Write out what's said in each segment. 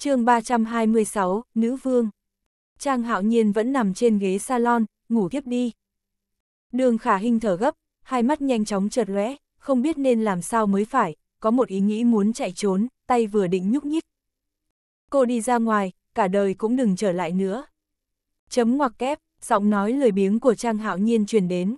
chương 326, Nữ Vương. Trang hạo nhiên vẫn nằm trên ghế salon, ngủ tiếp đi. Đường khả hình thở gấp, hai mắt nhanh chóng chợt lóe, không biết nên làm sao mới phải, có một ý nghĩ muốn chạy trốn, tay vừa định nhúc nhích. Cô đi ra ngoài, cả đời cũng đừng trở lại nữa. Chấm ngoặc kép, giọng nói lười biếng của Trang Hạo Nhiên truyền đến.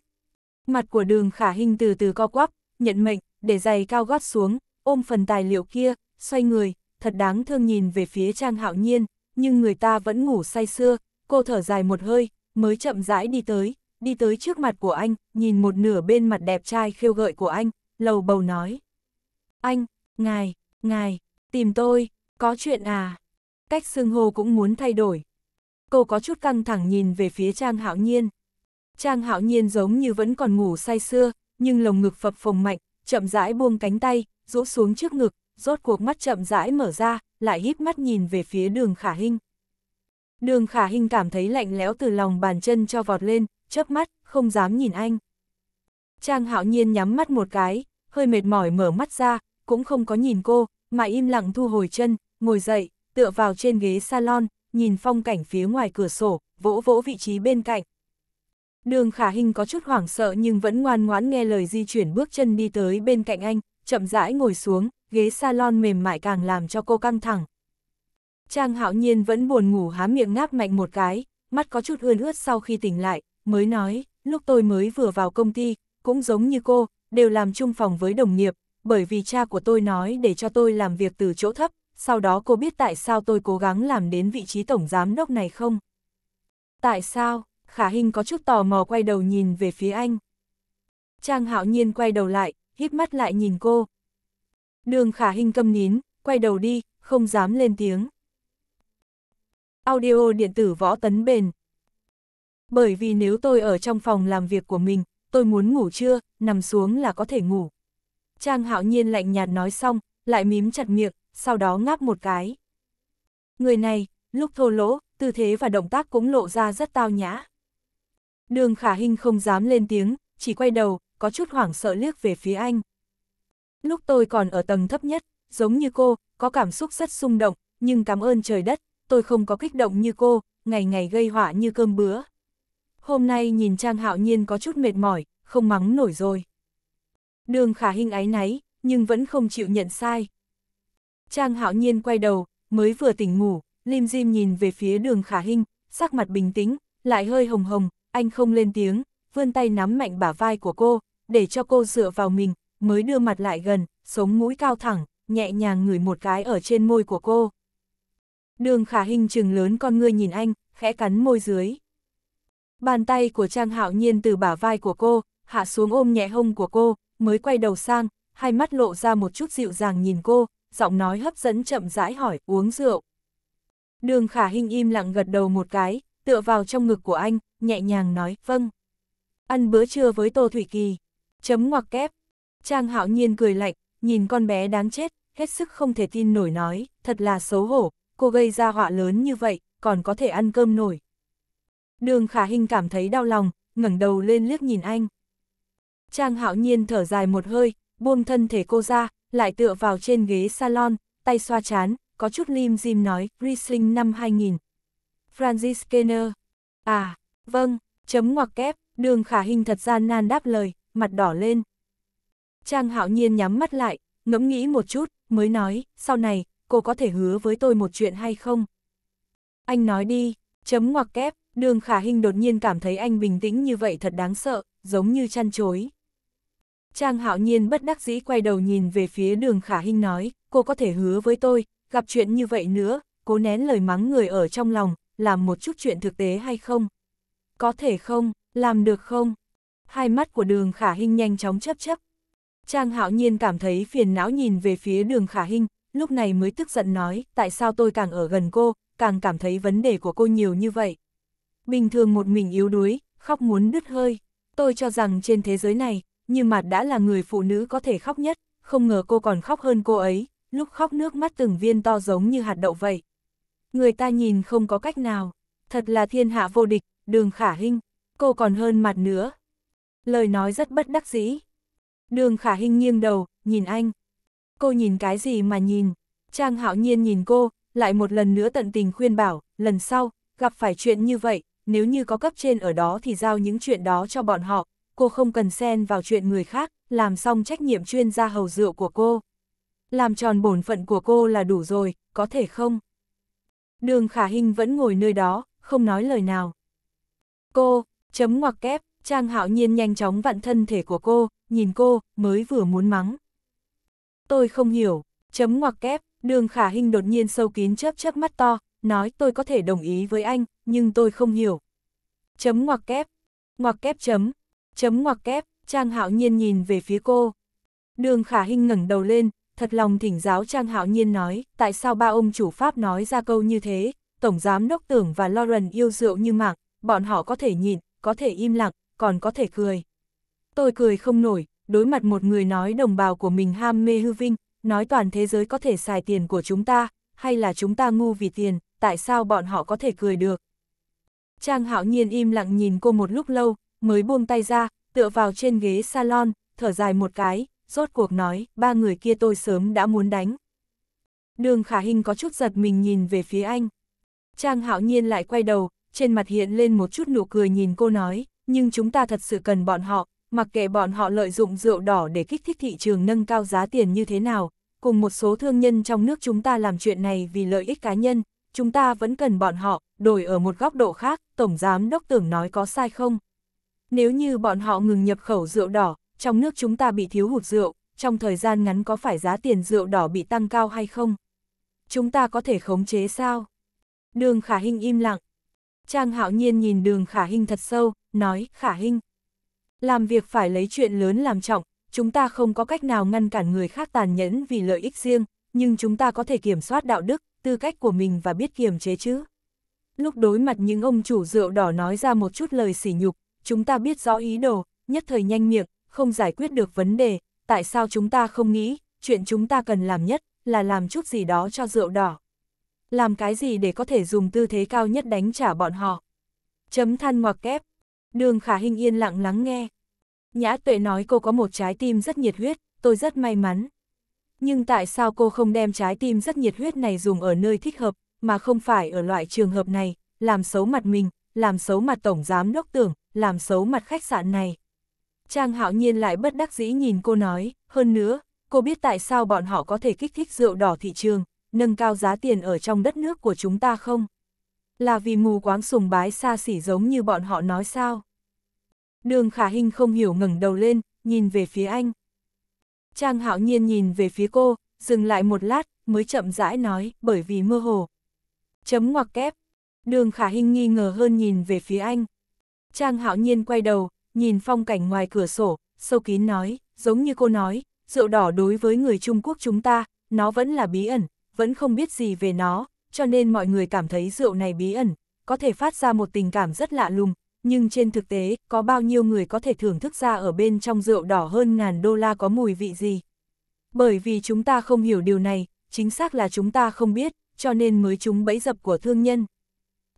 Mặt của đường khả hình từ từ co quắp, nhận mệnh, để giày cao gót xuống, ôm phần tài liệu kia, xoay người, thật đáng thương nhìn về phía Trang Hạo Nhiên, nhưng người ta vẫn ngủ say xưa cô thở dài một hơi, mới chậm rãi đi tới, đi tới trước mặt của anh, nhìn một nửa bên mặt đẹp trai khiêu gợi của anh, lầu bầu nói. Anh, ngài, ngài, tìm tôi, có chuyện à? Cách xưng hô cũng muốn thay đổi. Cô có chút căng thẳng nhìn về phía Trang Hạo Nhiên. Trang Hạo Nhiên giống như vẫn còn ngủ say xưa nhưng lồng ngực phập phồng mạnh, chậm rãi buông cánh tay, rũ xuống trước ngực, rốt cuộc mắt chậm rãi mở ra, lại híp mắt nhìn về phía đường khả hình. Đường khả hình cảm thấy lạnh lẽo từ lòng bàn chân cho vọt lên, chớp mắt, không dám nhìn anh. Trang hạo nhiên nhắm mắt một cái, hơi mệt mỏi mở mắt ra, cũng không có nhìn cô, mà im lặng thu hồi chân, ngồi dậy, tựa vào trên ghế salon, nhìn phong cảnh phía ngoài cửa sổ, vỗ vỗ vị trí bên cạnh. Đường khả hình có chút hoảng sợ nhưng vẫn ngoan ngoãn nghe lời di chuyển bước chân đi tới bên cạnh anh, chậm rãi ngồi xuống, ghế salon mềm mại càng làm cho cô căng thẳng. Trang hạo nhiên vẫn buồn ngủ há miệng ngáp mạnh một cái, mắt có chút ươn ướt sau khi tỉnh lại, mới nói, lúc tôi mới vừa vào công ty, cũng giống như cô, đều làm chung phòng với đồng nghiệp, bởi vì cha của tôi nói để cho tôi làm việc từ chỗ thấp, sau đó cô biết tại sao tôi cố gắng làm đến vị trí tổng giám đốc này không? Tại sao? Khả Hinh có chút tò mò quay đầu nhìn về phía anh. Trang Hạo Nhiên quay đầu lại, híp mắt lại nhìn cô, Đường khả hình câm nín, quay đầu đi, không dám lên tiếng. Audio điện tử võ tấn bền. Bởi vì nếu tôi ở trong phòng làm việc của mình, tôi muốn ngủ trưa, nằm xuống là có thể ngủ. Trang hạo nhiên lạnh nhạt nói xong, lại mím chặt miệng, sau đó ngáp một cái. Người này, lúc thô lỗ, tư thế và động tác cũng lộ ra rất tao nhã. Đường khả hình không dám lên tiếng, chỉ quay đầu, có chút hoảng sợ liếc về phía anh. Lúc tôi còn ở tầng thấp nhất, giống như cô, có cảm xúc rất xung động, nhưng cảm ơn trời đất, tôi không có kích động như cô, ngày ngày gây họa như cơm bữa. Hôm nay nhìn Trang Hạo Nhiên có chút mệt mỏi, không mắng nổi rồi. Đường khả hình ái náy, nhưng vẫn không chịu nhận sai. Trang Hạo Nhiên quay đầu, mới vừa tỉnh ngủ, lim dim nhìn về phía đường khả hình, sắc mặt bình tĩnh, lại hơi hồng hồng, anh không lên tiếng, vươn tay nắm mạnh bả vai của cô, để cho cô dựa vào mình, mới đưa mặt lại gần, sống mũi cao thẳng, nhẹ nhàng ngửi một cái ở trên môi của cô. Đường khả hình trừng lớn con ngươi nhìn anh, khẽ cắn môi dưới. Bàn tay của Trang Hạo Nhiên từ bả vai của cô, hạ xuống ôm nhẹ hông của cô, mới quay đầu sang, hai mắt lộ ra một chút dịu dàng nhìn cô, giọng nói hấp dẫn chậm rãi hỏi uống rượu. Đường khả hình im lặng gật đầu một cái, tựa vào trong ngực của anh, nhẹ nhàng nói vâng. Ăn bữa trưa với Tô Thủy Kỳ. Chấm ngoặc kép. Trang hạo nhiên cười lạnh, nhìn con bé đáng chết, hết sức không thể tin nổi nói, thật là xấu hổ, cô gây ra họa lớn như vậy, còn có thể ăn cơm nổi. Đường khả hình cảm thấy đau lòng, ngẩng đầu lên liếc nhìn anh. Trang hạo nhiên thở dài một hơi, buông thân thể cô ra, lại tựa vào trên ghế salon, tay xoa chán, có chút lim dim nói, Riesling năm 2000. Francis Skinner. À, vâng, chấm ngoặc kép, đường khả hình thật gian nan đáp lời, mặt đỏ lên. Trang hạo nhiên nhắm mắt lại, ngẫm nghĩ một chút, mới nói, sau này, cô có thể hứa với tôi một chuyện hay không? Anh nói đi, chấm ngoặc kép, đường khả hình đột nhiên cảm thấy anh bình tĩnh như vậy thật đáng sợ, giống như chăn chối. Trang hạo nhiên bất đắc dĩ quay đầu nhìn về phía đường khả hình nói, cô có thể hứa với tôi, gặp chuyện như vậy nữa, cố nén lời mắng người ở trong lòng, làm một chút chuyện thực tế hay không? Có thể không, làm được không? Hai mắt của đường khả hình nhanh chóng chấp chấp, Trang hạo nhiên cảm thấy phiền não nhìn về phía đường khả hình, lúc này mới tức giận nói, tại sao tôi càng ở gần cô, càng cảm thấy vấn đề của cô nhiều như vậy. Bình thường một mình yếu đuối, khóc muốn đứt hơi. Tôi cho rằng trên thế giới này, như mặt đã là người phụ nữ có thể khóc nhất, không ngờ cô còn khóc hơn cô ấy, lúc khóc nước mắt từng viên to giống như hạt đậu vậy. Người ta nhìn không có cách nào, thật là thiên hạ vô địch, đường khả hình, cô còn hơn mặt nữa. Lời nói rất bất đắc dĩ. Đường khả hình nghiêng đầu, nhìn anh. Cô nhìn cái gì mà nhìn? Trang hạo nhiên nhìn cô, lại một lần nữa tận tình khuyên bảo, lần sau, gặp phải chuyện như vậy, nếu như có cấp trên ở đó thì giao những chuyện đó cho bọn họ, cô không cần xen vào chuyện người khác, làm xong trách nhiệm chuyên gia hầu rượu của cô. Làm tròn bổn phận của cô là đủ rồi, có thể không? Đường khả hình vẫn ngồi nơi đó, không nói lời nào. Cô, chấm ngoặc kép, Trang hạo nhiên nhanh chóng vặn thân thể của cô, nhìn cô, mới vừa muốn mắng. Tôi không hiểu, chấm ngoặc kép, đường khả hình đột nhiên sâu kín chớp chớp mắt to, nói tôi có thể đồng ý với anh, nhưng tôi không hiểu. Chấm ngoặc kép, ngoặc kép chấm, chấm ngoặc kép, Trang Hạo Nhiên nhìn về phía cô. Đường khả hình ngẩng đầu lên, thật lòng thỉnh giáo Trang Hạo Nhiên nói, tại sao ba ông chủ Pháp nói ra câu như thế, Tổng Giám Đốc Tưởng và Lauren yêu rượu như mạng, bọn họ có thể nhịn có thể im lặng, còn có thể cười. Tôi cười không nổi, đối mặt một người nói đồng bào của mình ham mê hư vinh, nói toàn thế giới có thể xài tiền của chúng ta, hay là chúng ta ngu vì tiền, tại sao bọn họ có thể cười được. Trang hạo nhiên im lặng nhìn cô một lúc lâu, mới buông tay ra, tựa vào trên ghế salon, thở dài một cái, rốt cuộc nói, ba người kia tôi sớm đã muốn đánh. Đường khả hình có chút giật mình nhìn về phía anh. Trang hạo nhiên lại quay đầu, trên mặt hiện lên một chút nụ cười nhìn cô nói, nhưng chúng ta thật sự cần bọn họ, Mặc kệ bọn họ lợi dụng rượu đỏ để kích thích thị trường nâng cao giá tiền như thế nào, cùng một số thương nhân trong nước chúng ta làm chuyện này vì lợi ích cá nhân, chúng ta vẫn cần bọn họ, đổi ở một góc độ khác, Tổng Giám Đốc tưởng nói có sai không? Nếu như bọn họ ngừng nhập khẩu rượu đỏ, trong nước chúng ta bị thiếu hụt rượu, trong thời gian ngắn có phải giá tiền rượu đỏ bị tăng cao hay không? Chúng ta có thể khống chế sao? Đường Khả Hinh im lặng. Trang Hạo Nhiên nhìn Đường Khả Hinh thật sâu, nói, Khả Hinh, làm việc phải lấy chuyện lớn làm trọng, chúng ta không có cách nào ngăn cản người khác tàn nhẫn vì lợi ích riêng, nhưng chúng ta có thể kiểm soát đạo đức, tư cách của mình và biết kiềm chế chứ. Lúc đối mặt những ông chủ rượu đỏ nói ra một chút lời sỉ nhục, chúng ta biết rõ ý đồ, nhất thời nhanh miệng, không giải quyết được vấn đề, tại sao chúng ta không nghĩ, chuyện chúng ta cần làm nhất là làm chút gì đó cho rượu đỏ. Làm cái gì để có thể dùng tư thế cao nhất đánh trả bọn họ. Chấm than ngoặc kép, Đường khả Hinh yên lặng lắng nghe. Nhã tuệ nói cô có một trái tim rất nhiệt huyết, tôi rất may mắn. Nhưng tại sao cô không đem trái tim rất nhiệt huyết này dùng ở nơi thích hợp, mà không phải ở loại trường hợp này, làm xấu mặt mình, làm xấu mặt tổng giám đốc tưởng, làm xấu mặt khách sạn này. Trang hạo nhiên lại bất đắc dĩ nhìn cô nói, hơn nữa, cô biết tại sao bọn họ có thể kích thích rượu đỏ thị trường, nâng cao giá tiền ở trong đất nước của chúng ta không? Là vì mù quáng sùng bái xa xỉ giống như bọn họ nói sao? Đường khả hình không hiểu ngẩng đầu lên, nhìn về phía anh. Trang hạo nhiên nhìn về phía cô, dừng lại một lát, mới chậm rãi nói, bởi vì mơ hồ. Chấm ngoặc kép. Đường khả hình nghi ngờ hơn nhìn về phía anh. Trang hạo nhiên quay đầu, nhìn phong cảnh ngoài cửa sổ, sâu kín nói, giống như cô nói, rượu đỏ đối với người Trung Quốc chúng ta, nó vẫn là bí ẩn, vẫn không biết gì về nó, cho nên mọi người cảm thấy rượu này bí ẩn, có thể phát ra một tình cảm rất lạ lùng, nhưng trên thực tế, có bao nhiêu người có thể thưởng thức ra ở bên trong rượu đỏ hơn ngàn đô la có mùi vị gì. Bởi vì chúng ta không hiểu điều này, chính xác là chúng ta không biết, cho nên mới chúng bẫy dập của thương nhân.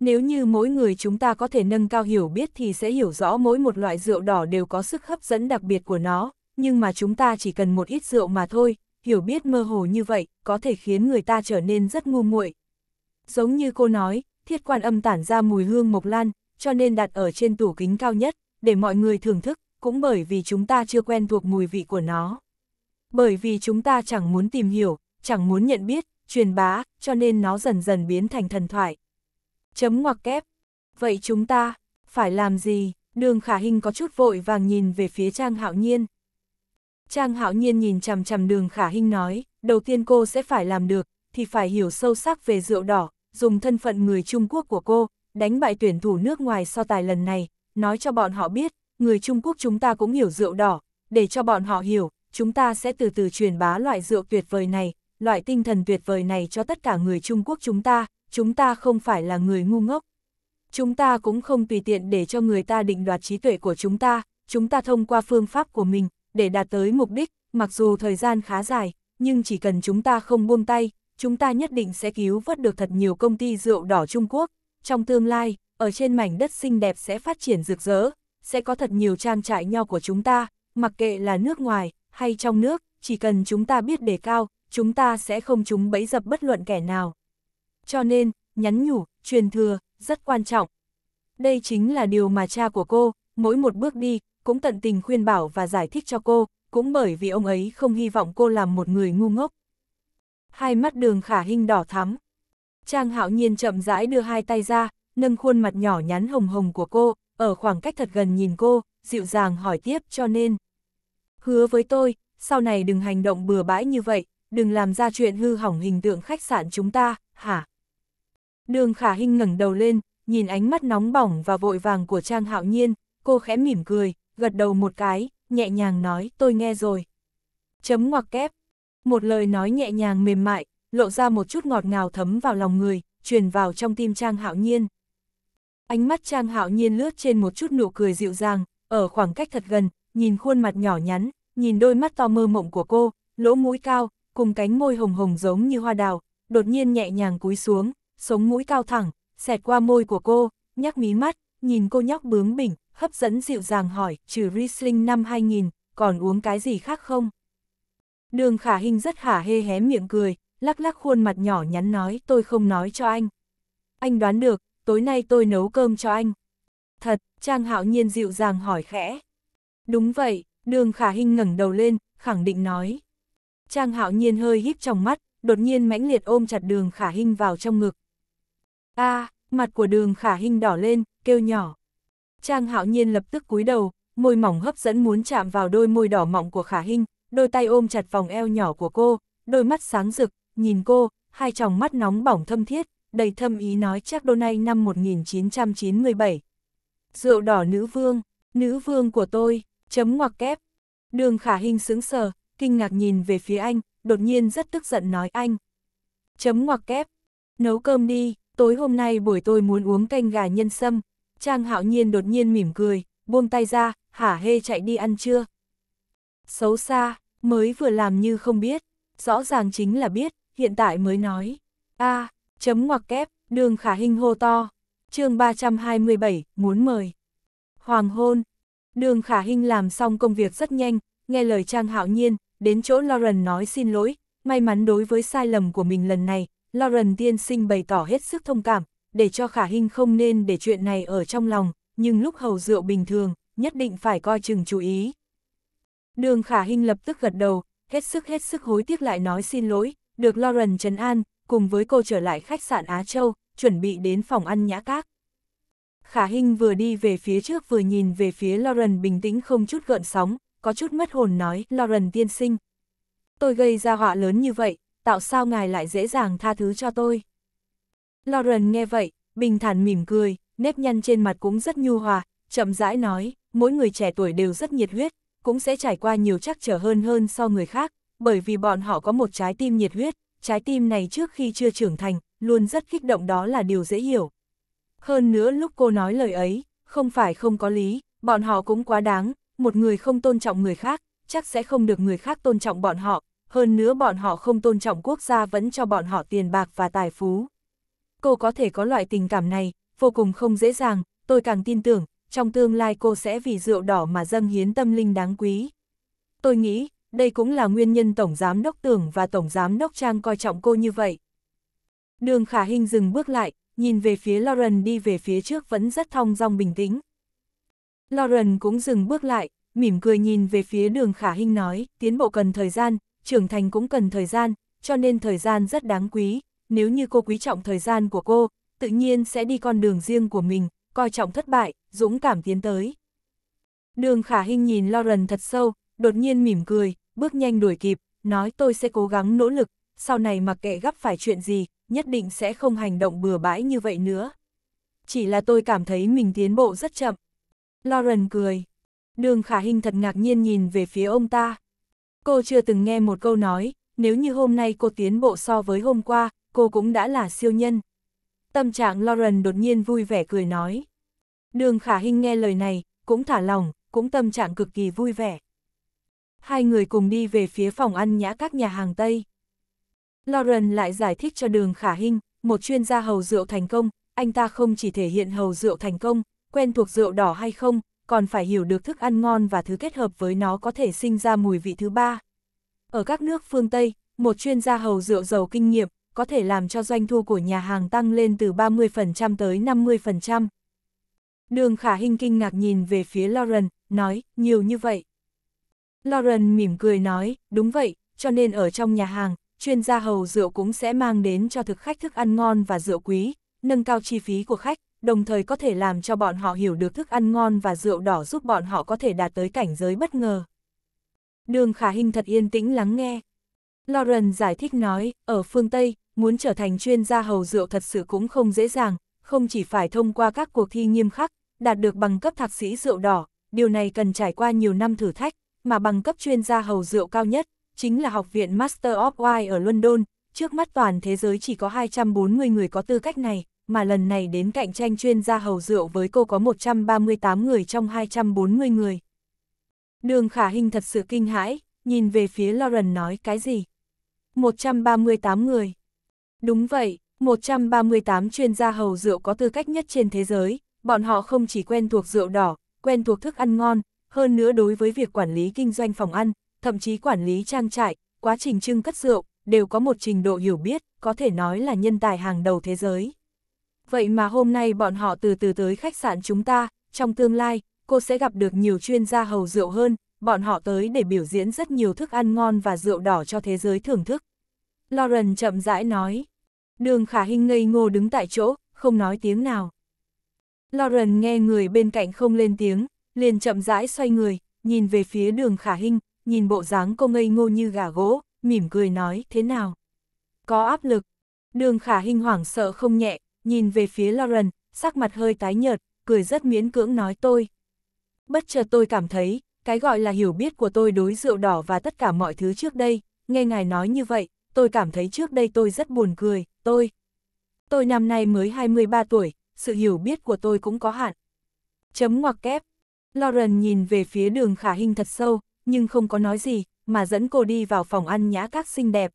Nếu như mỗi người chúng ta có thể nâng cao hiểu biết thì sẽ hiểu rõ mỗi một loại rượu đỏ đều có sức hấp dẫn đặc biệt của nó, nhưng mà chúng ta chỉ cần một ít rượu mà thôi, hiểu biết mơ hồ như vậy, có thể khiến người ta trở nên rất ngu muội, Giống như cô nói, thiết quan âm tản ra mùi hương mộc lan, cho nên đặt ở trên tủ kính cao nhất, để mọi người thưởng thức, cũng bởi vì chúng ta chưa quen thuộc mùi vị của nó. Bởi vì chúng ta chẳng muốn tìm hiểu, chẳng muốn nhận biết, truyền bá, cho nên nó dần dần biến thành thần thoại. Chấm ngoặc kép. Vậy chúng ta, phải làm gì? Đường khả hình có chút vội vàng nhìn về phía Trang Hạo Nhiên. Trang Hạo Nhiên nhìn chằm chằm đường khả hình nói, đầu tiên cô sẽ phải làm được, thì phải hiểu sâu sắc về rượu đỏ, dùng thân phận người Trung Quốc của cô, đánh bại tuyển thủ nước ngoài so tài lần này, nói cho bọn họ biết, người Trung Quốc chúng ta cũng hiểu rượu đỏ, để cho bọn họ hiểu, chúng ta sẽ từ từ truyền bá loại rượu tuyệt vời này, loại tinh thần tuyệt vời này cho tất cả người Trung Quốc chúng ta, chúng ta không phải là người ngu ngốc. Chúng ta cũng không tùy tiện để cho người ta định đoạt trí tuệ của chúng ta, chúng ta thông qua phương pháp của mình, để đạt tới mục đích, mặc dù thời gian khá dài, nhưng chỉ cần chúng ta không buông tay, chúng ta nhất định sẽ cứu vớt được thật nhiều công ty rượu đỏ Trung Quốc. Trong tương lai, ở trên mảnh đất xinh đẹp sẽ phát triển rực rỡ, sẽ có thật nhiều trang trại nho của chúng ta, mặc kệ là nước ngoài hay trong nước, chỉ cần chúng ta biết đề cao, chúng ta sẽ không chúng bẫy dập bất luận kẻ nào. Cho nên, nhắn nhủ, truyền thừa, rất quan trọng. Đây chính là điều mà cha của cô, mỗi một bước đi, cũng tận tình khuyên bảo và giải thích cho cô, cũng bởi vì ông ấy không hy vọng cô làm một người ngu ngốc hai mắt đường khả hinh đỏ thắm. Trang hạo nhiên chậm rãi đưa hai tay ra, nâng khuôn mặt nhỏ nhắn hồng hồng của cô, ở khoảng cách thật gần nhìn cô, dịu dàng hỏi tiếp cho nên. Hứa với tôi, sau này đừng hành động bừa bãi như vậy, đừng làm ra chuyện hư hỏng hình tượng khách sạn chúng ta, hả? Đường khả hinh ngẩng đầu lên, nhìn ánh mắt nóng bỏng và vội vàng của Trang hạo nhiên, cô khẽ mỉm cười, gật đầu một cái, nhẹ nhàng nói tôi nghe rồi. Chấm ngoặc kép, một lời nói nhẹ nhàng mềm mại, lộ ra một chút ngọt ngào thấm vào lòng người, truyền vào trong tim Trang Hạo Nhiên. Ánh mắt Trang Hạo Nhiên lướt trên một chút nụ cười dịu dàng, ở khoảng cách thật gần, nhìn khuôn mặt nhỏ nhắn, nhìn đôi mắt to mơ mộng của cô, lỗ mũi cao, cùng cánh môi hồng hồng giống như hoa đào, đột nhiên nhẹ nhàng cúi xuống, sống mũi cao thẳng, xẹt qua môi của cô, nhắc mí mắt, nhìn cô nhóc bướng bỉnh, hấp dẫn dịu dàng hỏi, trừ Riesling năm 2000, còn uống cái gì khác không? Đường khả hình rất khả hê hé miệng cười, lắc lắc khuôn mặt nhỏ nhắn nói tôi không nói cho anh. Anh đoán được, tối nay tôi nấu cơm cho anh. Thật, Trang Hạo Nhiên dịu dàng hỏi khẽ. Đúng vậy, đường khả hình ngẩng đầu lên, khẳng định nói. Trang Hạo Nhiên hơi híp trong mắt, đột nhiên mãnh liệt ôm chặt đường khả hình vào trong ngực. a à, mặt của đường khả hình đỏ lên, kêu nhỏ. Trang Hạo Nhiên lập tức cúi đầu, môi mỏng hấp dẫn muốn chạm vào đôi môi đỏ mọng của khả hình, đôi tay ôm chặt vòng eo nhỏ của cô, đôi mắt sáng rực, nhìn cô, hai tròng mắt nóng bỏng thâm thiết, đầy thâm ý nói chắc đô nay năm 1997. Rượu đỏ nữ vương, nữ vương của tôi, chấm ngoặc kép. Đường khả hình sững sờ, kinh ngạc nhìn về phía anh, đột nhiên rất tức giận nói anh. Chấm ngoặc kép, nấu cơm đi, tối hôm nay buổi tôi muốn uống canh gà nhân sâm. Trang hạo nhiên đột nhiên mỉm cười, buông tay ra, hả hê chạy đi ăn trưa. Xấu xa, Mới vừa làm như không biết, rõ ràng chính là biết, hiện tại mới nói. a à, chấm ngoặc kép, đường khả hình hô to. chương 327, muốn mời. Hoàng hôn. Đường khả hình làm xong công việc rất nhanh, nghe lời Trang Hạo Nhiên, đến chỗ Lauren nói xin lỗi, may mắn đối với sai lầm của mình lần này, Lauren tiên sinh bày tỏ hết sức thông cảm, để cho khả hình không nên để chuyện này ở trong lòng, nhưng lúc hầu rượu bình thường, nhất định phải coi chừng chú ý, Đường Khả hình lập tức gật đầu, hết sức hết sức hối tiếc lại nói xin lỗi, được Lauren trấn an, cùng với cô trở lại khách sạn Á Châu, chuẩn bị đến phòng ăn nhã các. Khả hình vừa đi về phía trước vừa nhìn về phía Lauren bình tĩnh không chút gợn sóng, có chút mất hồn nói, Lauren tiên sinh. Tôi gây ra họa lớn như vậy, tạo sao ngài lại dễ dàng tha thứ cho tôi? Lauren nghe vậy, bình thản mỉm cười, nếp nhăn trên mặt cũng rất nhu hòa, chậm rãi nói, mỗi người trẻ tuổi đều rất nhiệt huyết, cũng sẽ trải qua nhiều trắc trở hơn hơn so người khác, bởi vì bọn họ có một trái tim nhiệt huyết, trái tim này trước khi chưa trưởng thành, luôn rất kích động đó là điều dễ hiểu. Hơn nữa lúc cô nói lời ấy, không phải không có lý, bọn họ cũng quá đáng, một người không tôn trọng người khác, chắc sẽ không được người khác tôn trọng bọn họ, hơn nữa bọn họ không tôn trọng quốc gia vẫn cho bọn họ tiền bạc và tài phú. Cô có thể có loại tình cảm này, vô cùng không dễ dàng, tôi càng tin tưởng, trong tương lai cô sẽ vì rượu đỏ mà dâng hiến tâm linh đáng quý. Tôi nghĩ, đây cũng là nguyên nhân Tổng Giám Đốc Tưởng và Tổng Giám Đốc Trang coi trọng cô như vậy. Đường Khả Hinh dừng bước lại, nhìn về phía Lauren đi về phía trước vẫn rất thong dong bình tĩnh. Lauren cũng dừng bước lại, mỉm cười nhìn về phía đường Khả Hinh nói, tiến bộ cần thời gian, trưởng thành cũng cần thời gian, cho nên thời gian rất đáng quý, nếu như cô quý trọng thời gian của cô, tự nhiên sẽ đi con đường riêng của mình, coi trọng thất bại, dũng cảm tiến tới. Đường khả hình nhìn Lauren thật sâu, đột nhiên mỉm cười, bước nhanh đuổi kịp, nói tôi sẽ cố gắng nỗ lực, sau này mặc kệ gấp phải chuyện gì, nhất định sẽ không hành động bừa bãi như vậy nữa. Chỉ là tôi cảm thấy mình tiến bộ rất chậm. Lauren cười. Đường khả hình thật ngạc nhiên nhìn về phía ông ta. Cô chưa từng nghe một câu nói, nếu như hôm nay cô tiến bộ so với hôm qua, cô cũng đã là siêu nhân. Tâm trạng Lauren đột nhiên vui vẻ cười nói. Đường khả hình nghe lời này, cũng thả lòng, cũng tâm trạng cực kỳ vui vẻ. Hai người cùng đi về phía phòng ăn nhã các nhà hàng Tây. Lauren lại giải thích cho đường khả hình, một chuyên gia hầu rượu thành công, anh ta không chỉ thể hiện hầu rượu thành công, quen thuộc rượu đỏ hay không, còn phải hiểu được thức ăn ngon và thứ kết hợp với nó có thể sinh ra mùi vị thứ ba. Ở các nước phương Tây, một chuyên gia hầu rượu giàu kinh nghiệm, có thể làm cho doanh thu của nhà hàng tăng lên từ 30% tới 50%. Đường Khả Hinh kinh ngạc nhìn về phía Lauren, nói, nhiều như vậy. Lauren mỉm cười nói, đúng vậy, cho nên ở trong nhà hàng, chuyên gia hầu rượu cũng sẽ mang đến cho thực khách thức ăn ngon và rượu quý, nâng cao chi phí của khách, đồng thời có thể làm cho bọn họ hiểu được thức ăn ngon và rượu đỏ giúp bọn họ có thể đạt tới cảnh giới bất ngờ. Đường Khả Hinh thật yên tĩnh lắng nghe. Lauren giải thích nói, ở phương Tây, muốn trở thành chuyên gia hầu rượu thật sự cũng không dễ dàng, không chỉ phải thông qua các cuộc thi nghiêm khắc, đạt được bằng cấp thạc sĩ rượu đỏ, điều này cần trải qua nhiều năm thử thách, mà bằng cấp chuyên gia hầu rượu cao nhất, chính là học viện Master of Wine ở London, trước mắt toàn thế giới chỉ có 240 người có tư cách này, mà lần này đến cạnh tranh chuyên gia hầu rượu với cô có 138 người trong 240 người. Đường khả hình thật sự kinh hãi, nhìn về phía Lauren nói cái gì? 138 người. Đúng vậy, 138 chuyên gia hầu rượu có tư cách nhất trên thế giới, bọn họ không chỉ quen thuộc rượu đỏ, quen thuộc thức ăn ngon, hơn nữa đối với việc quản lý kinh doanh phòng ăn, thậm chí quản lý trang trại, quá trình trưng cất rượu, đều có một trình độ hiểu biết, có thể nói là nhân tài hàng đầu thế giới. Vậy mà hôm nay bọn họ từ từ tới khách sạn chúng ta, trong tương lai, cô sẽ gặp được nhiều chuyên gia hầu rượu hơn, bọn họ tới để biểu diễn rất nhiều thức ăn ngon và rượu đỏ cho thế giới thưởng thức. Lauren chậm rãi nói. Đường khả hình ngây ngô đứng tại chỗ, không nói tiếng nào. Lauren nghe người bên cạnh không lên tiếng, liền chậm rãi xoay người, nhìn về phía đường khả hình, nhìn bộ dáng cô ngây ngô như gà gỗ, mỉm cười nói thế nào. Có áp lực, đường khả hình hoảng sợ không nhẹ, nhìn về phía Lauren, sắc mặt hơi tái nhợt, cười rất miễn cưỡng nói tôi. Bất chợt tôi cảm thấy, cái gọi là hiểu biết của tôi đối rượu đỏ và tất cả mọi thứ trước đây, nghe ngài nói như vậy, tôi cảm thấy trước đây tôi rất buồn cười, tôi. Tôi năm nay mới 23 tuổi, sự hiểu biết của tôi cũng có hạn. Chấm ngoặc kép. Lauren nhìn về phía đường khả hình thật sâu, nhưng không có nói gì, mà dẫn cô đi vào phòng ăn nhã các xinh đẹp.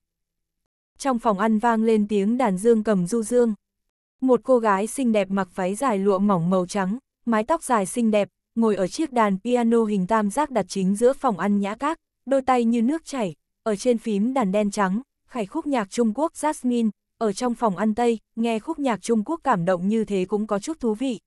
Trong phòng ăn vang lên tiếng đàn dương cầm du dương. Một cô gái xinh đẹp mặc váy dài lụa mỏng màu trắng, mái tóc dài xinh đẹp, ngồi ở chiếc đàn piano hình tam giác đặt chính giữa phòng ăn nhã các, đôi tay như nước chảy, ở trên phím đàn đen trắng, khải khúc nhạc Trung Quốc Jasmine, ở trong phòng ăn Tây, nghe khúc nhạc Trung Quốc cảm động như thế cũng có chút thú vị.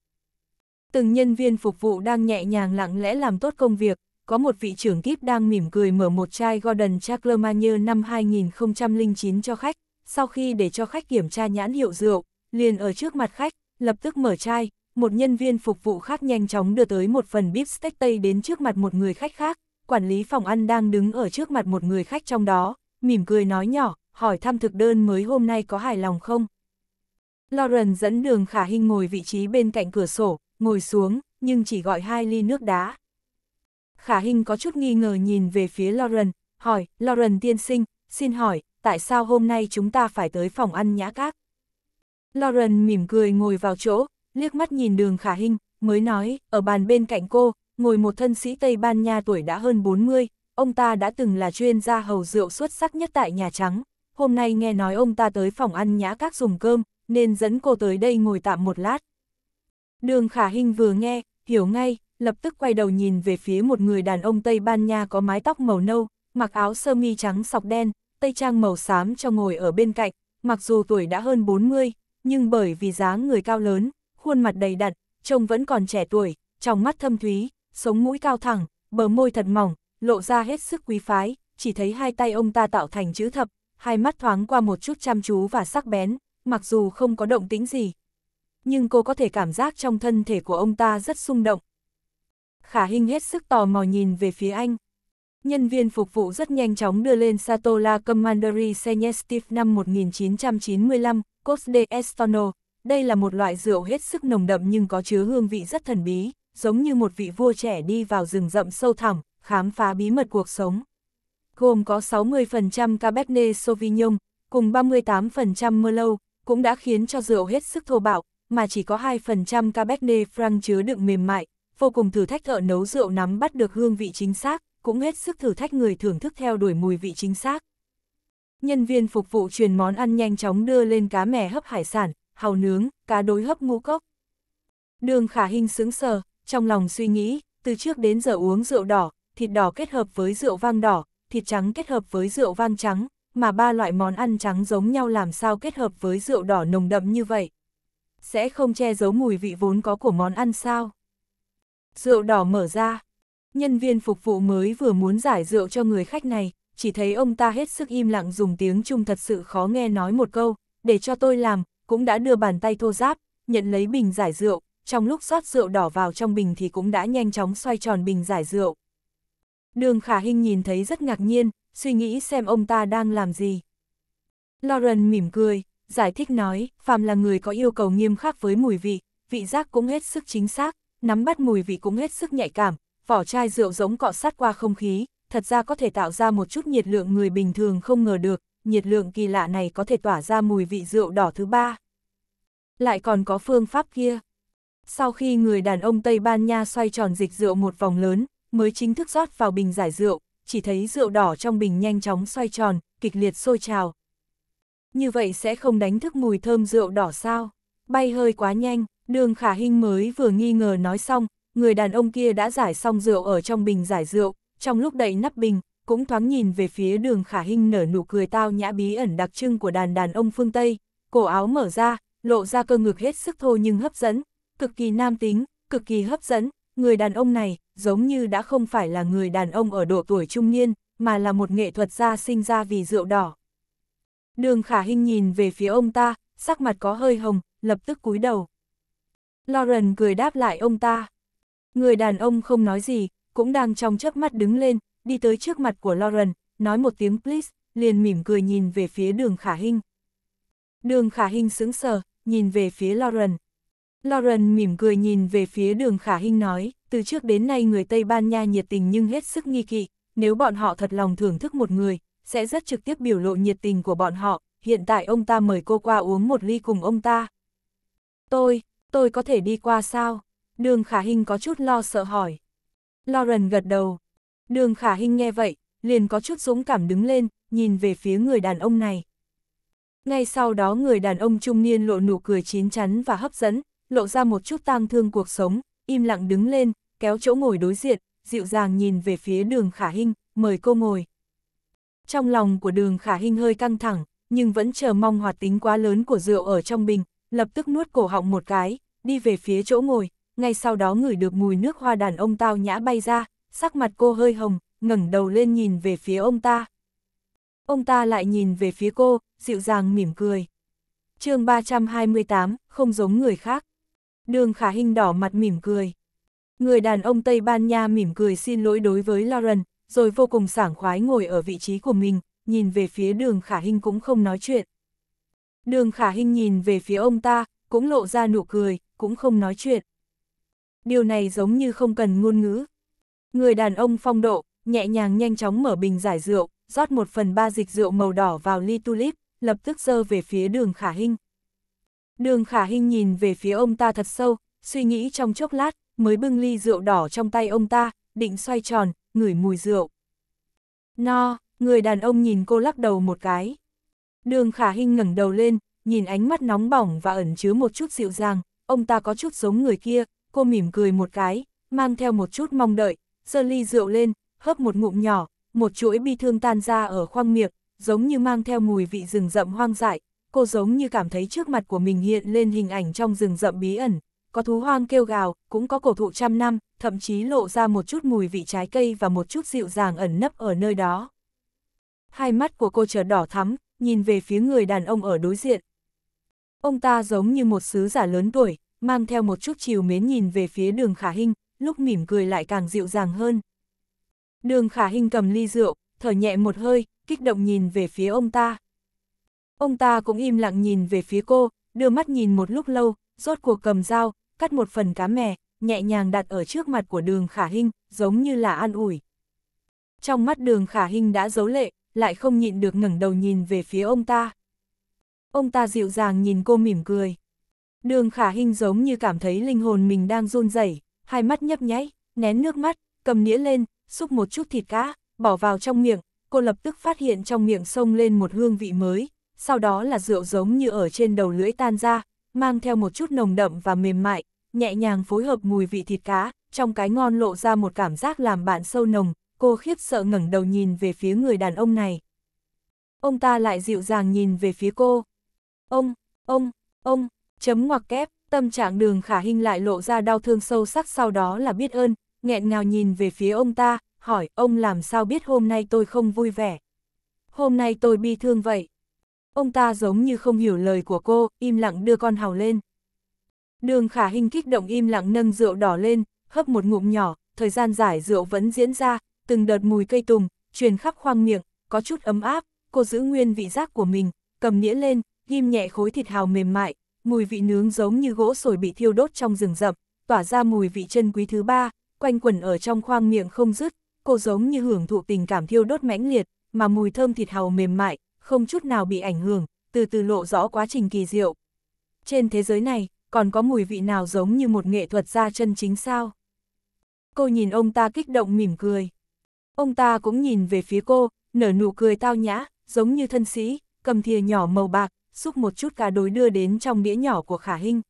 Từng nhân viên phục vụ đang nhẹ nhàng lặng lẽ làm tốt công việc, có một vị trưởng kíp đang mỉm cười mở một chai Gordon Chaglermanier năm 2009 cho khách, sau khi để cho khách kiểm tra nhãn hiệu rượu, liền ở trước mặt khách, lập tức mở chai, một nhân viên phục vụ khác nhanh chóng đưa tới một phần bíp steak Tây đến trước mặt một người khách khác, quản lý phòng ăn đang đứng ở trước mặt một người khách trong đó, mỉm cười nói nhỏ, hỏi thăm thực đơn mới hôm nay có hài lòng không. Lauren dẫn đường khả hình ngồi vị trí bên cạnh cửa sổ, ngồi xuống, nhưng chỉ gọi hai ly nước đá. Khả hình có chút nghi ngờ nhìn về phía Lauren, hỏi, Lauren tiên sinh, xin hỏi, tại sao hôm nay chúng ta phải tới phòng ăn nhã các? Lauren mỉm cười ngồi vào chỗ, liếc mắt nhìn đường khả hình, mới nói, ở bàn bên cạnh cô, ngồi một thân sĩ Tây Ban Nha tuổi đã hơn 40, ông ta đã từng là chuyên gia hầu rượu xuất sắc nhất tại Nhà Trắng, hôm nay nghe nói ông ta tới phòng ăn nhã các dùng cơm, nên dẫn cô tới đây ngồi tạm một lát. Đường Khả Hinh vừa nghe, hiểu ngay, lập tức quay đầu nhìn về phía một người đàn ông Tây Ban Nha có mái tóc màu nâu, mặc áo sơ mi trắng sọc đen, tây trang màu xám cho ngồi ở bên cạnh, mặc dù tuổi đã hơn 40, nhưng bởi vì dáng người cao lớn, khuôn mặt đầy đặn, trông vẫn còn trẻ tuổi, trong mắt thâm thúy, sống mũi cao thẳng, bờ môi thật mỏng, lộ ra hết sức quý phái, chỉ thấy hai tay ông ta tạo thành chữ thập, hai mắt thoáng qua một chút chăm chú và sắc bén, mặc dù không có động tĩnh gì. Nhưng cô có thể cảm giác trong thân thể của ông ta rất xung động. Khả Hinh hết sức tò mò nhìn về phía anh. Nhân viên phục vụ rất nhanh chóng đưa lên Satola Commandery Senestive năm 1995, Cos de Estono. Đây là một loại rượu hết sức nồng đậm nhưng có chứa hương vị rất thần bí, giống như một vị vua trẻ đi vào rừng rậm sâu thẳm, khám phá bí mật cuộc sống gồm có 60% Cabernet Sauvignon, cùng 38% Merlot, cũng đã khiến cho rượu hết sức thô bạo, mà chỉ có 2% Cabernet Franc chứa đựng mềm mại, vô cùng thử thách thợ nấu rượu nắm bắt được hương vị chính xác, cũng hết sức thử thách người thưởng thức theo đuổi mùi vị chính xác. Nhân viên phục vụ truyền món ăn nhanh chóng đưa lên cá mè hấp hải sản, hào nướng, cá đối hấp ngũ cốc. Đường khả hình sướng sờ, trong lòng suy nghĩ, từ trước đến giờ uống rượu đỏ, thịt đỏ kết hợp với rượu vang đỏ, thịt trắng kết hợp với rượu vang trắng, mà ba loại món ăn trắng giống nhau làm sao kết hợp với rượu đỏ nồng đậm như vậy. Sẽ không che giấu mùi vị vốn có của món ăn sao? Rượu đỏ mở ra. Nhân viên phục vụ mới vừa muốn giải rượu cho người khách này, chỉ thấy ông ta hết sức im lặng dùng tiếng Trung thật sự khó nghe nói một câu, để cho tôi làm, cũng đã đưa bàn tay thô giáp, nhận lấy bình giải rượu, trong lúc rót rượu đỏ vào trong bình thì cũng đã nhanh chóng xoay tròn bình giải rượu. Đường khả hình nhìn thấy rất ngạc nhiên, suy nghĩ xem ông ta đang làm gì. Lauren mỉm cười, giải thích nói, phàm là người có yêu cầu nghiêm khắc với mùi vị, vị giác cũng hết sức chính xác, nắm bắt mùi vị cũng hết sức nhạy cảm, vỏ chai rượu giống cọ sát qua không khí, thật ra có thể tạo ra một chút nhiệt lượng người bình thường không ngờ được, nhiệt lượng kỳ lạ này có thể tỏa ra mùi vị rượu đỏ thứ ba. Lại còn có phương pháp kia. Sau khi người đàn ông Tây Ban Nha xoay tròn dịch rượu một vòng lớn, mới chính thức rót vào bình giải rượu, chỉ thấy rượu đỏ trong bình nhanh chóng xoay tròn, kịch liệt sôi trào. Như vậy sẽ không đánh thức mùi thơm rượu đỏ sao? Bay hơi quá nhanh, đường khả hình mới vừa nghi ngờ nói xong, người đàn ông kia đã giải xong rượu ở trong bình giải rượu, trong lúc đậy nắp bình, cũng thoáng nhìn về phía đường khả hình nở nụ cười tao nhã bí ẩn đặc trưng của đàn đàn ông phương Tây, cổ áo mở ra, lộ ra cơ ngực hết sức thô nhưng hấp dẫn, cực kỳ nam tính, cực kỳ hấp dẫn, người đàn ông này, giống như đã không phải là người đàn ông ở độ tuổi trung niên, mà là một nghệ thuật gia sinh ra vì rượu đỏ. Đường khả hình nhìn về phía ông ta, sắc mặt có hơi hồng, lập tức cúi đầu. Lauren cười đáp lại ông ta. Người đàn ông không nói gì, cũng đang trong chớp mắt đứng lên, đi tới trước mặt của Lauren, nói một tiếng please, liền mỉm cười nhìn về phía đường khả hình. Đường khả hình sững sờ, nhìn về phía Lauren. Lauren mỉm cười nhìn về phía đường khả hình nói từ trước đến nay người Tây Ban Nha nhiệt tình nhưng hết sức nghi kỵ, nếu bọn họ thật lòng thưởng thức một người, sẽ rất trực tiếp biểu lộ nhiệt tình của bọn họ, hiện tại ông ta mời cô qua uống một ly cùng ông ta. Tôi, tôi có thể đi qua sao? Đường Khả Hinh có chút lo sợ hỏi. Lauren gật đầu. Đường Khả Hinh nghe vậy, liền có chút dũng cảm đứng lên, nhìn về phía người đàn ông này. Ngay sau đó người đàn ông trung niên lộ nụ cười chín chắn và hấp dẫn, lộ ra một chút tang thương cuộc sống, im lặng đứng lên, kéo chỗ ngồi đối diện, dịu dàng nhìn về phía đường Khả Hinh, mời cô ngồi. Trong lòng của đường Khả Hinh hơi căng thẳng, nhưng vẫn chờ mong hoạt tính quá lớn của rượu ở trong bình, lập tức nuốt cổ họng một cái, đi về phía chỗ ngồi, ngay sau đó ngửi được mùi nước hoa đàn ông tao nhã bay ra, sắc mặt cô hơi hồng, ngẩng đầu lên nhìn về phía ông ta. Ông ta lại nhìn về phía cô, dịu dàng mỉm cười. chương 328, không giống người khác. Đường Khả Hinh đỏ mặt mỉm cười. Người đàn ông Tây Ban Nha mỉm cười xin lỗi đối với Lauren, rồi vô cùng sảng khoái ngồi ở vị trí của mình, nhìn về phía đường khả Hinh cũng không nói chuyện. Đường khả Hinh nhìn về phía ông ta, cũng lộ ra nụ cười, cũng không nói chuyện. Điều này giống như không cần ngôn ngữ. Người đàn ông phong độ, nhẹ nhàng nhanh chóng mở bình giải rượu, rót một phần ba dịch rượu màu đỏ vào ly tulip, lập tức dơ về phía đường khả Hinh. Đường khả Hinh nhìn về phía ông ta thật sâu, suy nghĩ trong chốc lát, mới bưng ly rượu đỏ trong tay ông ta, định xoay tròn, ngửi mùi rượu. No, người đàn ông nhìn cô lắc đầu một cái. Đường khả Hinh ngẩng đầu lên, nhìn ánh mắt nóng bỏng và ẩn chứa một chút dịu dàng, ông ta có chút giống người kia, cô mỉm cười một cái, mang theo một chút mong đợi, giơ ly rượu lên, hớp một ngụm nhỏ, một chuỗi bi thương tan ra ở khoang miệng, giống như mang theo mùi vị rừng rậm hoang dại, cô giống như cảm thấy trước mặt của mình hiện lên hình ảnh trong rừng rậm bí ẩn, có thú hoang kêu gào, cũng có cổ thụ trăm năm, thậm chí lộ ra một chút mùi vị trái cây và một chút dịu dàng ẩn nấp ở nơi đó. Hai mắt của cô trở đỏ thắm, nhìn về phía người đàn ông ở đối diện. Ông ta giống như một sứ giả lớn tuổi, mang theo một chút chiều mến nhìn về phía đường khả hình, lúc mỉm cười lại càng dịu dàng hơn. Đường khả hình cầm ly rượu, thở nhẹ một hơi, kích động nhìn về phía ông ta. Ông ta cũng im lặng nhìn về phía cô, đưa mắt nhìn một lúc lâu, rốt cuộc cầm dao, cắt một phần cá mè, nhẹ nhàng đặt ở trước mặt của đường khả hinh, giống như là an ủi. Trong mắt đường khả hinh đã giấu lệ, lại không nhịn được ngẩng đầu nhìn về phía ông ta. Ông ta dịu dàng nhìn cô mỉm cười. Đường khả hinh giống như cảm thấy linh hồn mình đang run rẩy, hai mắt nhấp nháy, nén nước mắt, cầm nĩa lên, xúc một chút thịt cá, bỏ vào trong miệng, cô lập tức phát hiện trong miệng sông lên một hương vị mới, sau đó là rượu giống như ở trên đầu lưỡi tan ra, mang theo một chút nồng đậm và mềm mại, nhẹ nhàng phối hợp mùi vị thịt cá, trong cái ngon lộ ra một cảm giác làm bạn sâu nồng, cô khiếp sợ ngẩng đầu nhìn về phía người đàn ông này. Ông ta lại dịu dàng nhìn về phía cô. Ông, ông, ông, chấm ngoặc kép, tâm trạng đường khả hình lại lộ ra đau thương sâu sắc sau đó là biết ơn, nghẹn ngào nhìn về phía ông ta, hỏi ông làm sao biết hôm nay tôi không vui vẻ. Hôm nay tôi bi thương vậy. Ông ta giống như không hiểu lời của cô, im lặng đưa con hào lên. Đường khả hình kích động im lặng nâng rượu đỏ lên, hấp một ngụm nhỏ, thời gian giải rượu vẫn diễn ra, từng đợt mùi cây tùng, truyền khắp khoang miệng, có chút ấm áp, cô giữ nguyên vị giác của mình, cầm nĩa lên, ghim nhẹ khối thịt hào mềm mại, mùi vị nướng giống như gỗ sồi bị thiêu đốt trong rừng rậm, tỏa ra mùi vị chân quý thứ ba, quanh quẩn ở trong khoang miệng không dứt, cô giống như hưởng thụ tình cảm thiêu đốt mãnh liệt, mà mùi thơm thịt hào mềm mại, không chút nào bị ảnh hưởng, từ từ lộ rõ quá trình kỳ diệu. Trên thế giới này, còn có mùi vị nào giống như một nghệ thuật gia chân chính sao? Cô nhìn ông ta kích động mỉm cười. Ông ta cũng nhìn về phía cô, nở nụ cười tao nhã, giống như thân sĩ, cầm thìa nhỏ màu bạc, xúc một chút cá đối đưa đến trong đĩa nhỏ của Khả Hinh.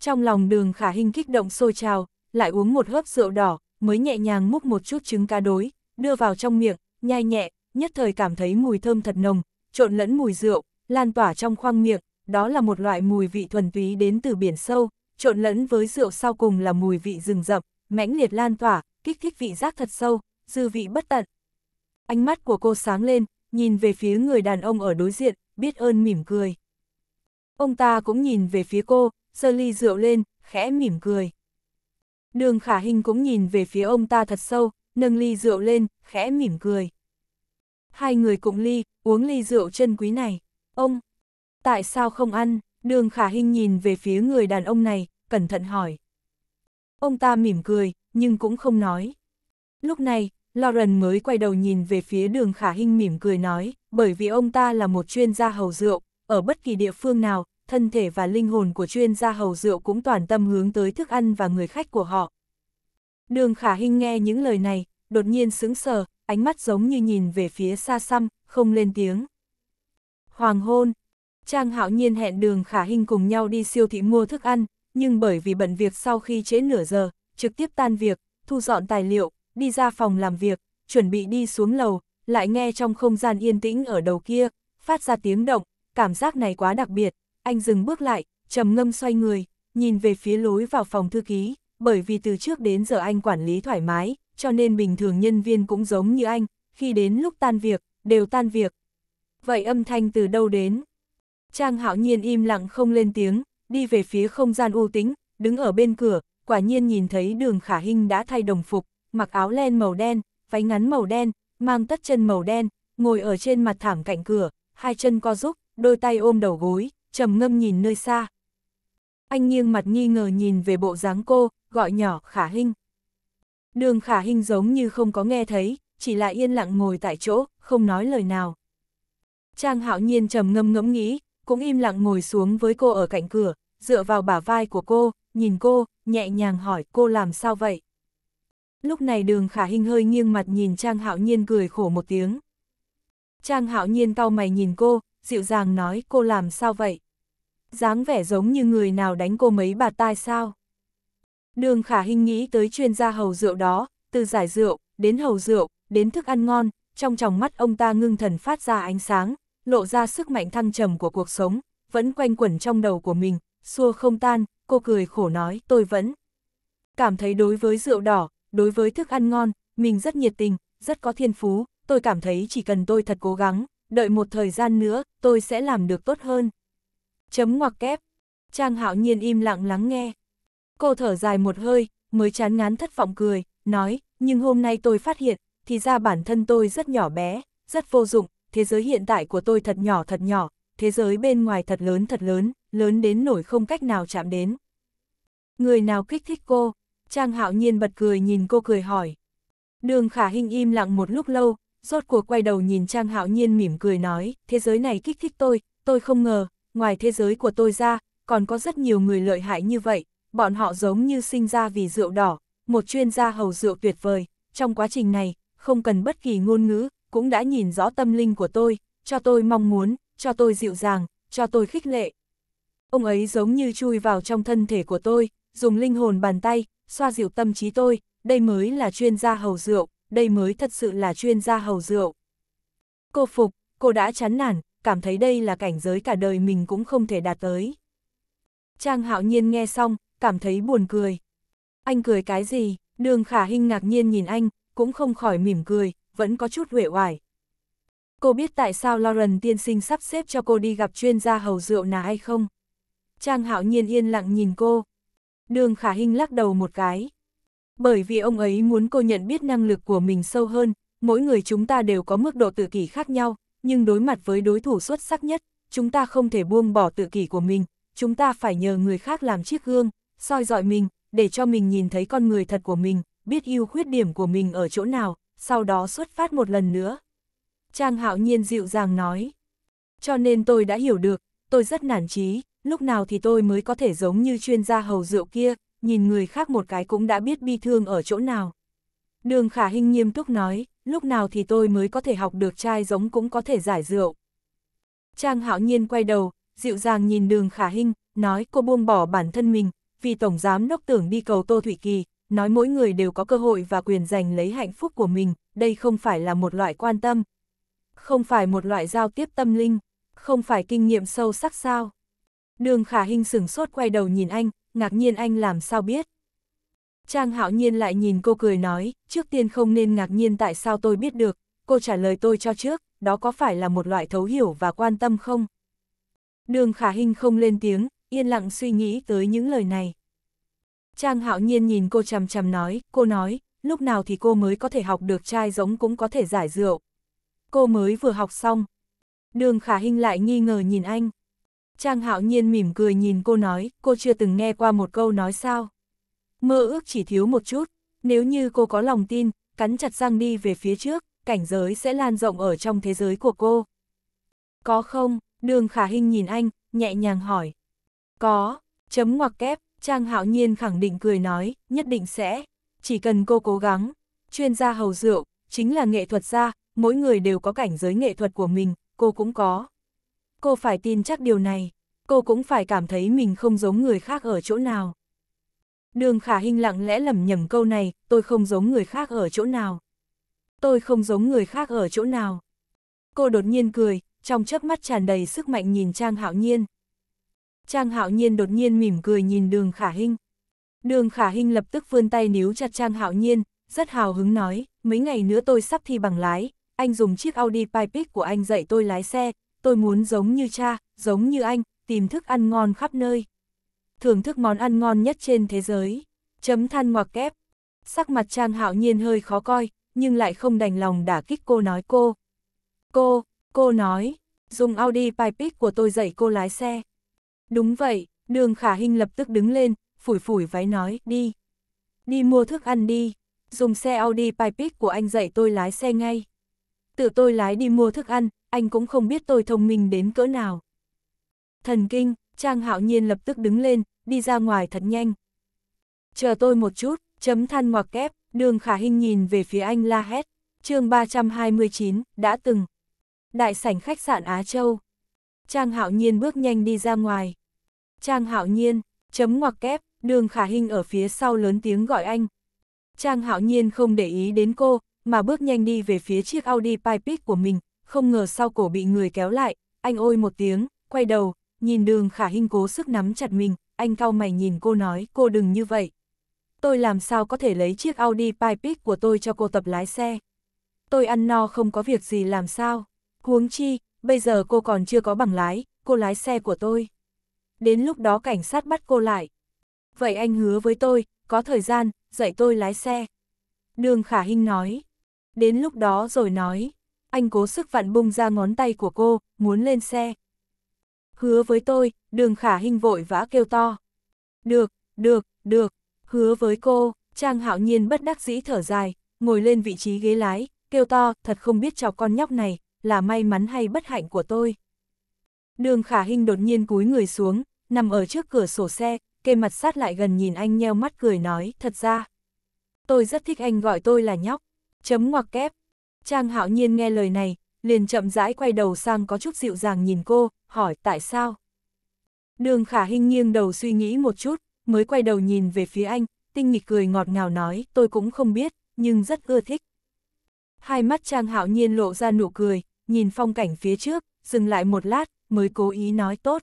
Trong lòng đường Khả Hinh kích động sôi trào, lại uống một hớp rượu đỏ, mới nhẹ nhàng múc một chút trứng cá đối, đưa vào trong miệng, nhai nhẹ, nhất thời cảm thấy mùi thơm thật nồng, trộn lẫn mùi rượu, lan tỏa trong khoang miệng, đó là một loại mùi vị thuần túy đến từ biển sâu, trộn lẫn với rượu sau cùng là mùi vị rừng rậm, mãnh liệt lan tỏa, kích thích vị giác thật sâu, dư vị bất tận. Ánh mắt của cô sáng lên, nhìn về phía người đàn ông ở đối diện, biết ơn mỉm cười. Ông ta cũng nhìn về phía cô, giơ ly rượu lên, khẽ mỉm cười. Đường khả hình cũng nhìn về phía ông ta thật sâu, nâng ly rượu lên, khẽ mỉm cười. Hai người cùng ly, uống ly rượu chân quý này. Ông, tại sao không ăn, đường khả hình nhìn về phía người đàn ông này, cẩn thận hỏi. Ông ta mỉm cười, nhưng cũng không nói. Lúc này, Lauren mới quay đầu nhìn về phía đường khả hình mỉm cười nói, bởi vì ông ta là một chuyên gia hầu rượu, ở bất kỳ địa phương nào, thân thể và linh hồn của chuyên gia hầu rượu cũng toàn tâm hướng tới thức ăn và người khách của họ. Đường khả hình nghe những lời này, đột nhiên sững sờ, ánh mắt giống như nhìn về phía xa xăm, không lên tiếng. Hoàng hôn, Trang Hạo Nhiên hẹn Đường Khả Hinh cùng nhau đi siêu thị mua thức ăn, nhưng bởi vì bận việc sau khi trễ nửa giờ, trực tiếp tan việc, thu dọn tài liệu, đi ra phòng làm việc, chuẩn bị đi xuống lầu, lại nghe trong không gian yên tĩnh ở đầu kia, phát ra tiếng động, cảm giác này quá đặc biệt, anh dừng bước lại, trầm ngâm xoay người, nhìn về phía lối vào phòng thư ký, bởi vì từ trước đến giờ anh quản lý thoải mái, cho nên bình thường nhân viên cũng giống như anh, khi đến lúc tan việc, đều tan việc. Vậy âm thanh từ đâu đến? Trang hạo nhiên im lặng không lên tiếng, đi về phía không gian u tính, đứng ở bên cửa, quả nhiên nhìn thấy đường khả hinh đã thay đồng phục, mặc áo len màu đen, váy ngắn màu đen, mang tất chân màu đen, ngồi ở trên mặt thảm cạnh cửa, hai chân co rúc, đôi tay ôm đầu gối, trầm ngâm nhìn nơi xa. Anh nghiêng mặt nghi ngờ nhìn về bộ dáng cô, gọi nhỏ khả hinh. Đường khả hinh giống như không có nghe thấy, chỉ là yên lặng ngồi tại chỗ, không nói lời nào. Trang hạo nhiên trầm ngâm ngẫm nghĩ, cũng im lặng ngồi xuống với cô ở cạnh cửa, dựa vào bả vai của cô, nhìn cô, nhẹ nhàng hỏi cô làm sao vậy. Lúc này đường khả hình hơi nghiêng mặt nhìn Trang Hạo Nhiên cười khổ một tiếng. Trang Hạo Nhiên cau mày nhìn cô, dịu dàng nói cô làm sao vậy. dáng vẻ giống như người nào đánh cô mấy bà tai sao. Đường khả hình nghĩ tới chuyên gia hầu rượu đó, từ giải rượu, đến hầu rượu, đến thức ăn ngon, trong tròng mắt ông ta ngưng thần phát ra ánh sáng, lộ ra sức mạnh thăng trầm của cuộc sống, vẫn quanh quẩn trong đầu của mình, xua không tan, cô cười khổ nói, tôi vẫn cảm thấy đối với rượu đỏ, đối với thức ăn ngon, mình rất nhiệt tình, rất có thiên phú, tôi cảm thấy chỉ cần tôi thật cố gắng, đợi một thời gian nữa, tôi sẽ làm được tốt hơn. Chấm ngoặc kép. Trang hạo nhiên im lặng lắng nghe. Cô thở dài một hơi, mới chán ngán thất vọng cười, nói, nhưng hôm nay tôi phát hiện, thì ra bản thân tôi rất nhỏ bé, rất vô dụng, thế giới hiện tại của tôi thật nhỏ thật nhỏ, thế giới bên ngoài thật lớn thật lớn, lớn đến nổi không cách nào chạm đến. Người nào kích thích cô? Trang hạo nhiên bật cười nhìn cô cười hỏi. Đường khả hình im lặng một lúc lâu, rốt cuộc quay đầu nhìn Trang hạo nhiên mỉm cười nói, thế giới này kích thích tôi, tôi không ngờ, ngoài thế giới của tôi ra, còn có rất nhiều người lợi hại như vậy, bọn họ giống như sinh ra vì rượu đỏ, một chuyên gia hầu rượu tuyệt vời, trong quá trình này, không cần bất kỳ ngôn ngữ, cũng đã nhìn rõ tâm linh của tôi, cho tôi mong muốn, cho tôi dịu dàng, cho tôi khích lệ. Ông ấy giống như chui vào trong thân thể của tôi, dùng linh hồn bàn tay, xoa dịu tâm trí tôi, đây mới là chuyên gia hầu rượu, đây mới thật sự là chuyên gia hầu rượu. Cô phục, cô đã chán nản, cảm thấy đây là cảnh giới cả đời mình cũng không thể đạt tới. Trang hạo nhiên nghe xong, cảm thấy buồn cười. Anh cười cái gì, đường khả hinh ngạc nhiên nhìn anh, cũng không khỏi mỉm cười, vẫn có chút huệ hoài. Cô biết tại sao Lauren tiên sinh sắp xếp cho cô đi gặp chuyên gia hầu rượu nà hay không? Trang hạo nhiên yên lặng nhìn cô. Đường khả hình lắc đầu một cái. Bởi vì ông ấy muốn cô nhận biết năng lực của mình sâu hơn, mỗi người chúng ta đều có mức độ tự kỷ khác nhau, nhưng đối mặt với đối thủ xuất sắc nhất, chúng ta không thể buông bỏ tự kỷ của mình, chúng ta phải nhờ người khác làm chiếc gương, soi dọi mình, để cho mình nhìn thấy con người thật của mình, biết yêu khuyết điểm của mình ở chỗ nào, sau đó xuất phát một lần nữa. Trang hạo nhiên dịu dàng nói. Cho nên tôi đã hiểu được, tôi rất nản trí, lúc nào thì tôi mới có thể giống như chuyên gia hầu rượu kia, nhìn người khác một cái cũng đã biết bi thương ở chỗ nào. Đường khả hình nghiêm túc nói, lúc nào thì tôi mới có thể học được trai giống cũng có thể giải rượu. Trang hạo nhiên quay đầu, dịu dàng nhìn đường khả hình, nói cô buông bỏ bản thân mình, vì Tổng Giám Đốc tưởng đi cầu Tô Thủy Kỳ, nói mỗi người đều có cơ hội và quyền giành lấy hạnh phúc của mình, đây không phải là một loại quan tâm, không phải một loại giao tiếp tâm linh, không phải kinh nghiệm sâu sắc sao. Đường khả hình sửng sốt quay đầu nhìn anh, ngạc nhiên anh làm sao biết. Trang hạo nhiên lại nhìn cô cười nói, trước tiên không nên ngạc nhiên tại sao tôi biết được, cô trả lời tôi cho trước, đó có phải là một loại thấu hiểu và quan tâm không? Đường khả hình không lên tiếng, yên lặng suy nghĩ tới những lời này. Trang hạo nhiên nhìn cô chằm chằm nói, cô nói, lúc nào thì cô mới có thể học được trai giống cũng có thể giải rượu. Cô mới vừa học xong. Đường khả hình lại nghi ngờ nhìn anh. Trang hạo nhiên mỉm cười nhìn cô nói, cô chưa từng nghe qua một câu nói sao. Mơ ước chỉ thiếu một chút, nếu như cô có lòng tin, cắn chặt răng đi về phía trước, cảnh giới sẽ lan rộng ở trong thế giới của cô. Có không? Đường khả hình nhìn anh, nhẹ nhàng hỏi. Có, chấm ngoặc kép, Trang hạo nhiên khẳng định cười nói, nhất định sẽ, chỉ cần cô cố gắng. Chuyên gia hầu rượu, chính là nghệ thuật gia, mỗi người đều có cảnh giới nghệ thuật của mình, cô cũng có. Cô phải tin chắc điều này, cô cũng phải cảm thấy mình không giống người khác ở chỗ nào. Đường khả Hinh lặng lẽ lầm nhầm câu này, tôi không giống người khác ở chỗ nào. Tôi không giống người khác ở chỗ nào. Cô đột nhiên cười, trong chớp mắt tràn đầy sức mạnh nhìn Trang Hạo Nhiên. Trang Hạo Nhiên đột nhiên mỉm cười nhìn đường khả hinh. Đường khả hinh lập tức vươn tay níu chặt Trang Hạo Nhiên, rất hào hứng nói, mấy ngày nữa tôi sắp thi bằng lái, anh dùng chiếc Audi Pipic của anh dạy tôi lái xe, tôi muốn giống như cha, giống như anh, tìm thức ăn ngon khắp nơi. Thưởng thức món ăn ngon nhất trên thế giới. Chấm than ngoặc kép. Sắc mặt Trang Hạo Nhiên hơi khó coi, nhưng lại không đành lòng đả kích cô nói cô. Cô, cô nói, dùng Audi Pipic của tôi dạy cô lái xe. Đúng vậy, đường khả hình lập tức đứng lên, phủi phủi váy nói, đi. Đi mua thức ăn đi, dùng xe Audi Pipit của anh dạy tôi lái xe ngay. Tự tôi lái đi mua thức ăn, anh cũng không biết tôi thông minh đến cỡ nào. Thần kinh, Trang Hạo Nhiên lập tức đứng lên, đi ra ngoài thật nhanh. Chờ tôi một chút, chấm than ngoặc kép, đường khả hình nhìn về phía anh la hét, chương 329, đã từng. Đại sảnh khách sạn Á Châu. Trang Hạo Nhiên bước nhanh đi ra ngoài. Trang Hạo Nhiên, chấm ngoặc kép, đường khả Hinh ở phía sau lớn tiếng gọi anh. Trang Hạo Nhiên không để ý đến cô, mà bước nhanh đi về phía chiếc Audi Pipeet của mình, không ngờ sau cổ bị người kéo lại, anh ôi một tiếng, quay đầu, nhìn đường khả Hinh cố sức nắm chặt mình, anh cau mày nhìn cô nói cô đừng như vậy. Tôi làm sao có thể lấy chiếc Audi Pipeet của tôi cho cô tập lái xe. Tôi ăn no không có việc gì làm sao. Huống chi, bây giờ cô còn chưa có bằng lái, cô lái xe của tôi đến lúc đó cảnh sát bắt cô lại. Vậy anh hứa với tôi, có thời gian, dạy tôi lái xe. Đường Khả Hinh nói. Đến lúc đó rồi nói, anh cố sức vặn bung ra ngón tay của cô, muốn lên xe. Hứa với tôi, đường Khả Hinh vội vã kêu to. Được, được, được, hứa với cô, Trang Hạo Nhiên bất đắc dĩ thở dài, ngồi lên vị trí ghế lái, kêu to, thật không biết cho con nhóc này, là may mắn hay bất hạnh của tôi. Đường Khả Hinh đột nhiên cúi người xuống, nằm ở trước cửa sổ xe, kề mặt sát lại gần nhìn anh nheo mắt cười nói, thật ra. Tôi rất thích anh gọi tôi là nhóc, chấm ngoặc kép. Trang hạo nhiên nghe lời này, liền chậm rãi quay đầu sang có chút dịu dàng nhìn cô, hỏi tại sao. Đường khả hình nghiêng đầu suy nghĩ một chút, mới quay đầu nhìn về phía anh, tinh nghịch cười ngọt ngào nói, tôi cũng không biết, nhưng rất ưa thích. Hai mắt Trang Hạo Nhiên lộ ra nụ cười, nhìn phong cảnh phía trước, dừng lại một lát, mới cố ý nói tốt.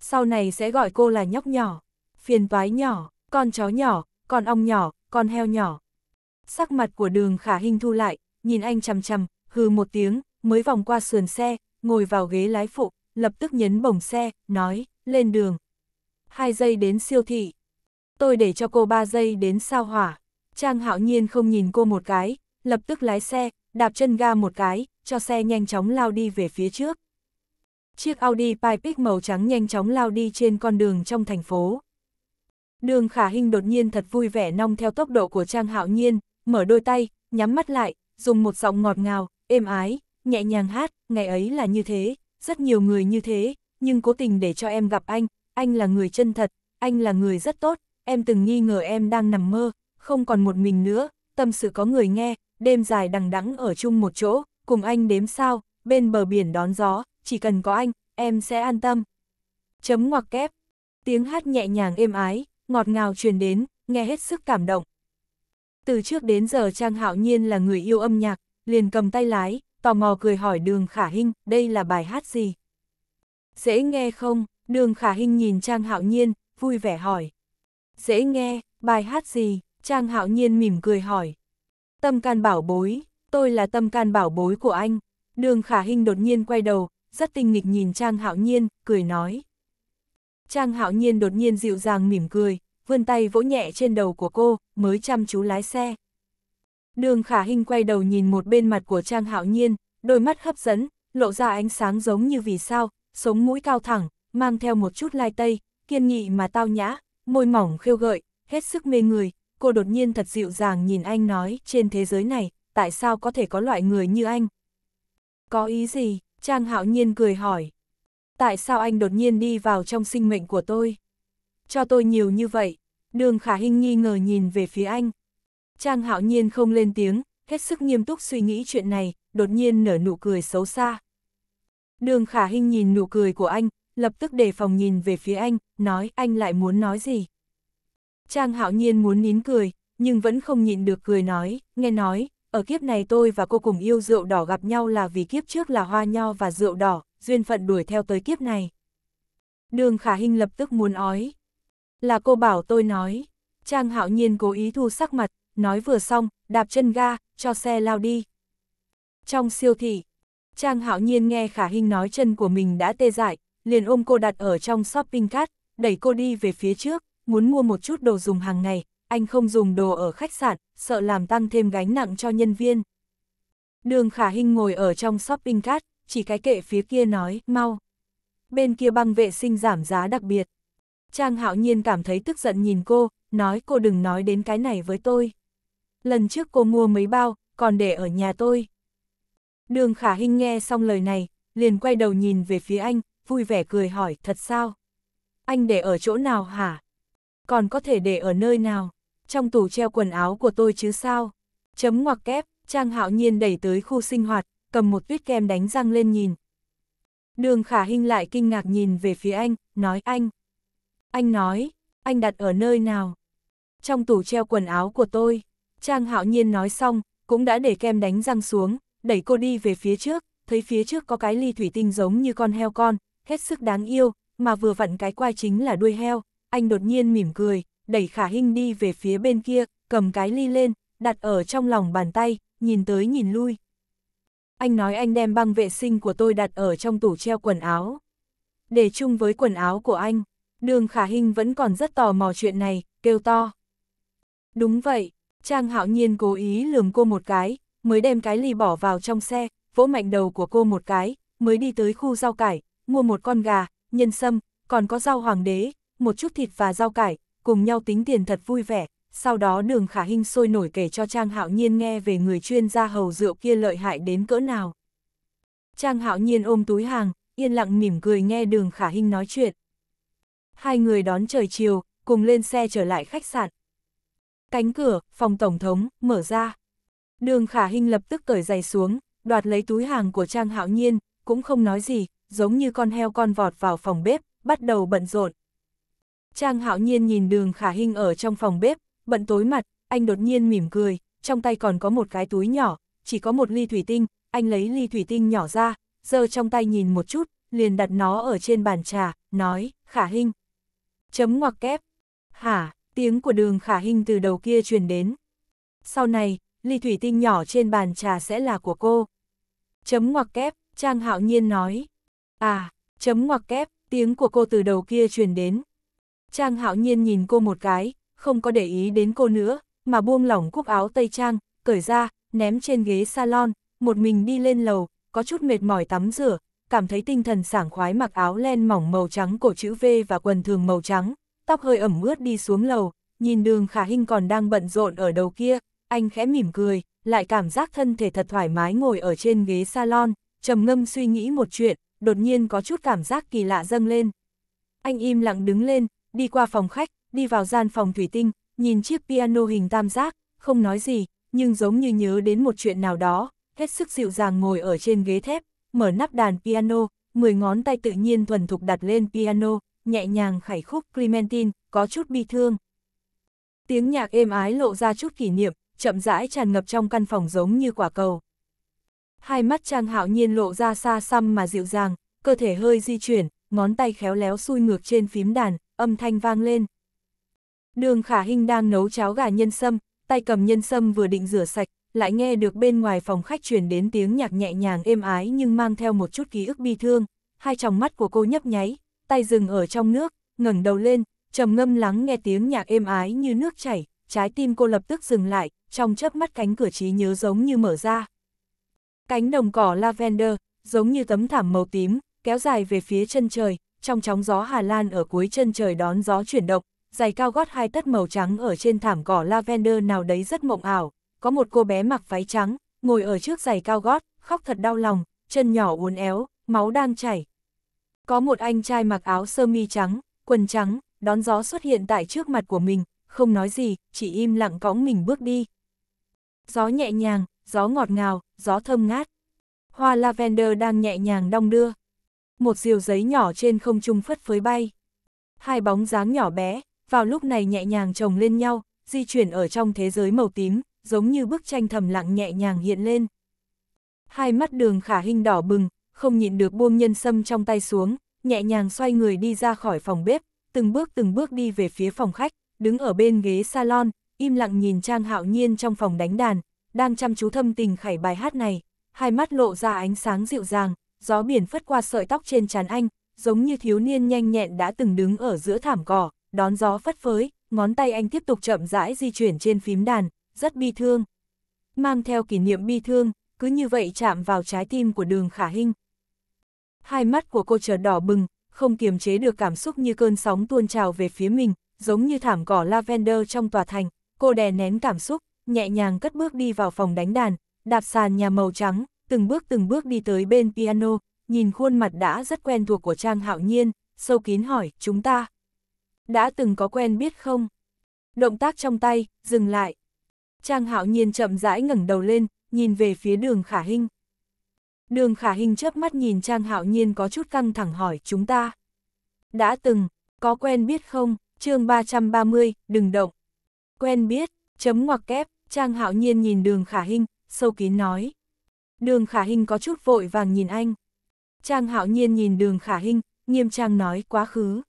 Sau này sẽ gọi cô là nhóc nhỏ, phiền toái nhỏ, con chó nhỏ, con ong nhỏ, con heo nhỏ. Sắc mặt của đường khả hình thu lại, nhìn anh chằm chằm, hừ một tiếng, mới vòng qua sườn xe, ngồi vào ghế lái phụ, lập tức nhấn bổng xe, nói, lên đường. Hai giây đến siêu thị. Tôi để cho cô ba giây đến sao hỏa. Trang hạo nhiên không nhìn cô một cái, lập tức lái xe, đạp chân ga một cái, cho xe nhanh chóng lao đi về phía trước chiếc Audi Pipic màu trắng nhanh chóng lao đi trên con đường trong thành phố. Đường khả hình đột nhiên thật vui vẻ nong theo tốc độ của Trang Hạo Nhiên, mở đôi tay, nhắm mắt lại, dùng một giọng ngọt ngào, êm ái, nhẹ nhàng hát, ngày ấy là như thế, rất nhiều người như thế, nhưng cố tình để cho em gặp anh, anh là người chân thật, anh là người rất tốt, em từng nghi ngờ em đang nằm mơ, không còn một mình nữa, tâm sự có người nghe, đêm dài đằng đẵng ở chung một chỗ, cùng anh đếm sao, bên bờ biển đón gió, chỉ cần có anh, em sẽ an tâm. Chấm ngoặc kép, tiếng hát nhẹ nhàng êm ái, ngọt ngào truyền đến, nghe hết sức cảm động. Từ trước đến giờ Trang Hạo Nhiên là người yêu âm nhạc, liền cầm tay lái, tò mò cười hỏi Đường Khả Hinh, đây là bài hát gì? Dễ nghe không? Đường Khả Hinh nhìn Trang Hạo Nhiên, vui vẻ hỏi. Dễ nghe, bài hát gì? Trang Hạo Nhiên mỉm cười hỏi. Tâm can bảo bối, tôi là tâm can bảo bối của anh. Đường Khả Hinh đột nhiên quay đầu, rất tinh nghịch nhìn Trang Hạo Nhiên, cười nói. Trang Hạo Nhiên đột nhiên dịu dàng mỉm cười, vươn tay vỗ nhẹ trên đầu của cô, mới chăm chú lái xe. Đường Khả Hinh quay đầu nhìn một bên mặt của Trang Hạo Nhiên, đôi mắt hấp dẫn, lộ ra ánh sáng giống như vì sao, sống mũi cao thẳng, mang theo một chút lai tây, kiên nghị mà tao nhã, môi mỏng khiêu gợi, hết sức mê người. Cô đột nhiên thật dịu dàng nhìn anh nói, trên thế giới này, tại sao có thể có loại người như anh? Có ý gì? Trang hạo nhiên cười hỏi. Tại sao anh đột nhiên đi vào trong sinh mệnh của tôi? Cho tôi nhiều như vậy. Đường khả Hinh nghi ngờ nhìn về phía anh. Trang hạo nhiên không lên tiếng, hết sức nghiêm túc suy nghĩ chuyện này, đột nhiên nở nụ cười xấu xa. Đường khả Hinh nhìn nụ cười của anh, lập tức đề phòng nhìn về phía anh, nói anh lại muốn nói gì. Trang hạo nhiên muốn nín cười, nhưng vẫn không nhịn được cười nói, nghe nói, ở kiếp này tôi và cô cùng yêu rượu đỏ gặp nhau là vì kiếp trước là hoa nho và rượu đỏ, duyên phận đuổi theo tới kiếp này. Đường khả Hinh lập tức muốn ói. Là cô bảo tôi nói. Trang hạo nhiên cố ý thu sắc mặt, nói vừa xong, đạp chân ga, cho xe lao đi. Trong siêu thị, Trang hạo nhiên nghe khả Hinh nói chân của mình đã tê dại, liền ôm cô đặt ở trong shopping cart, đẩy cô đi về phía trước, muốn mua một chút đồ dùng hàng ngày, anh không dùng đồ ở khách sạn, sợ làm tăng thêm gánh nặng cho nhân viên. Đường Khả Hinh ngồi ở trong shopping cart, chỉ cái kệ phía kia nói, mau. Bên kia băng vệ sinh giảm giá đặc biệt. Trang hạo nhiên cảm thấy tức giận nhìn cô, nói cô đừng nói đến cái này với tôi. Lần trước cô mua mấy bao, còn để ở nhà tôi. Đường Khả Hinh nghe xong lời này, liền quay đầu nhìn về phía anh, vui vẻ cười hỏi, thật sao? Anh để ở chỗ nào hả? Còn có thể để ở nơi nào? trong tủ treo quần áo của tôi chứ sao. Chấm ngoặc kép, Trang Hạo Nhiên đẩy tới khu sinh hoạt, cầm một tuyết kem đánh răng lên nhìn. Đường Khả Hinh lại kinh ngạc nhìn về phía anh, nói anh. Anh nói, anh đặt ở nơi nào? Trong tủ treo quần áo của tôi, Trang Hạo Nhiên nói xong, cũng đã để kem đánh răng xuống, đẩy cô đi về phía trước, thấy phía trước có cái ly thủy tinh giống như con heo con, hết sức đáng yêu, mà vừa vặn cái quai chính là đuôi heo, anh đột nhiên mỉm cười, đẩy khả hình đi về phía bên kia, cầm cái ly lên, đặt ở trong lòng bàn tay, nhìn tới nhìn lui. Anh nói anh đem băng vệ sinh của tôi đặt ở trong tủ treo quần áo. Để chung với quần áo của anh, đường khả hình vẫn còn rất tò mò chuyện này, kêu to. Đúng vậy, Trang hạo nhiên cố ý lườm cô một cái, mới đem cái ly bỏ vào trong xe, vỗ mạnh đầu của cô một cái, mới đi tới khu rau cải, mua một con gà, nhân sâm, còn có rau hoàng đế, một chút thịt và rau cải, cùng nhau tính tiền thật vui vẻ, sau đó đường khả hinh sôi nổi kể cho Trang Hạo Nhiên nghe về người chuyên gia hầu rượu kia lợi hại đến cỡ nào. Trang Hạo Nhiên ôm túi hàng, yên lặng mỉm cười nghe đường khả hinh nói chuyện. Hai người đón trời chiều, cùng lên xe trở lại khách sạn. Cánh cửa, phòng tổng thống, mở ra. Đường khả hinh lập tức cởi giày xuống, đoạt lấy túi hàng của Trang Hạo Nhiên, cũng không nói gì, giống như con heo con vọt vào phòng bếp, bắt đầu bận rộn. Trang hạo nhiên nhìn đường khả hình ở trong phòng bếp, bận tối mặt, anh đột nhiên mỉm cười, trong tay còn có một cái túi nhỏ, chỉ có một ly thủy tinh, anh lấy ly thủy tinh nhỏ ra, giơ trong tay nhìn một chút, liền đặt nó ở trên bàn trà, nói, khả hình. Chấm ngoặc kép. Hả, tiếng của đường khả hình từ đầu kia truyền đến. Sau này, ly thủy tinh nhỏ trên bàn trà sẽ là của cô. Chấm ngoặc kép, Trang hạo nhiên nói. À, chấm ngoặc kép, tiếng của cô từ đầu kia truyền đến. Trang hạo nhiên nhìn cô một cái, không có để ý đến cô nữa, mà buông lỏng cúc áo tây trang, cởi ra, ném trên ghế salon, một mình đi lên lầu, có chút mệt mỏi tắm rửa, cảm thấy tinh thần sảng khoái mặc áo len mỏng màu trắng cổ chữ V và quần thường màu trắng, tóc hơi ẩm ướt đi xuống lầu, nhìn đường khả hình còn đang bận rộn ở đầu kia, anh khẽ mỉm cười, lại cảm giác thân thể thật thoải mái ngồi ở trên ghế salon, trầm ngâm suy nghĩ một chuyện, đột nhiên có chút cảm giác kỳ lạ dâng lên. Anh im lặng đứng lên, đi qua phòng khách, đi vào gian phòng thủy tinh, nhìn chiếc piano hình tam giác, không nói gì, nhưng giống như nhớ đến một chuyện nào đó, hết sức dịu dàng ngồi ở trên ghế thép, mở nắp đàn piano, 10 ngón tay tự nhiên thuần thục đặt lên piano, nhẹ nhàng khải khúc Clementine, có chút bi thương. Tiếng nhạc êm ái lộ ra chút kỷ niệm, chậm rãi tràn ngập trong căn phòng giống như quả cầu. Hai mắt Trang Hạo Nhiên lộ ra xa xăm mà dịu dàng, cơ thể hơi di chuyển, ngón tay khéo léo xui ngược trên phím đàn, âm thanh vang lên. Đường khả Hinh đang nấu cháo gà nhân sâm, tay cầm nhân sâm vừa định rửa sạch, lại nghe được bên ngoài phòng khách truyền đến tiếng nhạc nhẹ nhàng êm ái nhưng mang theo một chút ký ức bi thương. Hai tròng mắt của cô nhấp nháy, tay dừng ở trong nước, ngẩng đầu lên, trầm ngâm lắng nghe tiếng nhạc êm ái như nước chảy, trái tim cô lập tức dừng lại, trong chớp mắt cánh cửa trí nhớ giống như mở ra. Cánh đồng cỏ lavender, giống như tấm thảm màu tím, kéo dài về phía chân trời, trong chóng gió Hà Lan ở cuối chân trời đón gió chuyển động, giày cao gót hai tất màu trắng ở trên thảm cỏ lavender nào đấy rất mộng ảo, có một cô bé mặc váy trắng, ngồi ở trước giày cao gót, khóc thật đau lòng, chân nhỏ uốn éo, máu đang chảy. Có một anh trai mặc áo sơ mi trắng, quần trắng, đón gió xuất hiện tại trước mặt của mình, không nói gì, chỉ im lặng cõng mình bước đi. Gió nhẹ nhàng, gió ngọt ngào, gió thơm ngát. Hoa lavender đang nhẹ nhàng đong đưa một diều giấy nhỏ trên không trung phất phới bay. Hai bóng dáng nhỏ bé, vào lúc này nhẹ nhàng chồng lên nhau, di chuyển ở trong thế giới màu tím, giống như bức tranh thầm lặng nhẹ nhàng hiện lên. Hai mắt đường khả hình đỏ bừng, không nhịn được buông nhân sâm trong tay xuống, nhẹ nhàng xoay người đi ra khỏi phòng bếp, từng bước từng bước đi về phía phòng khách, đứng ở bên ghế salon, im lặng nhìn Trang Hạo Nhiên trong phòng đánh đàn, đang chăm chú thâm tình khải bài hát này, hai mắt lộ ra ánh sáng dịu dàng, gió biển phất qua sợi tóc trên trán anh, giống như thiếu niên nhanh nhẹn đã từng đứng ở giữa thảm cỏ, đón gió phất phới, ngón tay anh tiếp tục chậm rãi di chuyển trên phím đàn, rất bi thương. Mang theo kỷ niệm bi thương, cứ như vậy chạm vào trái tim của đường khả hinh. Hai mắt của cô chợt đỏ bừng, không kiềm chế được cảm xúc như cơn sóng tuôn trào về phía mình, giống như thảm cỏ lavender trong tòa thành, cô đè nén cảm xúc, nhẹ nhàng cất bước đi vào phòng đánh đàn, đạp sàn nhà màu trắng, từng bước từng bước đi tới bên piano, nhìn khuôn mặt đã rất quen thuộc của Trang Hạo Nhiên, sâu kín hỏi, chúng ta đã từng có quen biết không? Động tác trong tay, dừng lại. Trang Hạo Nhiên chậm rãi ngẩng đầu lên, nhìn về phía đường khả Hinh. Đường khả Hinh chớp mắt nhìn Trang Hạo Nhiên có chút căng thẳng hỏi chúng ta. Đã từng, có quen biết không? chương 330, đừng động. Quen biết, chấm ngoặc kép, Trang Hạo Nhiên nhìn đường khả Hinh sâu kín nói. Đường khả Hinh có chút vội vàng nhìn anh. Trang hạo nhiên nhìn đường khả Hinh, nghiêm trang nói quá khứ.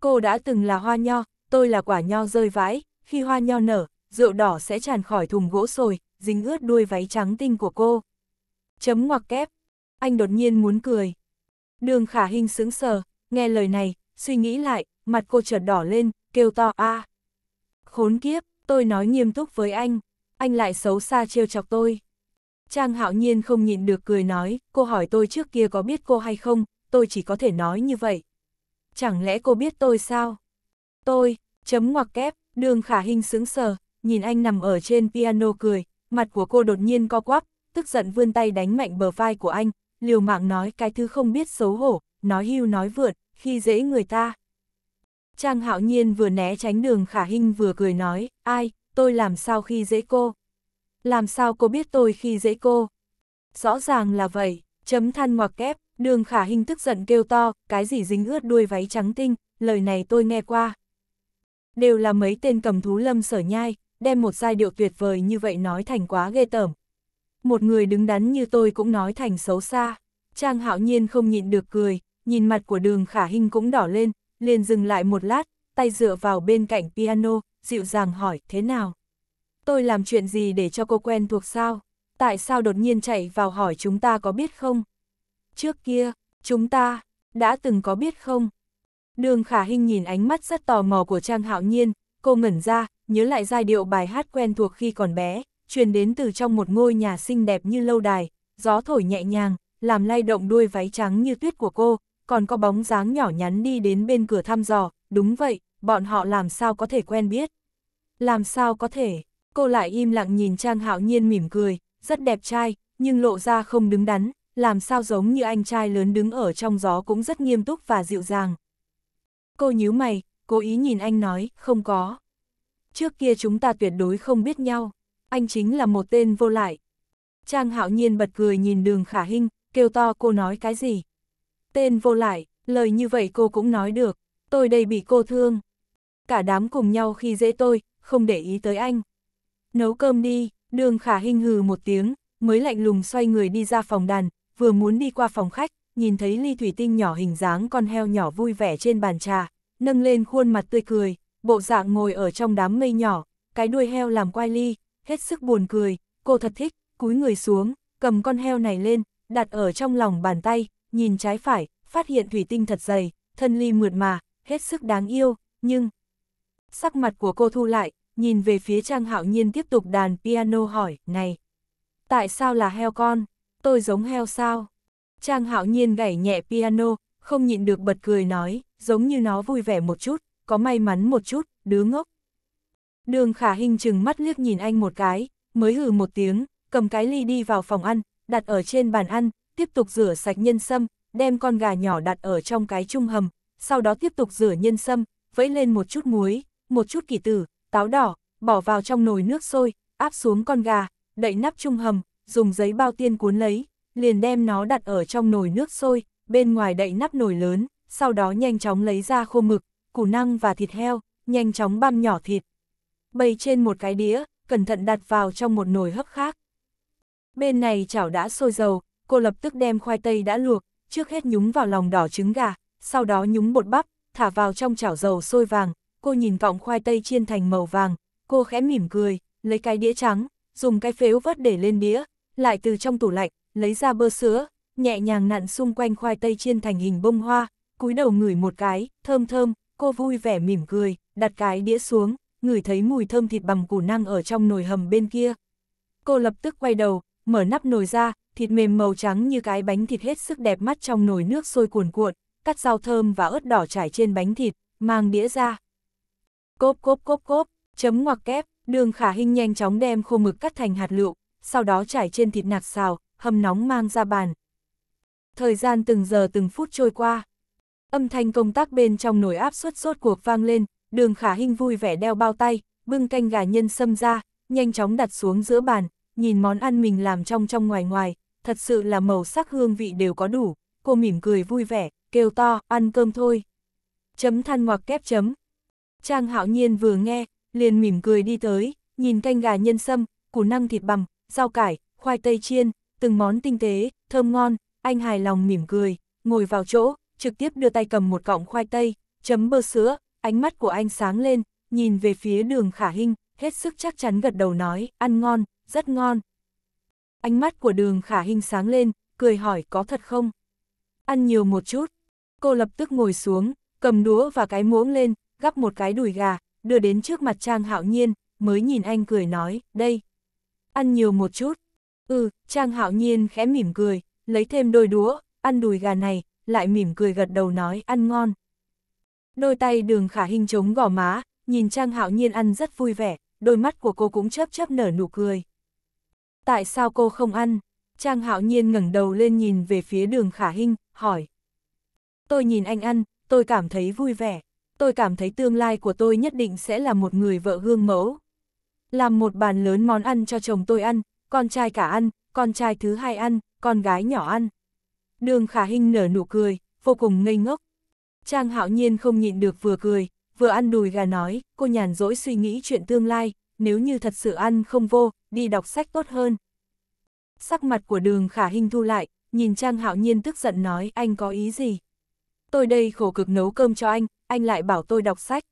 Cô đã từng là hoa nho, tôi là quả nho rơi vãi, khi hoa nho nở, rượu đỏ sẽ tràn khỏi thùng gỗ sồi, dính ướt đuôi váy trắng tinh của cô. Chấm ngoặc kép. Anh đột nhiên muốn cười. Đường khả Hinh sững sờ, nghe lời này, suy nghĩ lại, mặt cô chợt đỏ lên, kêu to a à. Khốn kiếp, tôi nói nghiêm túc với anh, anh lại xấu xa trêu chọc tôi. Trang hạo nhiên không nhịn được cười nói, cô hỏi tôi trước kia có biết cô hay không, tôi chỉ có thể nói như vậy. Chẳng lẽ cô biết tôi sao? Tôi, chấm ngoặc kép, đường khả hình sững sờ, nhìn anh nằm ở trên piano cười, mặt của cô đột nhiên co quắp, tức giận vươn tay đánh mạnh bờ vai của anh, liều mạng nói cái thứ không biết xấu hổ, nói hưu nói vượt, khi dễ người ta. Trang hạo nhiên vừa né tránh đường khả hình vừa cười nói, ai, tôi làm sao khi dễ cô? làm sao cô biết tôi khi dễ cô? Rõ ràng là vậy, chấm than ngoặc kép, đường khả hình tức giận kêu to, cái gì dính ướt đuôi váy trắng tinh, lời này tôi nghe qua. Đều là mấy tên cầm thú lâm sở nhai, đem một giai điệu tuyệt vời như vậy nói thành quá ghê tởm. Một người đứng đắn như tôi cũng nói thành xấu xa. Trang hạo nhiên không nhịn được cười, nhìn mặt của đường khả hình cũng đỏ lên, liền dừng lại một lát, tay dựa vào bên cạnh piano, dịu dàng hỏi thế nào. Tôi làm chuyện gì để cho cô quen thuộc sao? Tại sao đột nhiên chạy vào hỏi chúng ta có biết không? Trước kia, chúng ta, đã từng có biết không? Đường khả hình nhìn ánh mắt rất tò mò của Trang Hạo Nhiên, cô ngẩn ra, nhớ lại giai điệu bài hát quen thuộc khi còn bé, truyền đến từ trong một ngôi nhà xinh đẹp như lâu đài, gió thổi nhẹ nhàng, làm lay động đuôi váy trắng như tuyết của cô, còn có bóng dáng nhỏ nhắn đi đến bên cửa thăm dò, đúng vậy, bọn họ làm sao có thể quen biết? Làm sao có thể? cô lại im lặng nhìn Trang Hạo Nhiên mỉm cười, rất đẹp trai, nhưng lộ ra không đứng đắn, làm sao giống như anh trai lớn đứng ở trong gió cũng rất nghiêm túc và dịu dàng. Cô nhíu mày, cố ý nhìn anh nói, không có. Trước kia chúng ta tuyệt đối không biết nhau, anh chính là một tên vô lại. Trang Hạo Nhiên bật cười nhìn đường khả hinh, kêu to cô nói cái gì. Tên vô lại, lời như vậy cô cũng nói được, tôi đây bị cô thương. Cả đám cùng nhau khi dễ tôi, không để ý tới anh nấu cơm đi, đường khả hình hừ một tiếng, mới lạnh lùng xoay người đi ra phòng đàn, vừa muốn đi qua phòng khách, nhìn thấy ly thủy tinh nhỏ hình dáng con heo nhỏ vui vẻ trên bàn trà, nâng lên khuôn mặt tươi cười, bộ dạng ngồi ở trong đám mây nhỏ, cái đuôi heo làm quai ly, hết sức buồn cười, cô thật thích, cúi người xuống, cầm con heo này lên, đặt ở trong lòng bàn tay, nhìn trái phải, phát hiện thủy tinh thật dày, thân ly mượt mà, hết sức đáng yêu, nhưng... Sắc mặt của cô thu lại, nhìn về phía Trang Hạo Nhiên tiếp tục đàn piano hỏi, này, tại sao là heo con, tôi giống heo sao? Trang Hạo Nhiên gảy nhẹ piano, không nhịn được bật cười nói, giống như nó vui vẻ một chút, có may mắn một chút, đứa ngốc. Đường khả hình chừng mắt liếc nhìn anh một cái, mới hừ một tiếng, cầm cái ly đi vào phòng ăn, đặt ở trên bàn ăn, tiếp tục rửa sạch nhân sâm, đem con gà nhỏ đặt ở trong cái chung hầm, sau đó tiếp tục rửa nhân sâm, vẫy lên một chút muối, một chút kỳ tử, táo đỏ, bỏ vào trong nồi nước sôi, áp xuống con gà, đậy nắp trung hầm, dùng giấy bao tiên cuốn lấy, liền đem nó đặt ở trong nồi nước sôi, bên ngoài đậy nắp nồi lớn, sau đó nhanh chóng lấy ra khô mực, củ năng và thịt heo, nhanh chóng băm nhỏ thịt. Bày trên một cái đĩa, cẩn thận đặt vào trong một nồi hấp khác. Bên này chảo đã sôi dầu, cô lập tức đem khoai tây đã luộc, trước hết nhúng vào lòng đỏ trứng gà, sau đó nhúng bột bắp, thả vào trong chảo dầu sôi vàng, cô nhìn cọng khoai tây chiên thành màu vàng, cô khẽ mỉm cười, lấy cái đĩa trắng, dùng cái phếu vớt để lên đĩa, lại từ trong tủ lạnh, lấy ra bơ sữa, nhẹ nhàng nặn xung quanh khoai tây chiên thành hình bông hoa, cúi đầu ngửi một cái, thơm thơm, cô vui vẻ mỉm cười, đặt cái đĩa xuống, ngửi thấy mùi thơm thịt bằm củ năng ở trong nồi hầm bên kia. Cô lập tức quay đầu, mở nắp nồi ra, thịt mềm màu trắng như cái bánh thịt hết sức đẹp mắt trong nồi nước sôi cuồn cuộn, cắt rau thơm và ớt đỏ trải trên bánh thịt, mang đĩa ra. Cốp cốp cốp cốp, chấm ngoặc kép, đường khả hình nhanh chóng đem khô mực cắt thành hạt lựu, sau đó trải trên thịt nạc xào, hầm nóng mang ra bàn. Thời gian từng giờ từng phút trôi qua. Âm thanh công tác bên trong nồi áp suất rốt cuộc vang lên, đường khả hình vui vẻ đeo bao tay, bưng canh gà nhân xâm ra, nhanh chóng đặt xuống giữa bàn, nhìn món ăn mình làm trong trong ngoài ngoài, thật sự là màu sắc hương vị đều có đủ, cô mỉm cười vui vẻ, kêu to, ăn cơm thôi. Chấm than ngoặc kép chấm, Trang hạo nhiên vừa nghe, liền mỉm cười đi tới, nhìn canh gà nhân sâm, củ năng thịt bằm, rau cải, khoai tây chiên, từng món tinh tế, thơm ngon, anh hài lòng mỉm cười, ngồi vào chỗ, trực tiếp đưa tay cầm một cọng khoai tây, chấm bơ sữa, ánh mắt của anh sáng lên, nhìn về phía đường khả hinh, hết sức chắc chắn gật đầu nói, ăn ngon, rất ngon. Ánh mắt của đường khả hinh sáng lên, cười hỏi có thật không? Ăn nhiều một chút. Cô lập tức ngồi xuống, cầm đũa và cái muỗng lên, gắp một cái đùi gà, đưa đến trước mặt Trang Hạo Nhiên, mới nhìn anh cười nói, đây, ăn nhiều một chút. Ừ, Trang Hạo Nhiên khẽ mỉm cười, lấy thêm đôi đũa, ăn đùi gà này, lại mỉm cười gật đầu nói ăn ngon. Đôi tay đường khả hình chống gò má, nhìn Trang Hạo Nhiên ăn rất vui vẻ, đôi mắt của cô cũng chớp chớp nở nụ cười. Tại sao cô không ăn? Trang Hạo Nhiên ngẩng đầu lên nhìn về phía đường khả hình, hỏi. Tôi nhìn anh ăn, tôi cảm thấy vui vẻ tôi cảm thấy tương lai của tôi nhất định sẽ là một người vợ gương mẫu. Làm một bàn lớn món ăn cho chồng tôi ăn, con trai cả ăn, con trai thứ hai ăn, con gái nhỏ ăn. Đường khả Hinh nở nụ cười, vô cùng ngây ngốc. Trang hạo nhiên không nhịn được vừa cười, vừa ăn đùi gà nói, cô nhàn rỗi suy nghĩ chuyện tương lai, nếu như thật sự ăn không vô, đi đọc sách tốt hơn. Sắc mặt của đường khả Hinh thu lại, nhìn Trang hạo nhiên tức giận nói anh có ý gì? tôi đây khổ cực nấu cơm cho anh, anh lại bảo tôi đọc sách.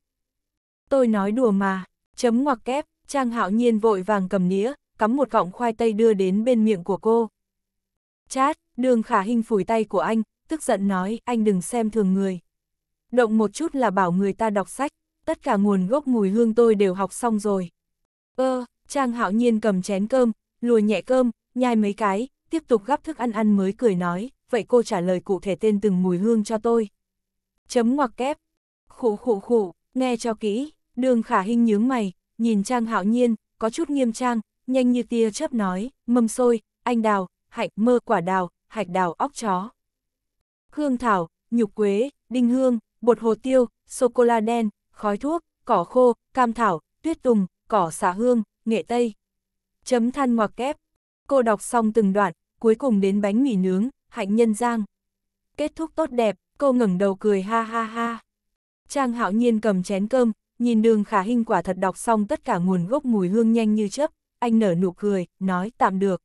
Tôi nói đùa mà, chấm ngoặc kép, Trang Hạo Nhiên vội vàng cầm nĩa, cắm một gọng khoai tây đưa đến bên miệng của cô. Chát, đường khả hình phủi tay của anh, tức giận nói anh đừng xem thường người. Động một chút là bảo người ta đọc sách, tất cả nguồn gốc mùi hương tôi đều học xong rồi. Ơ, ờ, Trang Hạo Nhiên cầm chén cơm, lùa nhẹ cơm, nhai mấy cái, tiếp tục gắp thức ăn ăn mới cười nói vậy cô trả lời cụ thể tên từng mùi hương cho tôi. Chấm ngoặc kép. Khủ khủ khủ, nghe cho kỹ, đường khả hình nhướng mày, nhìn Trang hạo nhiên, có chút nghiêm trang, nhanh như tia chớp nói, mâm xôi, anh đào, hạch mơ quả đào, hạch đào óc chó. Hương thảo, nhục quế, đinh hương, bột hồ tiêu, sô-cô-la đen, khói thuốc, cỏ khô, cam thảo, tuyết tùng, cỏ xạ hương, nghệ tây. Chấm than ngoặc kép. Cô đọc xong từng đoạn, cuối cùng đến bánh mì nướng, hạnh nhân giang. Kết thúc tốt đẹp, cô ngẩng đầu cười ha ha ha. Trang hạo nhiên cầm chén cơm, nhìn đường khả hình quả thật đọc xong tất cả nguồn gốc mùi hương nhanh như chớp, anh nở nụ cười, nói tạm được.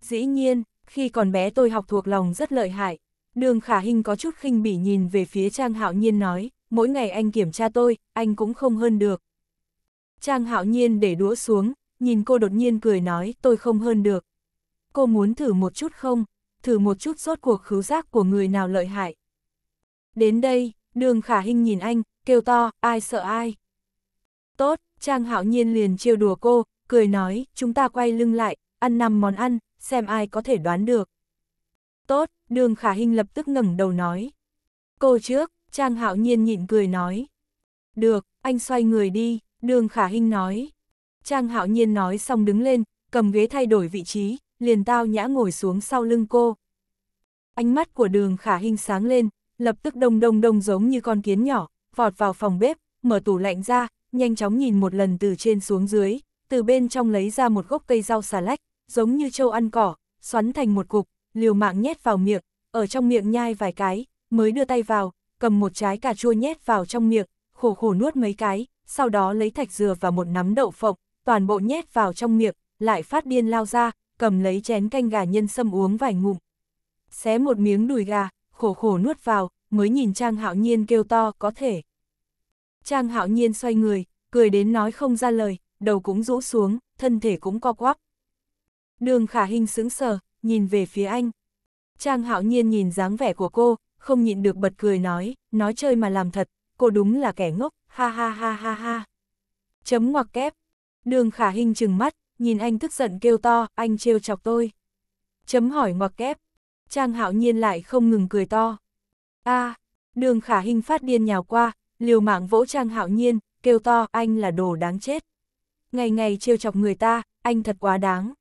Dĩ nhiên, khi còn bé tôi học thuộc lòng rất lợi hại. Đường khả hình có chút khinh bỉ nhìn về phía Trang hạo nhiên nói, mỗi ngày anh kiểm tra tôi, anh cũng không hơn được. Trang hạo nhiên để đũa xuống, nhìn cô đột nhiên cười nói tôi không hơn được. Cô muốn thử một chút không? thử một chút rốt cuộc khứu giác của người nào lợi hại. Đến đây, đường khả hình nhìn anh, kêu to, ai sợ ai. Tốt, Trang Hạo Nhiên liền trêu đùa cô, cười nói, chúng ta quay lưng lại, ăn năm món ăn, xem ai có thể đoán được. Tốt, đường khả hình lập tức ngẩng đầu nói. Cô trước, Trang Hạo Nhiên nhịn cười nói. Được, anh xoay người đi, đường khả hình nói. Trang Hạo Nhiên nói xong đứng lên, cầm ghế thay đổi vị trí, liền tao nhã ngồi xuống sau lưng cô. Ánh mắt của đường khả hình sáng lên, lập tức đông đông đông giống như con kiến nhỏ, vọt vào phòng bếp, mở tủ lạnh ra, nhanh chóng nhìn một lần từ trên xuống dưới, từ bên trong lấy ra một gốc cây rau xà lách, giống như châu ăn cỏ, xoắn thành một cục, liều mạng nhét vào miệng, ở trong miệng nhai vài cái, mới đưa tay vào, cầm một trái cà chua nhét vào trong miệng, khổ khổ nuốt mấy cái, sau đó lấy thạch dừa và một nắm đậu phộng, toàn bộ nhét vào trong miệng, lại phát điên lao ra, cầm lấy chén canh gà nhân sâm uống vài ngụm. Xé một miếng đùi gà, khổ khổ nuốt vào, mới nhìn Trang Hạo Nhiên kêu to, có thể. Trang Hạo Nhiên xoay người, cười đến nói không ra lời, đầu cũng rũ xuống, thân thể cũng co quắp. Đường khả hình sững sờ, nhìn về phía anh. Trang Hạo Nhiên nhìn dáng vẻ của cô, không nhịn được bật cười nói, nói chơi mà làm thật, cô đúng là kẻ ngốc, ha ha ha ha ha. Chấm ngoặc kép. Đường khả hình trừng mắt, nhìn anh tức giận kêu to, anh trêu chọc tôi. Chấm hỏi ngoặc kép, Trang hạo nhiên lại không ngừng cười to. a à, đường khả hình phát điên nhào qua, liều mạng vỗ Trang hạo nhiên, kêu to anh là đồ đáng chết. Ngày ngày trêu chọc người ta, anh thật quá đáng.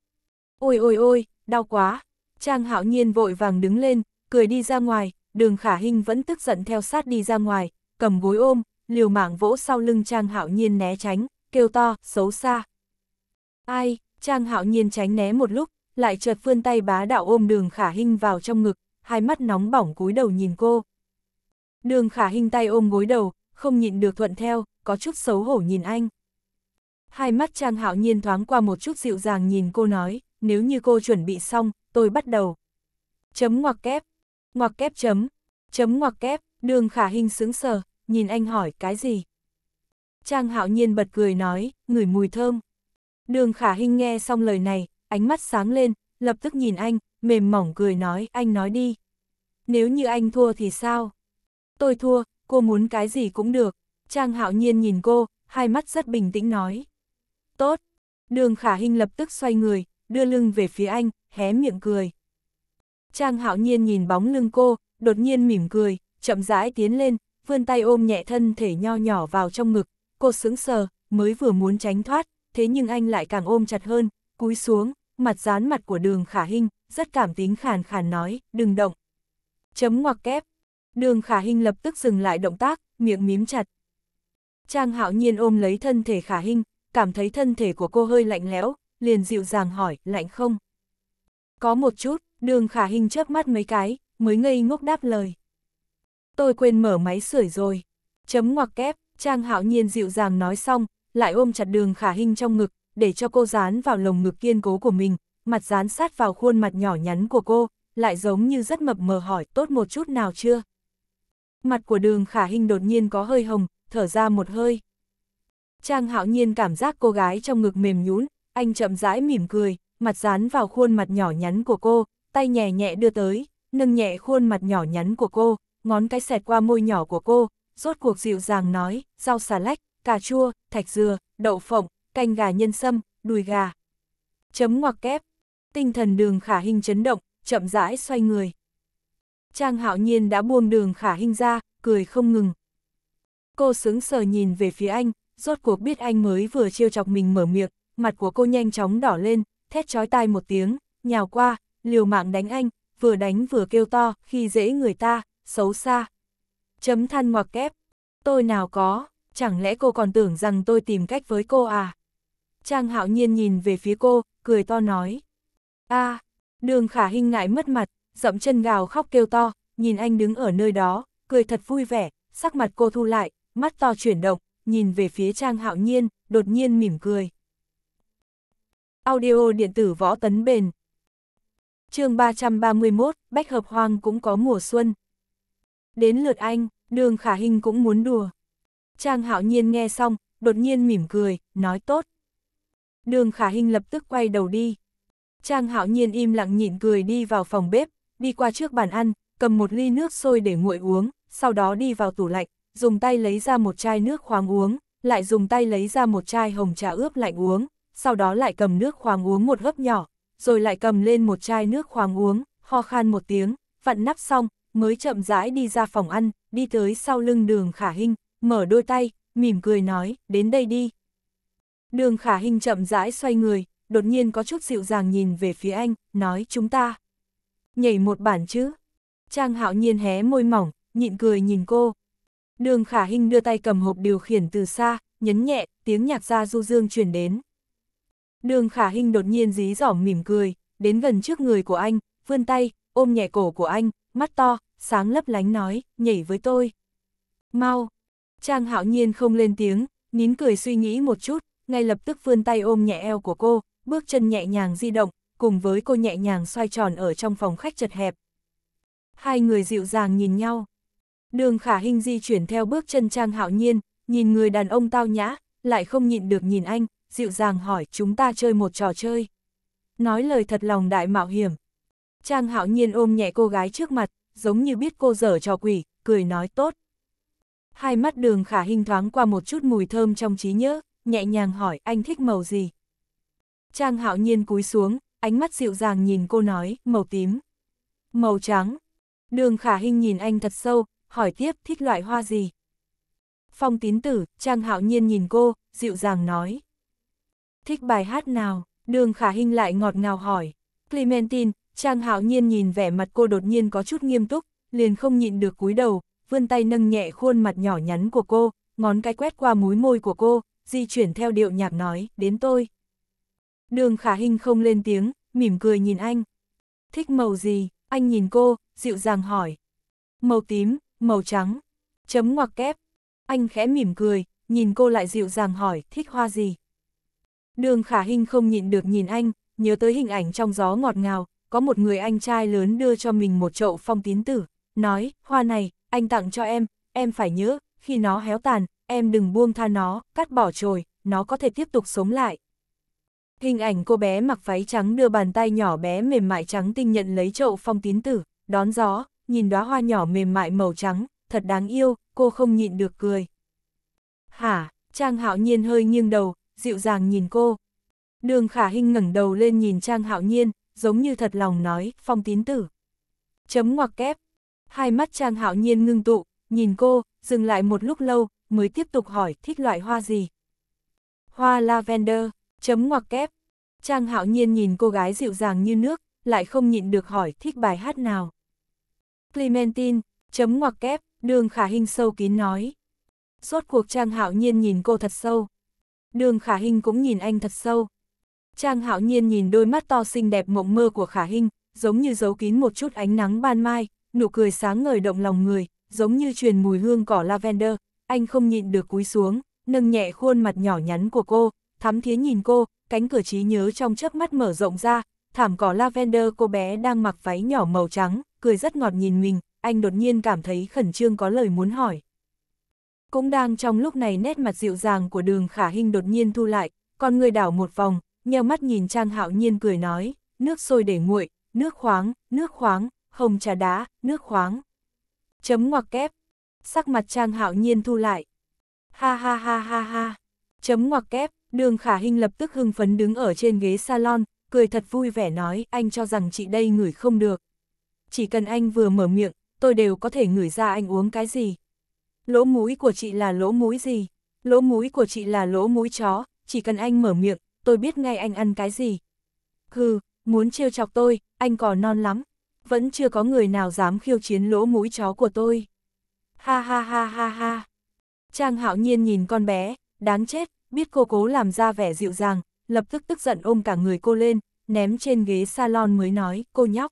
Ôi ôi ôi, đau quá. Trang hạo nhiên vội vàng đứng lên, cười đi ra ngoài, đường khả hình vẫn tức giận theo sát đi ra ngoài, cầm gối ôm, liều mạng vỗ sau lưng Trang hạo nhiên né tránh, kêu to, xấu xa, Ai, Trang Hạo Nhiên tránh né một lúc, lại chợt vươn tay bá đạo ôm đường khả Hinh vào trong ngực, hai mắt nóng bỏng cúi đầu nhìn cô. Đường khả Hinh tay ôm gối đầu, không nhịn được thuận theo, có chút xấu hổ nhìn anh. Hai mắt Trang Hạo Nhiên thoáng qua một chút dịu dàng nhìn cô nói, nếu như cô chuẩn bị xong, tôi bắt đầu. Chấm ngoặc kép, ngoặc kép chấm, chấm ngoặc kép, đường khả Hinh sững sờ, nhìn anh hỏi cái gì. Trang Hạo Nhiên bật cười nói, ngửi mùi thơm. Đường khả hình nghe xong lời này, ánh mắt sáng lên, lập tức nhìn anh, mềm mỏng cười nói, anh nói đi. Nếu như anh thua thì sao? Tôi thua, cô muốn cái gì cũng được. Trang hạo nhiên nhìn cô, hai mắt rất bình tĩnh nói. Tốt. Đường khả hình lập tức xoay người, đưa lưng về phía anh, hé miệng cười. Trang hạo nhiên nhìn bóng lưng cô, đột nhiên mỉm cười, chậm rãi tiến lên, vươn tay ôm nhẹ thân thể nho nhỏ vào trong ngực. Cô sững sờ, mới vừa muốn tránh thoát, thế nhưng anh lại càng ôm chặt hơn, cúi xuống, mặt dán mặt của đường khả hình, rất cảm tính khàn khàn nói, đừng động. Chấm ngoặc kép. Đường khả hình lập tức dừng lại động tác, miệng mím chặt. Trang hạo nhiên ôm lấy thân thể khả hình, cảm thấy thân thể của cô hơi lạnh lẽo, liền dịu dàng hỏi, lạnh không? Có một chút, đường khả hình chớp mắt mấy cái, mới ngây ngốc đáp lời. Tôi quên mở máy sưởi rồi. Chấm ngoặc kép, Trang hạo nhiên dịu dàng nói xong, lại ôm chặt đường khả hình trong ngực, để cho cô dán vào lồng ngực kiên cố của mình, mặt dán sát vào khuôn mặt nhỏ nhắn của cô, lại giống như rất mập mờ hỏi tốt một chút nào chưa. Mặt của đường khả hình đột nhiên có hơi hồng, thở ra một hơi. Trang hạo nhiên cảm giác cô gái trong ngực mềm nhũn, anh chậm rãi mỉm cười, mặt dán vào khuôn mặt nhỏ nhắn của cô, tay nhẹ nhẹ đưa tới, nâng nhẹ khuôn mặt nhỏ nhắn của cô, ngón cái xẹt qua môi nhỏ của cô, rốt cuộc dịu dàng nói, rau xà lách, cà chua, thạch dừa, đậu phộng, canh gà nhân sâm, đùi gà. Chấm ngoặc kép. Tinh thần đường khả hình chấn động, chậm rãi xoay người. Trang hạo nhiên đã buông đường khả hình ra, cười không ngừng. Cô sướng sờ nhìn về phía anh, rốt cuộc biết anh mới vừa trêu chọc mình mở miệng, mặt của cô nhanh chóng đỏ lên, thét chói tai một tiếng, nhào qua, liều mạng đánh anh, vừa đánh vừa kêu to, khi dễ người ta, xấu xa. Chấm than ngoặc kép, tôi nào có, chẳng lẽ cô còn tưởng rằng tôi tìm cách với cô à? Trang hạo nhiên nhìn về phía cô, cười to nói. a à, đường khả hình ngại mất mặt, dậm chân gào khóc kêu to, nhìn anh đứng ở nơi đó, cười thật vui vẻ, sắc mặt cô thu lại, mắt to chuyển động, nhìn về phía Trang hạo nhiên, đột nhiên mỉm cười. Audio điện tử võ tấn bền chương 331, Bách Hợp Hoang cũng có mùa xuân. Đến lượt anh, đường khả hình cũng muốn đùa. Trang hạo nhiên nghe xong, đột nhiên mỉm cười, nói tốt. Đường khả Hinh lập tức quay đầu đi. Trang hạo nhiên im lặng nhịn cười đi vào phòng bếp, đi qua trước bàn ăn, cầm một ly nước sôi để nguội uống, sau đó đi vào tủ lạnh, dùng tay lấy ra một chai nước khoáng uống, lại dùng tay lấy ra một chai hồng trà ướp lạnh uống, sau đó lại cầm nước khoáng uống một hớp nhỏ, rồi lại cầm lên một chai nước khoáng uống, ho khan một tiếng, vặn nắp xong, mới chậm rãi đi ra phòng ăn, đi tới sau lưng đường khả Hinh mở đôi tay, mỉm cười nói, đến đây đi. Đường khả hình chậm rãi xoay người, đột nhiên có chút dịu dàng nhìn về phía anh, nói chúng ta. Nhảy một bản chứ. Trang hạo nhiên hé môi mỏng, nhịn cười nhìn cô. Đường khả hình đưa tay cầm hộp điều khiển từ xa, nhấn nhẹ, tiếng nhạc ra du dương truyền đến. Đường khả hình đột nhiên dí dỏm mỉm cười, đến gần trước người của anh, vươn tay, ôm nhẹ cổ của anh, mắt to, sáng lấp lánh nói, nhảy với tôi. Mau, Trang hạo nhiên không lên tiếng, nín cười suy nghĩ một chút, ngay lập tức vươn tay ôm nhẹ eo của cô, bước chân nhẹ nhàng di động, cùng với cô nhẹ nhàng xoay tròn ở trong phòng khách chật hẹp. Hai người dịu dàng nhìn nhau. Đường khả hình di chuyển theo bước chân Trang hạo nhiên, nhìn người đàn ông tao nhã, lại không nhịn được nhìn anh, dịu dàng hỏi chúng ta chơi một trò chơi. Nói lời thật lòng đại mạo hiểm. Trang hạo nhiên ôm nhẹ cô gái trước mặt, giống như biết cô dở trò quỷ, cười nói tốt. Hai mắt đường khả hình thoáng qua một chút mùi thơm trong trí nhớ, nhẹ nhàng hỏi anh thích màu gì. Trang hạo nhiên cúi xuống, ánh mắt dịu dàng nhìn cô nói, màu tím, màu trắng. Đường khả hình nhìn anh thật sâu, hỏi tiếp thích loại hoa gì. Phong tín tử, Trang hạo nhiên nhìn cô, dịu dàng nói. Thích bài hát nào, đường khả hình lại ngọt ngào hỏi. Clementine, Trang hạo nhiên nhìn vẻ mặt cô đột nhiên có chút nghiêm túc, liền không nhịn được cúi đầu, vươn tay nâng nhẹ khuôn mặt nhỏ nhắn của cô, ngón cái quét qua múi môi của cô, di chuyển theo điệu nhạc nói, đến tôi. Đường khả hình không lên tiếng, mỉm cười nhìn anh. Thích màu gì? Anh nhìn cô, dịu dàng hỏi. Màu tím, màu trắng, chấm ngoặc kép. Anh khẽ mỉm cười, nhìn cô lại dịu dàng hỏi, thích hoa gì? Đường khả hình không nhịn được nhìn anh, nhớ tới hình ảnh trong gió ngọt ngào, có một người anh trai lớn đưa cho mình một chậu phong tín tử, nói, hoa này, anh tặng cho em, em phải nhớ, khi nó héo tàn, em đừng buông tha nó, cắt bỏ trồi, nó có thể tiếp tục sống lại. Hình ảnh cô bé mặc váy trắng đưa bàn tay nhỏ bé mềm mại trắng tinh nhận lấy chậu phong tín tử, đón gió, nhìn đóa hoa nhỏ mềm mại màu trắng, thật đáng yêu, cô không nhịn được cười. Hả, Trang Hạo Nhiên hơi nghiêng đầu, dịu dàng nhìn cô. Đường Khả Hinh ngẩng đầu lên nhìn Trang Hạo Nhiên, giống như thật lòng nói, phong tín tử. Chấm ngoặc kép, hai mắt Trang Hạo Nhiên ngưng tụ, nhìn cô, dừng lại một lúc lâu, mới tiếp tục hỏi thích loại hoa gì. Hoa lavender, chấm ngoặc kép. Trang Hạo Nhiên nhìn cô gái dịu dàng như nước, lại không nhịn được hỏi thích bài hát nào. Clementine, chấm ngoặc kép, đường khả hình sâu kín nói. suốt cuộc Trang Hạo Nhiên nhìn cô thật sâu. Đường khả hình cũng nhìn anh thật sâu. Trang Hạo Nhiên nhìn đôi mắt to xinh đẹp mộng mơ của khả hình, giống như giấu kín một chút ánh nắng ban mai, nụ cười sáng ngời động lòng người, giống như truyền mùi hương cỏ lavender, anh không nhịn được cúi xuống, nâng nhẹ khuôn mặt nhỏ nhắn của cô, thắm thiến nhìn cô, cánh cửa trí nhớ trong chớp mắt mở rộng ra, thảm cỏ lavender cô bé đang mặc váy nhỏ màu trắng, cười rất ngọt nhìn mình, anh đột nhiên cảm thấy khẩn trương có lời muốn hỏi. Cũng đang trong lúc này nét mặt dịu dàng của đường khả hình đột nhiên thu lại, con người đảo một vòng, nheo mắt nhìn Trang Hạo Nhiên cười nói, nước sôi để nguội, nước khoáng, nước khoáng, hồng trà đá, nước khoáng. Chấm ngoặc kép. Sắc mặt Trang Hạo Nhiên thu lại. Ha ha ha ha ha. Chấm ngoặc kép, đường khả hình lập tức hưng phấn đứng ở trên ghế salon, cười thật vui vẻ nói anh cho rằng chị đây ngửi không được. Chỉ cần anh vừa mở miệng, tôi đều có thể ngửi ra anh uống cái gì. Lỗ mũi của chị là lỗ mũi gì? Lỗ mũi của chị là lỗ mũi chó, chỉ cần anh mở miệng, tôi biết ngay anh ăn cái gì. Hừ, muốn trêu chọc tôi, anh còn non lắm vẫn chưa có người nào dám khiêu chiến lỗ mũi chó của tôi. Ha ha ha ha ha. Trang hạo nhiên nhìn con bé, đáng chết, biết cô cố làm ra vẻ dịu dàng, lập tức tức giận ôm cả người cô lên, ném trên ghế salon mới nói, cô nhóc.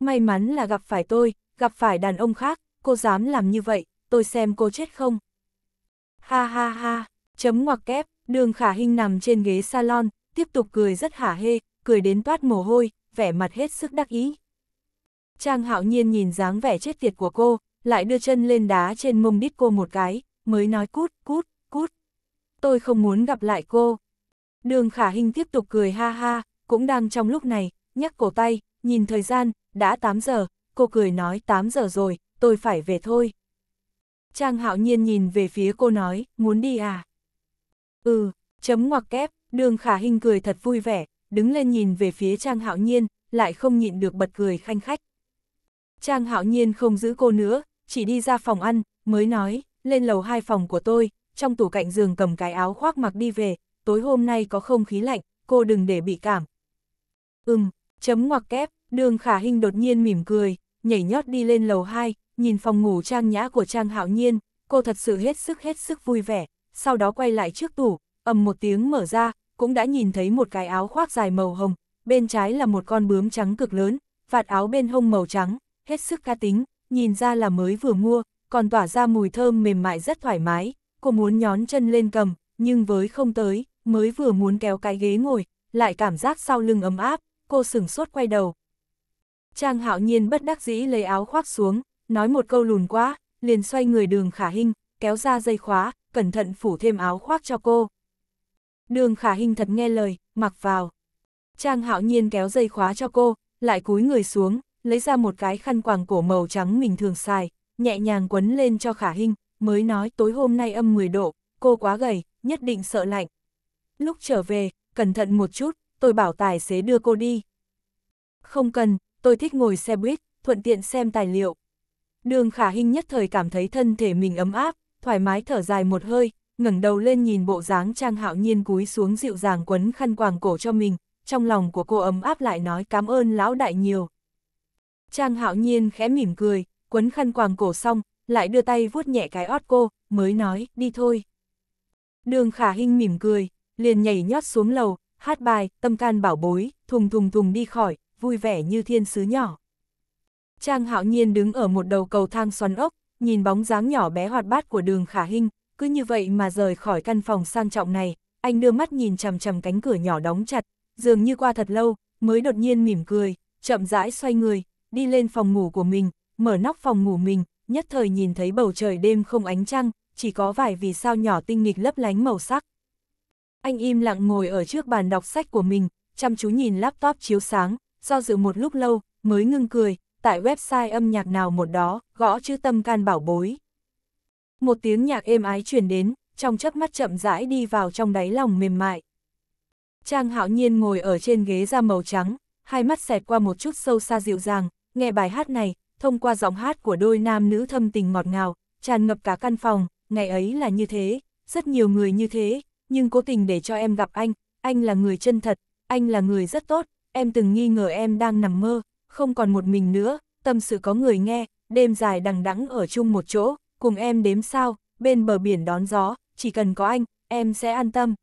May mắn là gặp phải tôi, gặp phải đàn ông khác, cô dám làm như vậy, tôi xem cô chết không. Ha ha ha, chấm ngoặc kép, đường khả hình nằm trên ghế salon, tiếp tục cười rất hả hê, cười đến toát mồ hôi, vẻ mặt hết sức đắc ý. Trang hạo nhiên nhìn dáng vẻ chết tiệt của cô, lại đưa chân lên đá trên mông đít cô một cái, mới nói cút, cút, cút. Tôi không muốn gặp lại cô. Đường khả hình tiếp tục cười ha ha, cũng đang trong lúc này, nhắc cổ tay, nhìn thời gian, đã 8 giờ, cô cười nói 8 giờ rồi, tôi phải về thôi. Trang hạo nhiên nhìn về phía cô nói, muốn đi à? Ừ, chấm ngoặc kép, đường khả hình cười thật vui vẻ, đứng lên nhìn về phía Trang hạo nhiên, lại không nhịn được bật cười khanh khách. Trang hạo nhiên không giữ cô nữa, chỉ đi ra phòng ăn, mới nói, lên lầu hai phòng của tôi, trong tủ cạnh giường cầm cái áo khoác mặc đi về, tối hôm nay có không khí lạnh, cô đừng để bị cảm. Ừm, chấm ngoặc kép, đường khả hình đột nhiên mỉm cười, nhảy nhót đi lên lầu hai, nhìn phòng ngủ trang nhã của trang hạo nhiên, cô thật sự hết sức hết sức vui vẻ, sau đó quay lại trước tủ, ầm một tiếng mở ra, cũng đã nhìn thấy một cái áo khoác dài màu hồng, bên trái là một con bướm trắng cực lớn, vạt áo bên hông màu trắng, hết sức ca tính, nhìn ra là mới vừa mua, còn tỏa ra mùi thơm mềm mại rất thoải mái, cô muốn nhón chân lên cầm, nhưng với không tới, mới vừa muốn kéo cái ghế ngồi, lại cảm giác sau lưng ấm áp, cô sửng sốt quay đầu. Trang hạo nhiên bất đắc dĩ lấy áo khoác xuống, nói một câu lùn quá, liền xoay người đường khả hình, kéo ra dây khóa, cẩn thận phủ thêm áo khoác cho cô. Đường khả hình thật nghe lời, mặc vào. Trang hạo nhiên kéo dây khóa cho cô, lại cúi người xuống, lấy ra một cái khăn quàng cổ màu trắng mình thường xài, nhẹ nhàng quấn lên cho khả Hinh mới nói tối hôm nay âm 10 độ, cô quá gầy, nhất định sợ lạnh. Lúc trở về, cẩn thận một chút, tôi bảo tài xế đưa cô đi. Không cần, tôi thích ngồi xe buýt, thuận tiện xem tài liệu. Đường khả Hinh nhất thời cảm thấy thân thể mình ấm áp, thoải mái thở dài một hơi, ngẩng đầu lên nhìn bộ dáng trang hạo nhiên cúi xuống dịu dàng quấn khăn quàng cổ cho mình, trong lòng của cô ấm áp lại nói cảm ơn lão đại nhiều. Trang hạo nhiên khẽ mỉm cười, quấn khăn quàng cổ xong, lại đưa tay vuốt nhẹ cái ót cô, mới nói, đi thôi. Đường khả hinh mỉm cười, liền nhảy nhót xuống lầu, hát bài, tâm can bảo bối, thùng thùng thùng đi khỏi, vui vẻ như thiên sứ nhỏ. Trang hạo nhiên đứng ở một đầu cầu thang xoắn ốc, nhìn bóng dáng nhỏ bé hoạt bát của đường khả hinh, cứ như vậy mà rời khỏi căn phòng sang trọng này, anh đưa mắt nhìn chằm chằm cánh cửa nhỏ đóng chặt, dường như qua thật lâu, mới đột nhiên mỉm cười, chậm rãi xoay người, đi lên phòng ngủ của mình, mở nóc phòng ngủ mình, nhất thời nhìn thấy bầu trời đêm không ánh trăng, chỉ có vài vì sao nhỏ tinh nghịch lấp lánh màu sắc. Anh im lặng ngồi ở trước bàn đọc sách của mình, chăm chú nhìn laptop chiếu sáng, do dự một lúc lâu, mới ngưng cười, tại website âm nhạc nào một đó, gõ chữ tâm can bảo bối. Một tiếng nhạc êm ái truyền đến, trong chớp mắt chậm rãi đi vào trong đáy lòng mềm mại. Trang hạo nhiên ngồi ở trên ghế da màu trắng, hai mắt xẹt qua một chút sâu xa dịu dàng, nghe bài hát này, thông qua giọng hát của đôi nam nữ thâm tình ngọt ngào, tràn ngập cả căn phòng, ngày ấy là như thế, rất nhiều người như thế, nhưng cố tình để cho em gặp anh, anh là người chân thật, anh là người rất tốt, em từng nghi ngờ em đang nằm mơ, không còn một mình nữa, tâm sự có người nghe, đêm dài đằng đẵng ở chung một chỗ, cùng em đếm sao, bên bờ biển đón gió, chỉ cần có anh, em sẽ an tâm.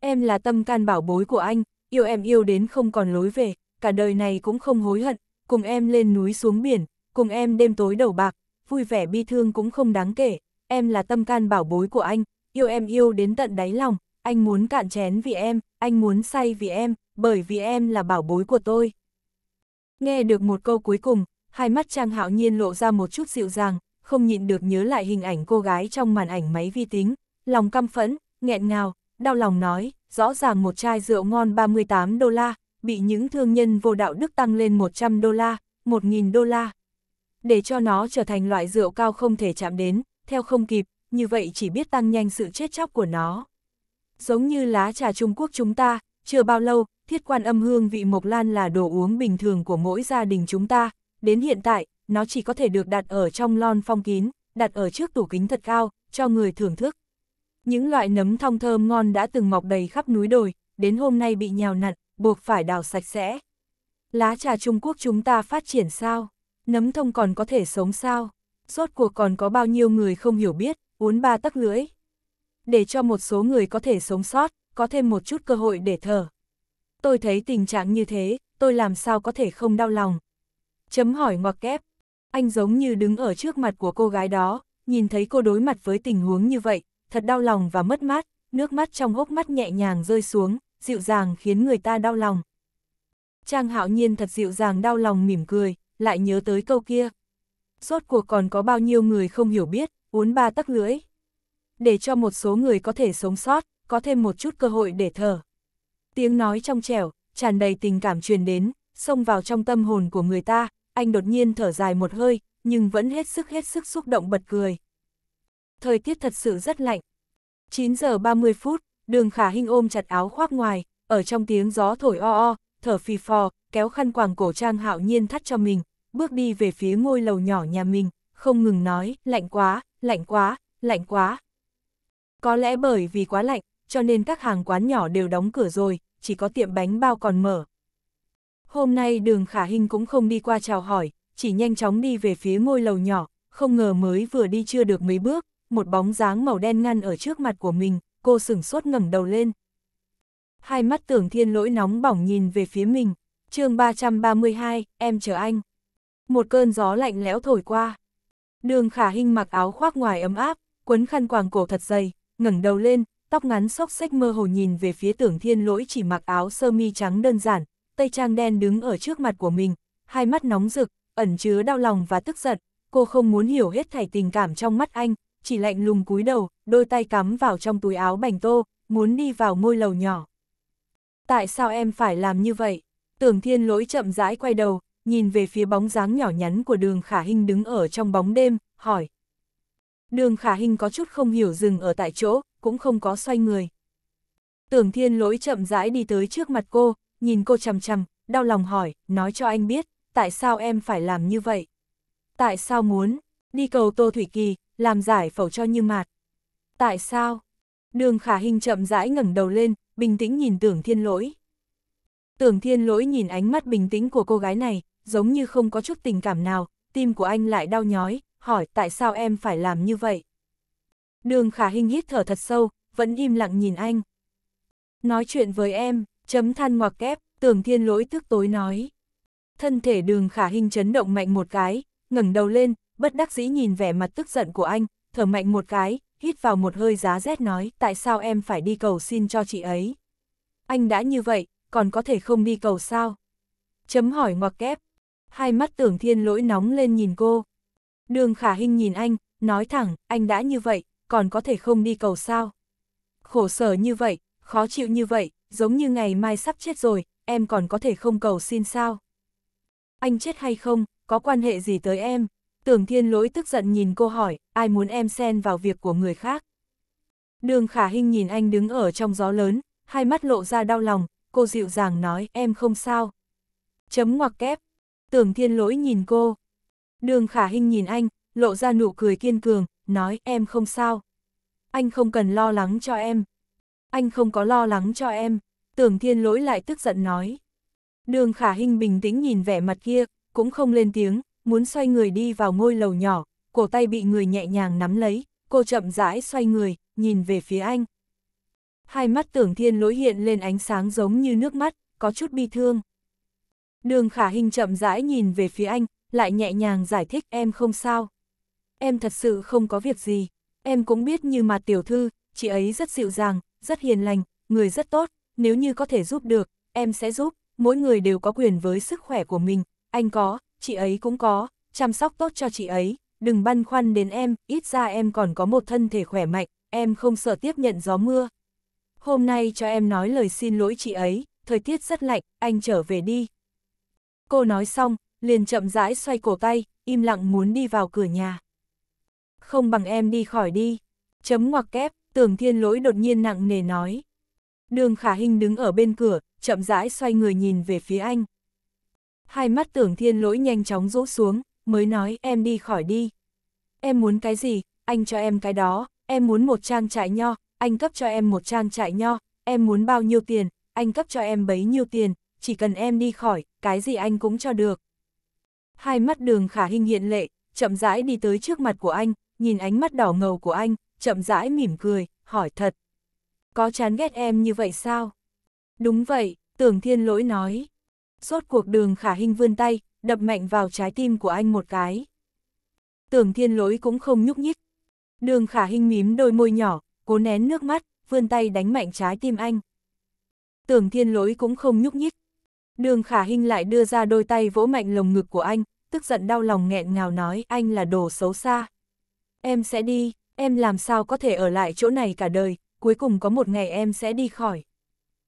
Em là tâm can bảo bối của anh, yêu em yêu đến không còn lối về, cả đời này cũng không hối hận, cùng em lên núi xuống biển, cùng em đêm tối đầu bạc, vui vẻ bi thương cũng không đáng kể, em là tâm can bảo bối của anh, yêu em yêu đến tận đáy lòng, anh muốn cạn chén vì em, anh muốn say vì em, bởi vì em là bảo bối của tôi. Nghe được một câu cuối cùng, hai mắt Trang Hạo Nhiên lộ ra một chút dịu dàng, không nhịn được nhớ lại hình ảnh cô gái trong màn ảnh máy vi tính, lòng căm phẫn, nghẹn ngào, đau lòng nói, rõ ràng một chai rượu ngon 38 đô la, bị những thương nhân vô đạo đức tăng lên 100 đô la, 1.000 đô la. Để cho nó trở thành loại rượu cao không thể chạm đến, theo không kịp, như vậy chỉ biết tăng nhanh sự chết chóc của nó. Giống như lá trà Trung Quốc chúng ta, chưa bao lâu, thiết quan âm hương vị mộc lan là đồ uống bình thường của mỗi gia đình chúng ta, đến hiện tại, nó chỉ có thể được đặt ở trong lon phong kín, đặt ở trước tủ kính thật cao, cho người thưởng thức. Những loại nấm thong thơm ngon đã từng mọc đầy khắp núi đồi, đến hôm nay bị nhào nặn, buộc phải đào sạch sẽ. Lá trà Trung Quốc chúng ta phát triển sao? Nấm thông còn có thể sống sao? Rốt cuộc còn có bao nhiêu người không hiểu biết, uốn ba tắc lưỡi. Để cho một số người có thể sống sót, có thêm một chút cơ hội để thở. Tôi thấy tình trạng như thế, tôi làm sao có thể không đau lòng. Chấm hỏi ngoặc kép. Anh giống như đứng ở trước mặt của cô gái đó, nhìn thấy cô đối mặt với tình huống như vậy, thật đau lòng và mất mát, nước mắt trong hốc mắt nhẹ nhàng rơi xuống, dịu dàng khiến người ta đau lòng. Trang hạo nhiên thật dịu dàng đau lòng mỉm cười, lại nhớ tới câu kia. Rốt cuộc còn có bao nhiêu người không hiểu biết, uốn ba tắc lưỡi. Để cho một số người có thể sống sót, có thêm một chút cơ hội để thở. Tiếng nói trong trẻo, tràn đầy tình cảm truyền đến, xông vào trong tâm hồn của người ta, anh đột nhiên thở dài một hơi, nhưng vẫn hết sức hết sức xúc động bật cười. Thời tiết thật sự rất lạnh. 9 giờ 30 phút, Đường khả hình ôm chặt áo khoác ngoài, ở trong tiếng gió thổi o o, thở phì phò, kéo khăn quàng cổ trang hạo nhiên thắt cho mình, bước đi về phía ngôi lầu nhỏ nhà mình, không ngừng nói, lạnh quá, lạnh quá, lạnh quá. Có lẽ bởi vì quá lạnh, cho nên các hàng quán nhỏ đều đóng cửa rồi, chỉ có tiệm bánh bao còn mở. Hôm nay đường khả hình cũng không đi qua chào hỏi, chỉ nhanh chóng đi về phía ngôi lầu nhỏ, không ngờ mới vừa đi chưa được mấy bước, một bóng dáng màu đen ngăn ở trước mặt của mình, cô sửng sốt ngẩng đầu lên. Hai mắt tưởng thiên lỗi nóng bỏng nhìn về phía mình, chương 332, em chờ anh. Một cơn gió lạnh lẽo thổi qua. Đường khả hình mặc áo khoác ngoài ấm áp, quấn khăn quàng cổ thật dày, ngẩng đầu lên, tóc ngắn xốc xếch mơ hồ nhìn về phía tưởng thiên lỗi chỉ mặc áo sơ mi trắng đơn giản, tây trang đen đứng ở trước mặt của mình, hai mắt nóng rực, ẩn chứa đau lòng và tức giận, cô không muốn hiểu hết thảy tình cảm trong mắt anh, chỉ lạnh lùng cúi đầu, đôi tay cắm vào trong túi áo bành tô, muốn đi vào ngôi lầu nhỏ. Tại sao em phải làm như vậy? Tưởng thiên lỗi chậm rãi quay đầu, nhìn về phía bóng dáng nhỏ nhắn của đường khả hình đứng ở trong bóng đêm, hỏi. Đường khả hình có chút không hiểu dừng ở tại chỗ, cũng không có xoay người. Tưởng thiên lỗi chậm rãi đi tới trước mặt cô, nhìn cô chằm chằm, đau lòng hỏi, nói cho anh biết, tại sao em phải làm như vậy? Tại sao muốn, đi cầu Tô Thủy Kỳ, làm giải phẫu cho Như Mạt. Tại sao? Đường khả Hinh chậm rãi ngẩng đầu lên, bình tĩnh nhìn tưởng thiên lỗi. Tưởng thiên lỗi nhìn ánh mắt bình tĩnh của cô gái này, giống như không có chút tình cảm nào, tim của anh lại đau nhói, hỏi tại sao em phải làm như vậy. Đường khả Hinh hít thở thật sâu, vẫn im lặng nhìn anh. Nói chuyện với em, chấm than ngoặc kép, tưởng thiên lỗi tức tối nói. Thân thể đường khả Hinh chấn động mạnh một cái, ngẩng đầu lên, bất đắc dĩ nhìn vẻ mặt tức giận của anh, thở mạnh một cái, hít vào một hơi giá rét nói, tại sao em phải đi cầu xin cho chị ấy? Anh đã như vậy, còn có thể không đi cầu sao? Chấm hỏi ngoặc kép. Hai mắt tưởng thiên lỗi nóng lên nhìn cô. Đường khả hình nhìn anh, nói thẳng, anh đã như vậy, còn có thể không đi cầu sao? Khổ sở như vậy, khó chịu như vậy, giống như ngày mai sắp chết rồi, em còn có thể không cầu xin sao? Anh chết hay không, có quan hệ gì tới em? Tưởng thiên lỗi tức giận nhìn cô hỏi, ai muốn em xen vào việc của người khác. Đường khả hình nhìn anh đứng ở trong gió lớn, hai mắt lộ ra đau lòng, cô dịu dàng nói em không sao. Chấm ngoặc kép, tưởng thiên lỗi nhìn cô. Đường khả hình nhìn anh, lộ ra nụ cười kiên cường, nói em không sao. Anh không cần lo lắng cho em. Anh không có lo lắng cho em, tưởng thiên lỗi lại tức giận nói. Đường khả hình bình tĩnh nhìn vẻ mặt kia, cũng không lên tiếng, muốn xoay người đi vào ngôi lầu nhỏ, cổ tay bị người nhẹ nhàng nắm lấy, cô chậm rãi xoay người, nhìn về phía anh. Hai mắt tưởng thiên lỗi hiện lên ánh sáng giống như nước mắt, có chút bi thương. Đường khả hình chậm rãi nhìn về phía anh, lại nhẹ nhàng giải thích em không sao. Em thật sự không có việc gì, em cũng biết như mà tiểu thư, chị ấy rất dịu dàng, rất hiền lành, người rất tốt, nếu như có thể giúp được, em sẽ giúp, mỗi người đều có quyền với sức khỏe của mình, anh có, chị ấy cũng có, chăm sóc tốt cho chị ấy, đừng băn khoăn đến em, ít ra em còn có một thân thể khỏe mạnh, em không sợ tiếp nhận gió mưa. Hôm nay cho em nói lời xin lỗi chị ấy, thời tiết rất lạnh, anh trở về đi. Cô nói xong, liền chậm rãi xoay cổ tay, im lặng muốn đi vào cửa nhà. Không bằng em đi khỏi đi. Chấm ngoặc kép, tưởng thiên lỗi đột nhiên nặng nề nói. Đường khả hình đứng ở bên cửa, chậm rãi xoay người nhìn về phía anh. Hai mắt tưởng thiên lỗi nhanh chóng rũ xuống, mới nói em đi khỏi đi. Em muốn cái gì, anh cho em cái đó, em muốn một trang trại nho, anh cấp cho em một trang trại nho, em muốn bao nhiêu tiền, anh cấp cho em bấy nhiêu tiền, chỉ cần em đi khỏi, cái gì anh cũng cho được. Hai mắt đường khả hình hiện lệ, chậm rãi đi tới trước mặt của anh, nhìn ánh mắt đỏ ngầu của anh, chậm rãi mỉm cười, hỏi thật. Có chán ghét em như vậy sao? Đúng vậy, tưởng thiên lỗi nói. Rốt cuộc đường khả hình vươn tay, đập mạnh vào trái tim của anh một cái. Tưởng thiên lỗi cũng không nhúc nhích. Đường khả hình mím đôi môi nhỏ, cố nén nước mắt, vươn tay đánh mạnh trái tim anh. Tưởng thiên lỗi cũng không nhúc nhích. Đường khả hình lại đưa ra đôi tay vỗ mạnh lồng ngực của anh, tức giận đau lòng nghẹn ngào nói anh là đồ xấu xa. Em sẽ đi, em làm sao có thể ở lại chỗ này cả đời, cuối cùng có một ngày em sẽ đi khỏi.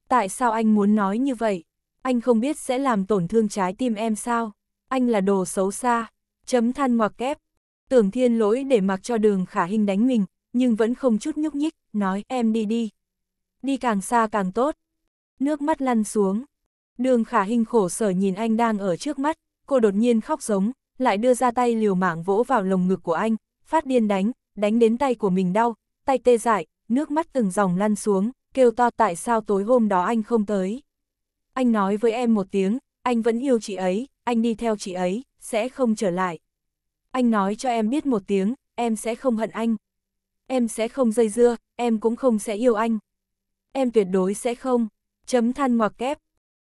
Tại sao anh muốn nói như vậy? anh không biết sẽ làm tổn thương trái tim em sao, anh là đồ xấu xa, chấm than ngoặc kép. Tưởng thiên lỗi để mặc cho đường khả hình đánh mình, nhưng vẫn không chút nhúc nhích, nói em đi đi. Đi càng xa càng tốt. Nước mắt lăn xuống. Đường khả hình khổ sở nhìn anh đang ở trước mắt, cô đột nhiên khóc giống, lại đưa ra tay liều mạng vỗ vào lồng ngực của anh, phát điên đánh, đánh đến tay của mình đau, tay tê dại, nước mắt từng dòng lăn xuống, kêu to tại sao tối hôm đó anh không tới anh nói với em một tiếng, anh vẫn yêu chị ấy, anh đi theo chị ấy, sẽ không trở lại. Anh nói cho em biết một tiếng, em sẽ không hận anh. Em sẽ không dây dưa, em cũng không sẽ yêu anh. Em tuyệt đối sẽ không, chấm than ngoặc kép.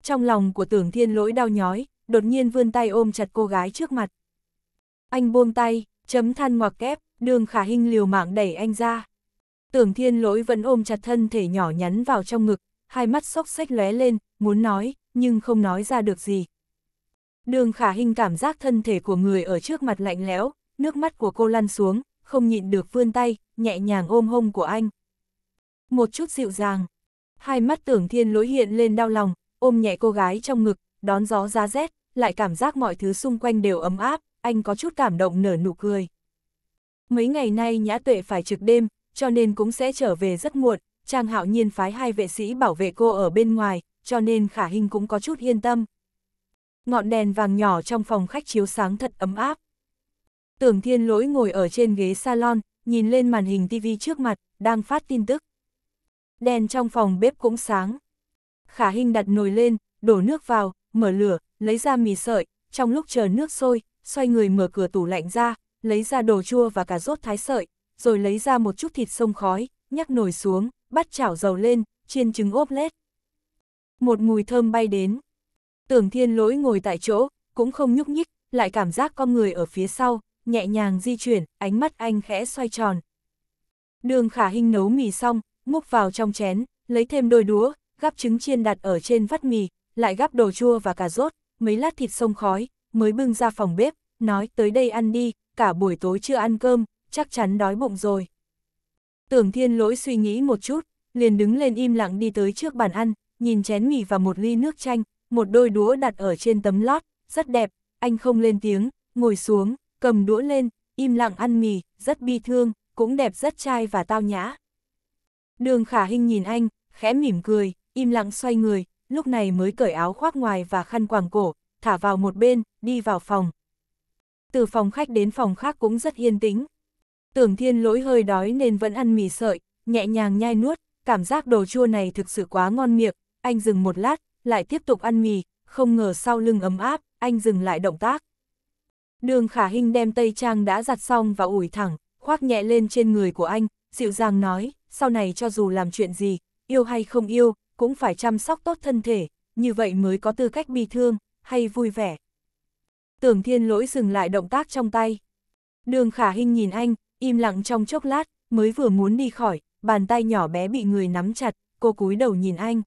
Trong lòng của tưởng thiên lỗi đau nhói, đột nhiên vươn tay ôm chặt cô gái trước mặt. Anh buông tay, chấm than ngoặc kép, đường khả hình liều mạng đẩy anh ra. Tưởng thiên lỗi vẫn ôm chặt thân thể nhỏ nhắn vào trong ngực, hai mắt sóc sách lóe lên, muốn nói, nhưng không nói ra được gì. Đường khả hình cảm giác thân thể của người ở trước mặt lạnh lẽo, nước mắt của cô lăn xuống, không nhịn được vươn tay, nhẹ nhàng ôm hông của anh. Một chút dịu dàng, hai mắt tưởng thiên lỗi hiện lên đau lòng, ôm nhẹ cô gái trong ngực, đón gió giá rét, lại cảm giác mọi thứ xung quanh đều ấm áp, anh có chút cảm động nở nụ cười. Mấy ngày nay nhã tuệ phải trực đêm, cho nên cũng sẽ trở về rất muộn, Trang Hạo Nhiên phái hai vệ sĩ bảo vệ cô ở bên ngoài, cho nên Khả Hinh cũng có chút yên tâm. Ngọn đèn vàng nhỏ trong phòng khách chiếu sáng thật ấm áp. Tưởng Thiên Lỗi ngồi ở trên ghế salon, nhìn lên màn hình TV trước mặt, đang phát tin tức. Đèn trong phòng bếp cũng sáng. Khả Hinh đặt nồi lên, đổ nước vào, mở lửa, lấy ra mì sợi, trong lúc chờ nước sôi, xoay người mở cửa tủ lạnh ra, lấy ra đồ chua và cà rốt thái sợi, rồi lấy ra một chút thịt sông khói, nhắc nồi xuống, bắt chảo dầu lên, chiên trứng ốp lết. Một mùi thơm bay đến. Tưởng thiên lỗi ngồi tại chỗ, cũng không nhúc nhích, lại cảm giác con người ở phía sau, nhẹ nhàng di chuyển, ánh mắt anh khẽ xoay tròn. Đường khả hình nấu mì xong, múc vào trong chén, lấy thêm đôi đũa, gắp trứng chiên đặt ở trên vắt mì, lại gắp đồ chua và cà rốt, mấy lát thịt sông khói, mới bưng ra phòng bếp, nói tới đây ăn đi, cả buổi tối chưa ăn cơm, chắc chắn đói bụng rồi. Tưởng thiên lỗi suy nghĩ một chút, liền đứng lên im lặng đi tới trước bàn ăn, nhìn chén mì và một ly nước chanh, một đôi đũa đặt ở trên tấm lót, rất đẹp, anh không lên tiếng, ngồi xuống, cầm đũa lên, im lặng ăn mì, rất bi thương, cũng đẹp rất trai và tao nhã. Đường khả hình nhìn anh, khẽ mỉm cười, im lặng xoay người, lúc này mới cởi áo khoác ngoài và khăn quàng cổ, thả vào một bên, đi vào phòng. Từ phòng khách đến phòng khác cũng rất yên tĩnh, Tưởng thiên lỗi hơi đói nên vẫn ăn mì sợi, nhẹ nhàng nhai nuốt, cảm giác đồ chua này thực sự quá ngon miệng, anh dừng một lát, lại tiếp tục ăn mì, không ngờ sau lưng ấm áp, anh dừng lại động tác. Đường khả hình đem tây trang đã giặt xong và ủi thẳng, khoác nhẹ lên trên người của anh, dịu dàng nói, sau này cho dù làm chuyện gì, yêu hay không yêu, cũng phải chăm sóc tốt thân thể, như vậy mới có tư cách bi thương, hay vui vẻ. Tưởng thiên lỗi dừng lại động tác trong tay. Đường khả hình nhìn anh, im lặng trong chốc lát, mới vừa muốn đi khỏi, bàn tay nhỏ bé bị người nắm chặt, cô cúi đầu nhìn anh.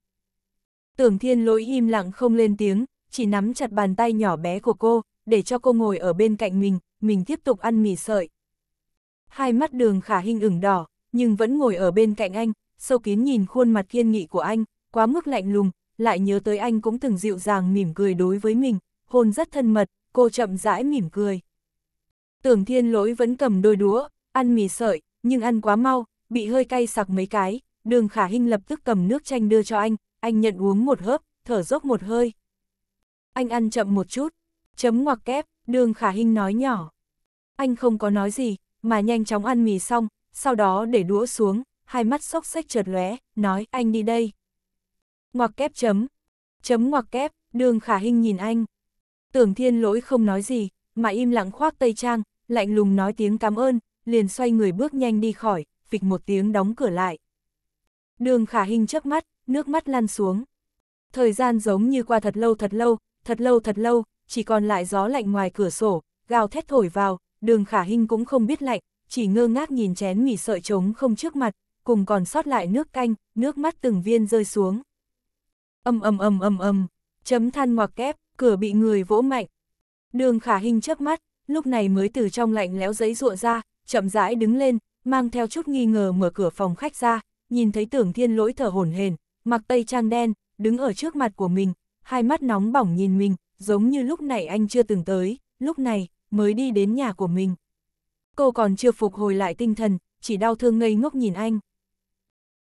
Tưởng thiên lỗi im lặng không lên tiếng, chỉ nắm chặt bàn tay nhỏ bé của cô, để cho cô ngồi ở bên cạnh mình, mình tiếp tục ăn mì sợi. Hai mắt đường khả hình ửng đỏ, nhưng vẫn ngồi ở bên cạnh anh, sâu kín nhìn khuôn mặt kiên nghị của anh, quá mức lạnh lùng, lại nhớ tới anh cũng từng dịu dàng mỉm cười đối với mình, hôn rất thân mật, cô chậm rãi mỉm cười. Tưởng thiên lỗi vẫn cầm đôi đũa, Ăn mì sợi, nhưng ăn quá mau, bị hơi cay sặc mấy cái, đường khả hình lập tức cầm nước chanh đưa cho anh, anh nhận uống một hớp, thở dốc một hơi. Anh ăn chậm một chút, chấm ngoặc kép, đường khả hình nói nhỏ. Anh không có nói gì, mà nhanh chóng ăn mì xong, sau đó để đũa xuống, hai mắt sốc xếch trượt lóe, nói anh đi đây. Ngoặc kép chấm, chấm ngoặc kép, đường khả hình nhìn anh. Tưởng thiên lỗi không nói gì, mà im lặng khoác tây trang, lạnh lùng nói tiếng cảm ơn, liền xoay người bước nhanh đi khỏi, phịch một tiếng đóng cửa lại. Đường khả hình chớp mắt, nước mắt lăn xuống. Thời gian giống như qua thật lâu thật lâu, thật lâu thật lâu, chỉ còn lại gió lạnh ngoài cửa sổ, gào thét thổi vào, đường khả hình cũng không biết lạnh, chỉ ngơ ngác nhìn chén mì sợi trống không trước mặt, cùng còn sót lại nước canh, nước mắt từng viên rơi xuống. Âm âm âm âm âm, chấm than ngoặc kép, cửa bị người vỗ mạnh. Đường khả hình chớp mắt, lúc này mới từ trong lạnh léo giấy ruộng ra, chậm rãi đứng lên, mang theo chút nghi ngờ mở cửa phòng khách ra, nhìn thấy tưởng thiên lỗi thở hổn hển, mặc tây trang đen, đứng ở trước mặt của mình, hai mắt nóng bỏng nhìn mình, giống như lúc này anh chưa từng tới, lúc này, mới đi đến nhà của mình. Cô còn chưa phục hồi lại tinh thần, chỉ đau thương ngây ngốc nhìn anh.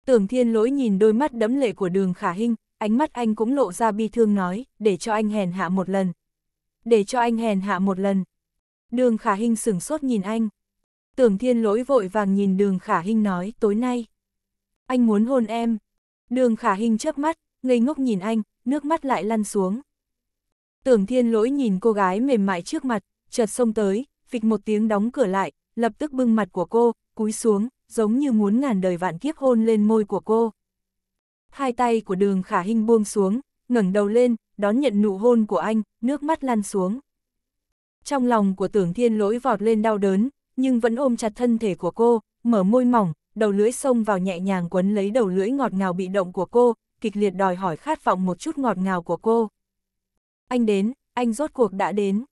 Tưởng thiên lỗi nhìn đôi mắt đẫm lệ của đường khả hinh, ánh mắt anh cũng lộ ra bi thương nói, để cho anh hèn hạ một lần. Để cho anh hèn hạ một lần. Đường khả hinh sửng sốt nhìn anh. Tưởng thiên lỗi vội vàng nhìn đường khả hình nói tối nay. Anh muốn hôn em. Đường khả hình chớp mắt, ngây ngốc nhìn anh, nước mắt lại lăn xuống. Tưởng thiên lỗi nhìn cô gái mềm mại trước mặt, chợt xông tới, phịch một tiếng đóng cửa lại, lập tức bưng mặt của cô, cúi xuống, giống như muốn ngàn đời vạn kiếp hôn lên môi của cô. Hai tay của đường khả hình buông xuống, ngẩng đầu lên, đón nhận nụ hôn của anh, nước mắt lăn xuống. Trong lòng của tưởng thiên lỗi vọt lên đau đớn, nhưng vẫn ôm chặt thân thể của cô, mở môi mỏng, đầu lưỡi xông vào nhẹ nhàng quấn lấy đầu lưỡi ngọt ngào bị động của cô, kịch liệt đòi hỏi khát vọng một chút ngọt ngào của cô. Anh đến, anh rốt cuộc đã đến.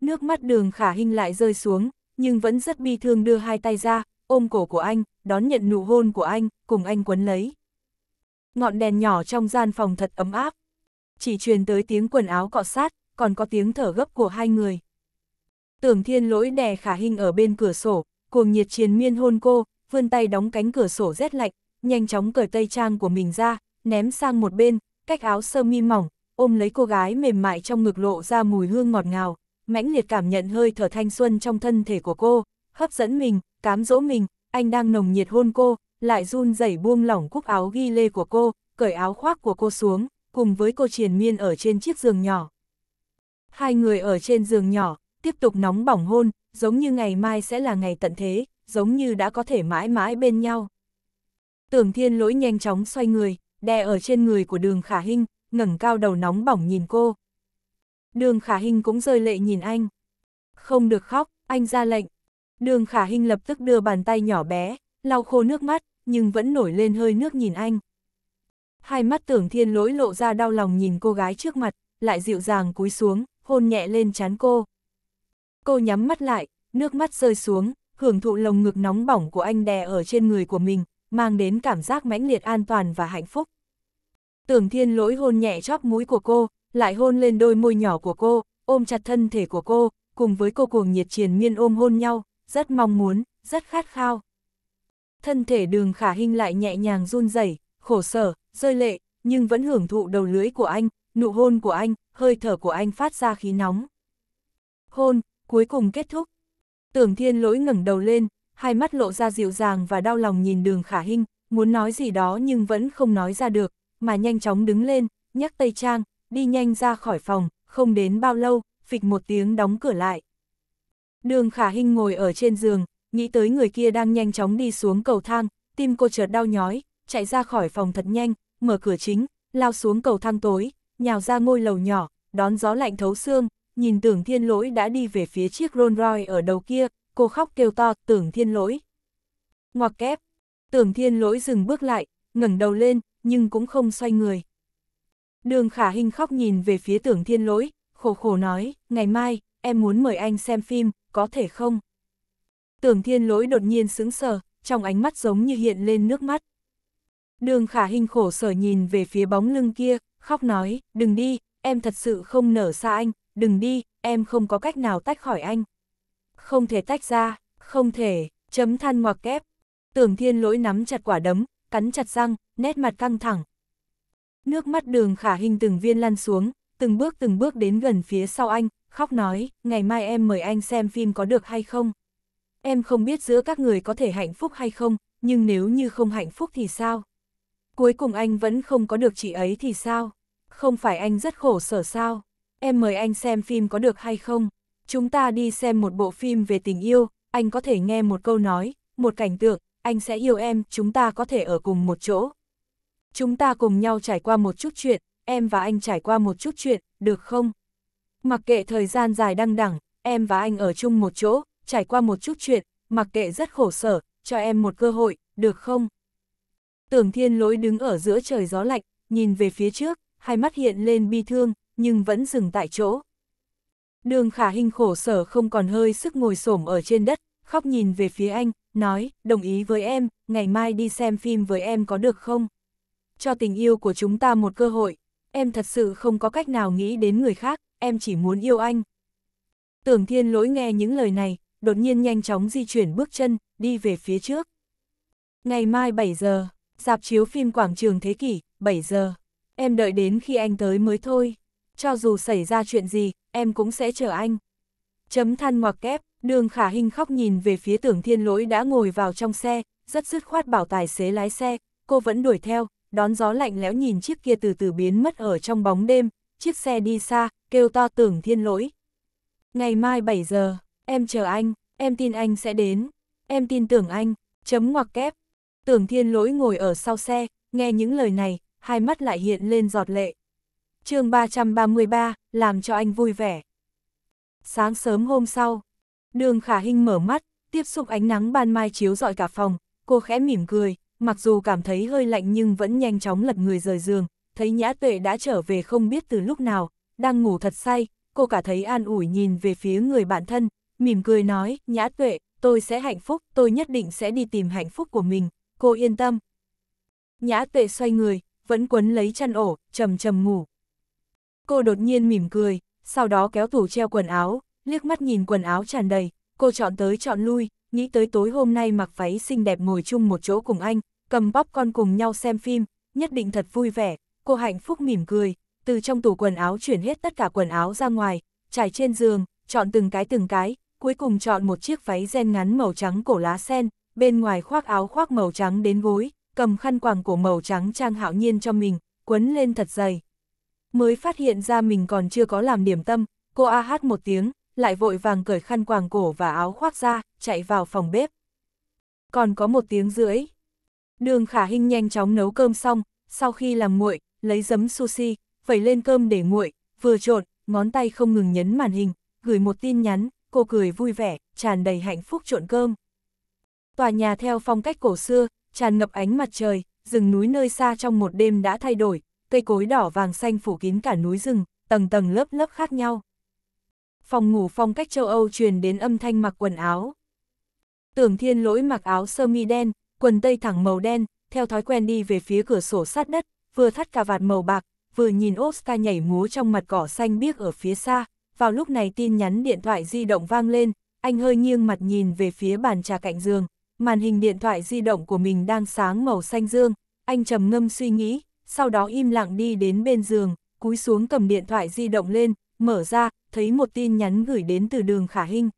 Nước mắt đường khả hình lại rơi xuống, nhưng vẫn rất bi thương đưa hai tay ra, ôm cổ của anh, đón nhận nụ hôn của anh, cùng anh quấn lấy. Ngọn đèn nhỏ trong gian phòng thật ấm áp. Chỉ truyền tới tiếng quần áo cọ sát, còn có tiếng thở gấp của hai người. Tưởng thiên lỗi đè khả hình ở bên cửa sổ, cuồng nhiệt chiến miên hôn cô, vươn tay đóng cánh cửa sổ rét lạnh, nhanh chóng cởi tay trang của mình ra, ném sang một bên, cách áo sơ mi mỏng, ôm lấy cô gái mềm mại trong ngực lộ ra mùi hương ngọt ngào, mãnh liệt cảm nhận hơi thở thanh xuân trong thân thể của cô, hấp dẫn mình, cám dỗ mình, anh đang nồng nhiệt hôn cô, lại run rẩy buông lỏng cúc áo ghi lê của cô, cởi áo khoác của cô xuống, cùng với cô triền miên ở trên chiếc giường nhỏ. Hai người ở trên giường nhỏ, tiếp tục nóng bỏng hôn, giống như ngày mai sẽ là ngày tận thế, giống như đã có thể mãi mãi bên nhau. Tưởng thiên lỗi nhanh chóng xoay người, đè ở trên người của đường khả hinh, ngẩng cao đầu nóng bỏng nhìn cô. Đường khả hinh cũng rơi lệ nhìn anh. Không được khóc, anh ra lệnh. Đường khả hinh lập tức đưa bàn tay nhỏ bé, lau khô nước mắt, nhưng vẫn nổi lên hơi nước nhìn anh. Hai mắt tưởng thiên lỗi lộ ra đau lòng nhìn cô gái trước mặt, lại dịu dàng cúi xuống, hôn nhẹ lên chán cô. Cô nhắm mắt lại, nước mắt rơi xuống, hưởng thụ lồng ngực nóng bỏng của anh đè ở trên người của mình, mang đến cảm giác mãnh liệt an toàn và hạnh phúc. Tưởng thiên lỗi hôn nhẹ chóp mũi của cô, lại hôn lên đôi môi nhỏ của cô, ôm chặt thân thể của cô, cùng với cô cuồng nhiệt triền miên ôm hôn nhau, rất mong muốn, rất khát khao. Thân thể đường khả hình lại nhẹ nhàng run rẩy, khổ sở, rơi lệ, nhưng vẫn hưởng thụ đầu lưỡi của anh, nụ hôn của anh, hơi thở của anh phát ra khí nóng. Hôn, cuối cùng kết thúc. Tưởng thiên lỗi ngẩng đầu lên, hai mắt lộ ra dịu dàng và đau lòng nhìn đường khả hình muốn nói gì đó nhưng vẫn không nói ra được, mà nhanh chóng đứng lên, nhắc Tây Trang, đi nhanh ra khỏi phòng, không đến bao lâu, phịch một tiếng đóng cửa lại. Đường khả hình ngồi ở trên giường, nghĩ tới người kia đang nhanh chóng đi xuống cầu thang, tim cô chợt đau nhói, chạy ra khỏi phòng thật nhanh, mở cửa chính, lao xuống cầu thang tối, nhào ra ngôi lầu nhỏ, đón gió lạnh thấu xương, Nhìn tưởng thiên lỗi đã đi về phía chiếc Rolls Royce ở đầu kia, cô khóc kêu to tưởng thiên lỗi. Ngoặc kép, tưởng thiên lỗi dừng bước lại, ngẩng đầu lên, nhưng cũng không xoay người. Đường khả hình khóc nhìn về phía tưởng thiên lỗi, khổ khổ nói, ngày mai, em muốn mời anh xem phim, có thể không? Tưởng thiên lỗi đột nhiên sững sờ, trong ánh mắt giống như hiện lên nước mắt. Đường khả hình khổ sở nhìn về phía bóng lưng kia, khóc nói, đừng đi, em thật sự không nở xa anh, đừng đi, em không có cách nào tách khỏi anh. Không thể tách ra, không thể, chấm than ngoặc kép. Tưởng thiên lỗi nắm chặt quả đấm, cắn chặt răng, nét mặt căng thẳng. Nước mắt đường khả hình từng viên lăn xuống, từng bước từng bước đến gần phía sau anh, khóc nói, ngày mai em mời anh xem phim có được hay không. Em không biết giữa các người có thể hạnh phúc hay không, nhưng nếu như không hạnh phúc thì sao? Cuối cùng anh vẫn không có được chị ấy thì sao? Không phải anh rất khổ sở sao? em mời anh xem phim có được hay không? Chúng ta đi xem một bộ phim về tình yêu, anh có thể nghe một câu nói, một cảnh tượng, anh sẽ yêu em, chúng ta có thể ở cùng một chỗ. Chúng ta cùng nhau trải qua một chút chuyện, em và anh trải qua một chút chuyện, được không? Mặc kệ thời gian dài đăng đẳng, em và anh ở chung một chỗ, trải qua một chút chuyện, mặc kệ rất khổ sở, cho em một cơ hội, được không? Tưởng thiên lỗi đứng ở giữa trời gió lạnh, nhìn về phía trước, hai mắt hiện lên bi thương, nhưng vẫn dừng tại chỗ. Đường khả hình khổ sở không còn hơi sức ngồi xổm ở trên đất, khóc nhìn về phía anh, nói, đồng ý với em, ngày mai đi xem phim với em có được không? Cho tình yêu của chúng ta một cơ hội, em thật sự không có cách nào nghĩ đến người khác, em chỉ muốn yêu anh. Tưởng thiên lỗi nghe những lời này, đột nhiên nhanh chóng di chuyển bước chân, đi về phía trước. Ngày mai 7 giờ, dạp chiếu phim quảng trường thế kỷ, 7 giờ. Em đợi đến khi anh tới mới thôi cho dù xảy ra chuyện gì, em cũng sẽ chờ anh. Chấm than ngoặc kép, đường khả hình khóc nhìn về phía tưởng thiên lỗi đã ngồi vào trong xe, rất dứt khoát bảo tài xế lái xe, cô vẫn đuổi theo, đón gió lạnh lẽo nhìn chiếc kia từ từ biến mất ở trong bóng đêm, chiếc xe đi xa, kêu to tưởng thiên lỗi. Ngày mai 7 giờ, em chờ anh, em tin anh sẽ đến, em tin tưởng anh, chấm ngoặc kép. Tưởng thiên lỗi ngồi ở sau xe, nghe những lời này, hai mắt lại hiện lên giọt lệ, chương 333, làm cho anh vui vẻ. Sáng sớm hôm sau, đường khả hình mở mắt, tiếp xúc ánh nắng ban mai chiếu rọi cả phòng, cô khẽ mỉm cười, mặc dù cảm thấy hơi lạnh nhưng vẫn nhanh chóng lật người rời giường, thấy nhã tuệ đã trở về không biết từ lúc nào, đang ngủ thật say, cô cả thấy an ủi nhìn về phía người bạn thân, mỉm cười nói, nhã tuệ, tôi sẽ hạnh phúc, tôi nhất định sẽ đi tìm hạnh phúc của mình, cô yên tâm. Nhã tuệ xoay người, vẫn quấn lấy chăn ổ, trầm trầm ngủ cô đột nhiên mỉm cười, sau đó kéo tủ treo quần áo, liếc mắt nhìn quần áo tràn đầy, cô chọn tới chọn lui, nghĩ tới tối hôm nay mặc váy xinh đẹp ngồi chung một chỗ cùng anh, cầm bóp con cùng nhau xem phim, nhất định thật vui vẻ, cô hạnh phúc mỉm cười, từ trong tủ quần áo chuyển hết tất cả quần áo ra ngoài, trải trên giường, chọn từng cái từng cái, cuối cùng chọn một chiếc váy ren ngắn màu trắng cổ lá sen, bên ngoài khoác áo khoác màu trắng đến gối, cầm khăn quàng cổ màu trắng trang hạo nhiên cho mình, quấn lên thật dày, mới phát hiện ra mình còn chưa có làm điểm tâm, cô a hát một tiếng, lại vội vàng cởi khăn quàng cổ và áo khoác ra, chạy vào phòng bếp. Còn có một tiếng rưỡi. Đường khả hình nhanh chóng nấu cơm xong, sau khi làm nguội, lấy giấm sushi, vẩy lên cơm để nguội, vừa trộn, ngón tay không ngừng nhấn màn hình, gửi một tin nhắn, cô cười vui vẻ, tràn đầy hạnh phúc trộn cơm. Tòa nhà theo phong cách cổ xưa, tràn ngập ánh mặt trời, rừng núi nơi xa trong một đêm đã thay đổi, cây cối đỏ vàng xanh phủ kín cả núi rừng, tầng tầng lớp lớp khác nhau. Phòng ngủ phong cách châu Âu truyền đến âm thanh mặc quần áo. Tưởng thiên lỗi mặc áo sơ mi đen, quần tây thẳng màu đen, theo thói quen đi về phía cửa sổ sát đất, vừa thắt cà vạt màu bạc, vừa nhìn Oscar nhảy múa trong mặt cỏ xanh biếc ở phía xa. Vào lúc này tin nhắn điện thoại di động vang lên, anh hơi nghiêng mặt nhìn về phía bàn trà cạnh giường. Màn hình điện thoại di động của mình đang sáng màu xanh dương, anh trầm ngâm suy nghĩ, sau đó im lặng đi đến bên giường, cúi xuống cầm điện thoại di động lên, mở ra, thấy một tin nhắn gửi đến từ đường khả hình.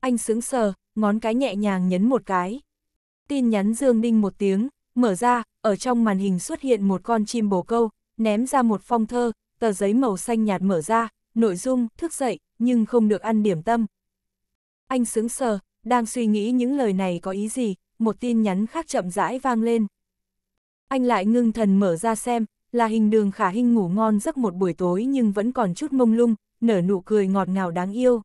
Anh sững sờ, ngón cái nhẹ nhàng nhấn một cái. Tin nhắn dương đinh một tiếng, mở ra, ở trong màn hình xuất hiện một con chim bồ câu, ném ra một phong thơ, tờ giấy màu xanh nhạt mở ra, nội dung, thức dậy, nhưng không được ăn điểm tâm. Anh sững sờ, đang suy nghĩ những lời này có ý gì, một tin nhắn khác chậm rãi vang lên. Anh lại ngưng thần mở ra xem, là hình đường khả hình ngủ ngon giấc một buổi tối nhưng vẫn còn chút mông lung, nở nụ cười ngọt ngào đáng yêu.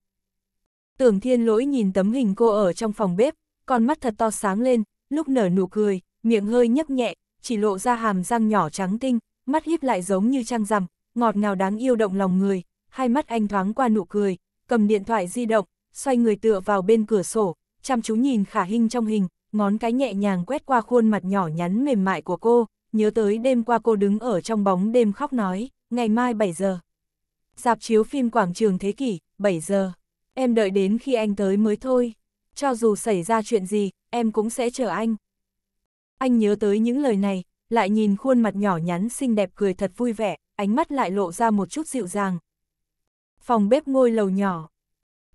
Tưởng thiên lỗi nhìn tấm hình cô ở trong phòng bếp, con mắt thật to sáng lên, lúc nở nụ cười, miệng hơi nhấp nhẹ, chỉ lộ ra hàm răng nhỏ trắng tinh, mắt híp lại giống như trăng rằm, ngọt ngào đáng yêu động lòng người, hai mắt anh thoáng qua nụ cười, cầm điện thoại di động, xoay người tựa vào bên cửa sổ, chăm chú nhìn khả hình trong hình, ngón cái nhẹ nhàng quét qua khuôn mặt nhỏ nhắn mềm mại của cô, nhớ tới đêm qua cô đứng ở trong bóng đêm khóc nói, ngày mai 7 giờ. Dạp chiếu phim quảng trường thế kỷ, 7 giờ. Em đợi đến khi anh tới mới thôi. Cho dù xảy ra chuyện gì, em cũng sẽ chờ anh. Anh nhớ tới những lời này, lại nhìn khuôn mặt nhỏ nhắn xinh đẹp cười thật vui vẻ, ánh mắt lại lộ ra một chút dịu dàng. Phòng bếp ngôi lầu nhỏ.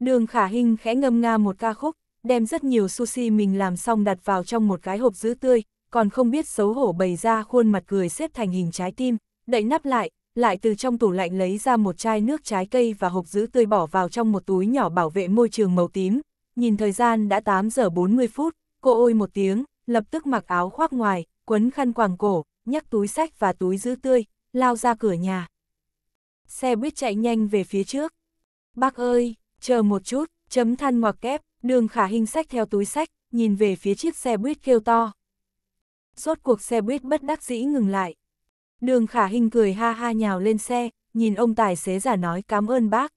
Đường Khả hình khẽ ngâm nga một ca khúc, đem rất nhiều sushi mình làm xong đặt vào trong một cái hộp giữ tươi, còn không biết xấu hổ bày ra khuôn mặt cười xếp thành hình trái tim, đậy nắp lại, lại từ trong tủ lạnh lấy ra một chai nước trái cây và hộp giữ tươi bỏ vào trong một túi nhỏ bảo vệ môi trường màu tím. Nhìn thời gian đã 8 giờ 40 phút, cô ôi một tiếng, lập tức mặc áo khoác ngoài, quấn khăn quàng cổ, nhắc túi sách và túi giữ tươi, lao ra cửa nhà. Xe buýt chạy nhanh về phía trước. Bác ơi, chờ một chút, chấm than ngoặc kép, Đường khả hình sách theo túi sách, nhìn về phía chiếc xe buýt kêu to. Rốt cuộc xe buýt bất đắc dĩ ngừng lại. Đường khả hình cười ha ha nhào lên xe, nhìn ông tài xế giả nói cảm ơn bác.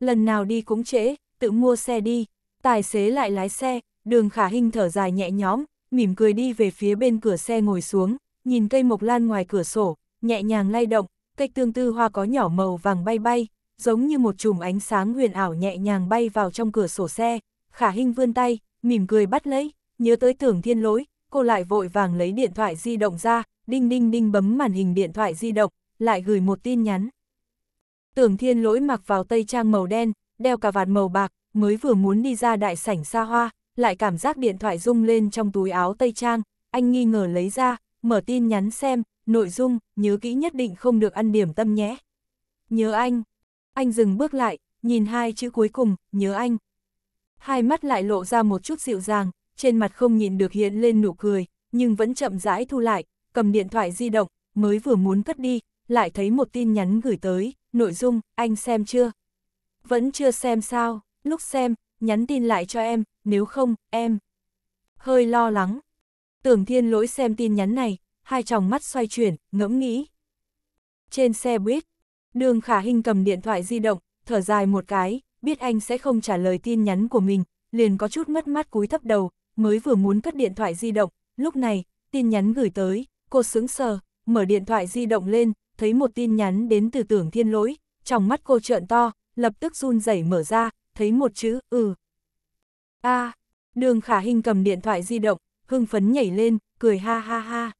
Lần nào đi cũng trễ, tự mua xe đi, tài xế lại lái xe, đường khả hình thở dài nhẹ nhõm, mỉm cười đi về phía bên cửa xe ngồi xuống, nhìn cây mộc lan ngoài cửa sổ, nhẹ nhàng lay động, cây tương tư hoa có nhỏ màu vàng bay bay, giống như một chùm ánh sáng huyền ảo nhẹ nhàng bay vào trong cửa sổ xe, khả hình vươn tay, mỉm cười bắt lấy, nhớ tới tưởng thiên lỗi, cô lại vội vàng lấy điện thoại di động ra, đinh đinh đinh bấm màn hình điện thoại di động, lại gửi một tin nhắn. Tưởng thiên lỗi mặc vào tây trang màu đen, đeo cà vạt màu bạc, mới vừa muốn đi ra đại sảnh xa hoa, lại cảm giác điện thoại rung lên trong túi áo tây trang, anh nghi ngờ lấy ra, mở tin nhắn xem, nội dung, nhớ kỹ nhất định không được ăn điểm tâm nhé. Nhớ anh, anh dừng bước lại, nhìn hai chữ cuối cùng, nhớ anh. Hai mắt lại lộ ra một chút dịu dàng, trên mặt không nhìn được hiện lên nụ cười, nhưng vẫn chậm rãi thu lại, cầm điện thoại di động, mới vừa muốn cất đi, lại thấy một tin nhắn gửi tới, nội dung, anh xem chưa? Vẫn chưa xem sao, lúc xem, nhắn tin lại cho em, nếu không, em. Hơi lo lắng. Tưởng thiên lỗi xem tin nhắn này, hai tròng mắt xoay chuyển, ngẫm nghĩ. Trên xe buýt, Đường khả hình cầm điện thoại di động, thở dài một cái, biết anh sẽ không trả lời tin nhắn của mình, liền có chút mất mắt cúi thấp đầu, mới vừa muốn cất điện thoại di động, lúc này, tin nhắn gửi tới, cô sững sờ, mở điện thoại di động lên, thấy một tin nhắn đến từ tưởng thiên lỗi, trong mắt cô trợn to, lập tức run rẩy mở ra, thấy một chữ, ừ. a đường khả hình cầm điện thoại di động, hưng phấn nhảy lên, cười ha ha ha.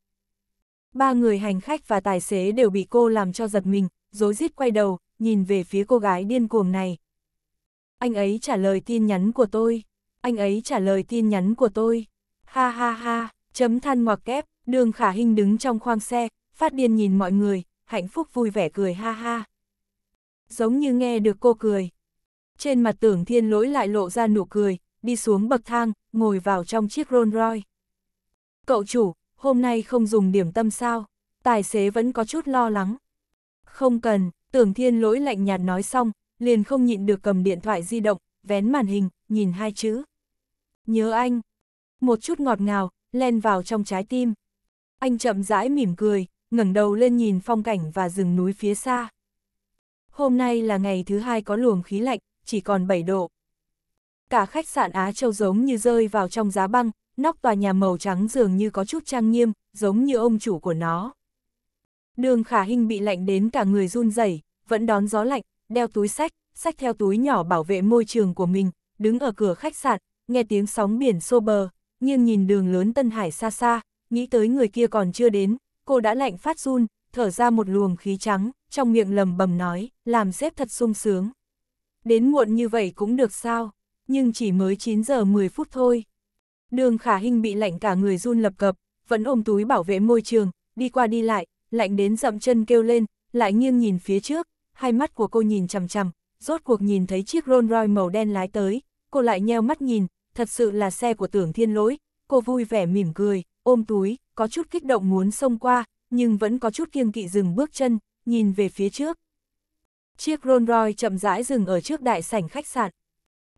Ba người hành khách và tài xế đều bị cô làm cho giật mình, rối rít quay đầu, nhìn về phía cô gái điên cuồng này. Anh ấy trả lời tin nhắn của tôi, anh ấy trả lời tin nhắn của tôi. Ha ha ha, chấm than ngoặc kép, đường khả hình đứng trong khoang xe, phát điên nhìn mọi người, hạnh phúc vui vẻ cười ha ha. Giống như nghe được cô cười. Trên mặt tưởng thiên lỗi lại lộ ra nụ cười, đi xuống bậc thang, ngồi vào trong chiếc Rolls Royce. Cậu chủ, hôm nay không dùng điểm tâm sao? Tài xế vẫn có chút lo lắng. Không cần, tưởng thiên lỗi lạnh nhạt nói xong, liền không nhịn được cầm điện thoại di động, vén màn hình, nhìn hai chữ. Nhớ anh. Một chút ngọt ngào, len vào trong trái tim. Anh chậm rãi mỉm cười, ngẩng đầu lên nhìn phong cảnh và rừng núi phía xa. Hôm nay là ngày thứ hai có luồng khí lạnh, chỉ còn 7 độ. Cả khách sạn Á Châu giống như rơi vào trong giá băng, nóc tòa nhà màu trắng dường như có chút trang nghiêm, giống như ông chủ của nó. Đường khả hình bị lạnh đến cả người run rẩy, vẫn đón gió lạnh, đeo túi sách, sách theo túi nhỏ bảo vệ môi trường của mình, đứng ở cửa khách sạn, nghe tiếng sóng biển xô bờ, nghiêng nhìn đường lớn Tân Hải xa xa, nghĩ tới người kia còn chưa đến, cô đã lạnh phát run, thở ra một luồng khí trắng, trong miệng lầm bầm nói, làm xếp thật sung sướng. Đến muộn như vậy cũng được sao, nhưng chỉ mới 9 giờ 10 phút thôi. Đường khả hình bị lạnh cả người run lập cập, vẫn ôm túi bảo vệ môi trường, đi qua đi lại, lạnh đến dậm chân kêu lên, lại nghiêng nhìn phía trước, hai mắt của cô nhìn chằm chằm, rốt cuộc nhìn thấy chiếc Rolls Royce màu đen lái tới, cô lại nheo mắt nhìn, thật sự là xe của tưởng thiên lỗi, cô vui vẻ mỉm cười, ôm túi, có chút kích động muốn xông qua, nhưng vẫn có chút kiêng kỵ dừng bước chân, nhìn về phía trước. Chiếc Rolls Royce chậm rãi dừng ở trước đại sảnh khách sạn.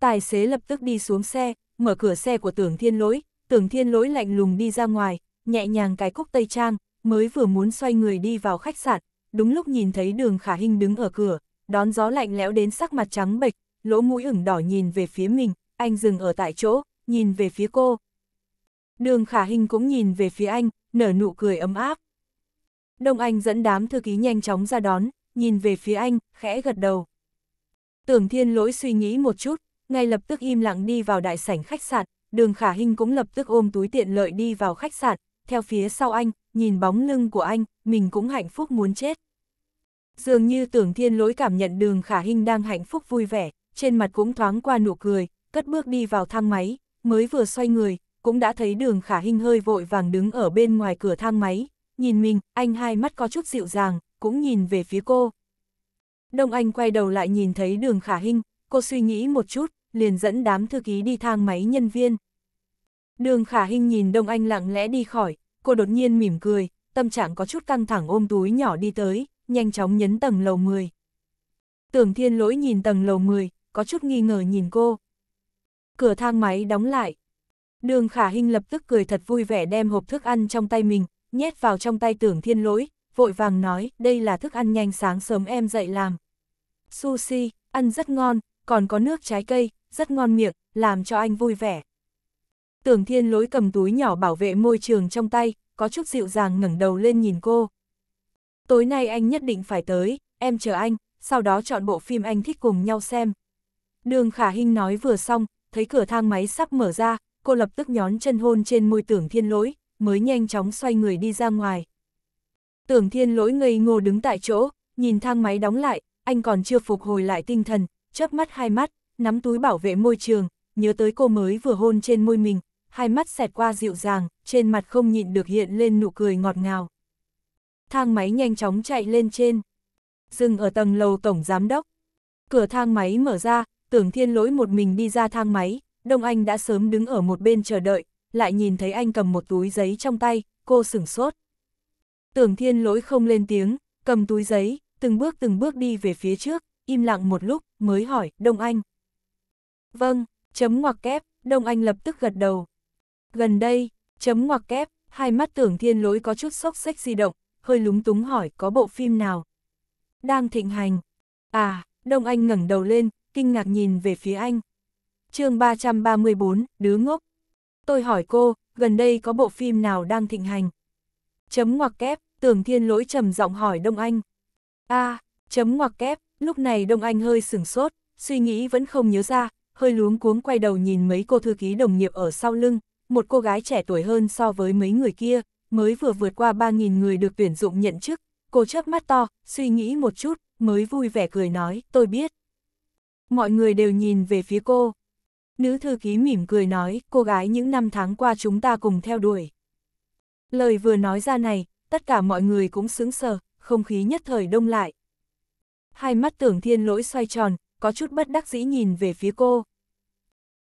Tài xế lập tức đi xuống xe, mở cửa xe của tưởng thiên lỗi, tưởng thiên lỗi lạnh lùng đi ra ngoài, nhẹ nhàng cái cúc tây trang, mới vừa muốn xoay người đi vào khách sạn, đúng lúc nhìn thấy đường khả hình đứng ở cửa, đón gió lạnh lẽo đến sắc mặt trắng bệch, lỗ mũi ửng đỏ nhìn về phía mình, anh dừng ở tại chỗ, nhìn về phía cô. Đường khả hình cũng nhìn về phía anh, nở nụ cười ấm áp. Đông Anh dẫn đám thư ký nhanh chóng ra đón, nhìn về phía anh, khẽ gật đầu. Tưởng thiên lỗi suy nghĩ một chút, ngay lập tức im lặng đi vào đại sảnh khách sạn, đường khả hình cũng lập tức ôm túi tiện lợi đi vào khách sạn, theo phía sau anh, nhìn bóng lưng của anh, mình cũng hạnh phúc muốn chết. Dường như tưởng thiên lỗi cảm nhận đường khả hình đang hạnh phúc vui vẻ, trên mặt cũng thoáng qua nụ cười, cất bước đi vào thang máy, mới vừa xoay người, cũng đã thấy đường khả hình hơi vội vàng đứng ở bên ngoài cửa thang máy, nhìn mình, anh hai mắt có chút dịu dàng, cũng nhìn về phía cô. Đông Anh quay đầu lại nhìn thấy đường khả hình, cô suy nghĩ một chút, liền dẫn đám thư ký đi thang máy nhân viên. Đường khả hình nhìn Đông Anh lặng lẽ đi khỏi, cô đột nhiên mỉm cười, tâm trạng có chút căng thẳng ôm túi nhỏ đi tới, nhanh chóng nhấn tầng lầu 10. Tưởng thiên lỗi nhìn tầng lầu 10, có chút nghi ngờ nhìn cô. Cửa thang máy đóng lại. Đường khả hình lập tức cười thật vui vẻ đem hộp thức ăn trong tay mình, nhét vào trong tay tưởng thiên lỗi, vội vàng nói đây là thức ăn nhanh sáng sớm em dậy làm. Sushi, ăn rất ngon, còn có nước trái cây, rất ngon miệng, làm cho anh vui vẻ. Tưởng thiên lối cầm túi nhỏ bảo vệ môi trường trong tay, có chút dịu dàng ngẩng đầu lên nhìn cô. Tối nay anh nhất định phải tới, em chờ anh, sau đó chọn bộ phim anh thích cùng nhau xem. Đường khả Hinh nói vừa xong, thấy cửa thang máy sắp mở ra, cô lập tức nhón chân hôn trên môi tưởng thiên lỗi, mới nhanh chóng xoay người đi ra ngoài. Tưởng thiên lỗi ngây ngô đứng tại chỗ, nhìn thang máy đóng lại, anh còn chưa phục hồi lại tinh thần, chớp mắt hai mắt, nắm túi bảo vệ môi trường, nhớ tới cô mới vừa hôn trên môi mình, hai mắt xẹt qua dịu dàng, trên mặt không nhịn được hiện lên nụ cười ngọt ngào. Thang máy nhanh chóng chạy lên trên. Dừng ở tầng lầu tổng giám đốc. Cửa thang máy mở ra, tưởng thiên lỗi một mình đi ra thang máy, Đông Anh đã sớm đứng ở một bên chờ đợi, lại nhìn thấy anh cầm một túi giấy trong tay, cô sửng sốt. Tưởng thiên lỗi không lên tiếng, cầm túi giấy, từng bước từng bước đi về phía trước, im lặng một lúc, mới hỏi, Đông Anh. Vâng, chấm ngoặc kép, Đông Anh lập tức gật đầu. Gần đây, chấm ngoặc kép, hai mắt tưởng thiên lối có chút sốc sách di động, hơi lúng túng hỏi có bộ phim nào. Đang thịnh hành. À, Đông Anh ngẩng đầu lên, kinh ngạc nhìn về phía anh. chương 334, đứa ngốc. Tôi hỏi cô, gần đây có bộ phim nào đang thịnh hành? Chấm ngoặc kép, tưởng thiên lỗi trầm giọng hỏi Đông Anh. À, chấm ngoặc kép, lúc này Đông Anh hơi sửng sốt, suy nghĩ vẫn không nhớ ra, hơi luống cuống quay đầu nhìn mấy cô thư ký đồng nghiệp ở sau lưng, một cô gái trẻ tuổi hơn so với mấy người kia, mới vừa vượt qua 3.000 người được tuyển dụng nhận chức, cô chớp mắt to, suy nghĩ một chút, mới vui vẻ cười nói, tôi biết. Mọi người đều nhìn về phía cô. Nữ thư ký mỉm cười nói, cô gái những năm tháng qua chúng ta cùng theo đuổi. Lời vừa nói ra này, tất cả mọi người cũng sững sờ, không khí nhất thời đông lại. Hai mắt tưởng thiên lỗi xoay tròn, có chút bất đắc dĩ nhìn về phía cô.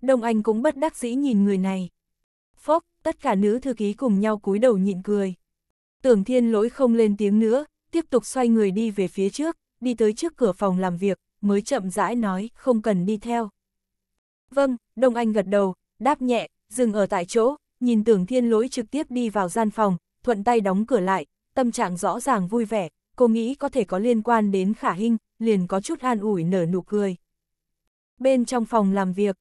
Đông Anh cũng bất đắc dĩ nhìn người này phốc, tất cả nữ thư ký cùng nhau cúi đầu nhịn cười. Tưởng thiên lỗi không lên tiếng nữa, tiếp tục xoay người đi về phía trước, đi tới trước cửa phòng làm việc, mới chậm rãi nói, không cần đi theo. Vâng, Đông Anh gật đầu, đáp nhẹ, dừng ở tại chỗ, nhìn tưởng thiên lỗi trực tiếp đi vào gian phòng, thuận tay đóng cửa lại, tâm trạng rõ ràng vui vẻ, cô nghĩ có thể có liên quan đến khả hình, liền có chút an ủi nở nụ cười. Bên trong phòng làm việc,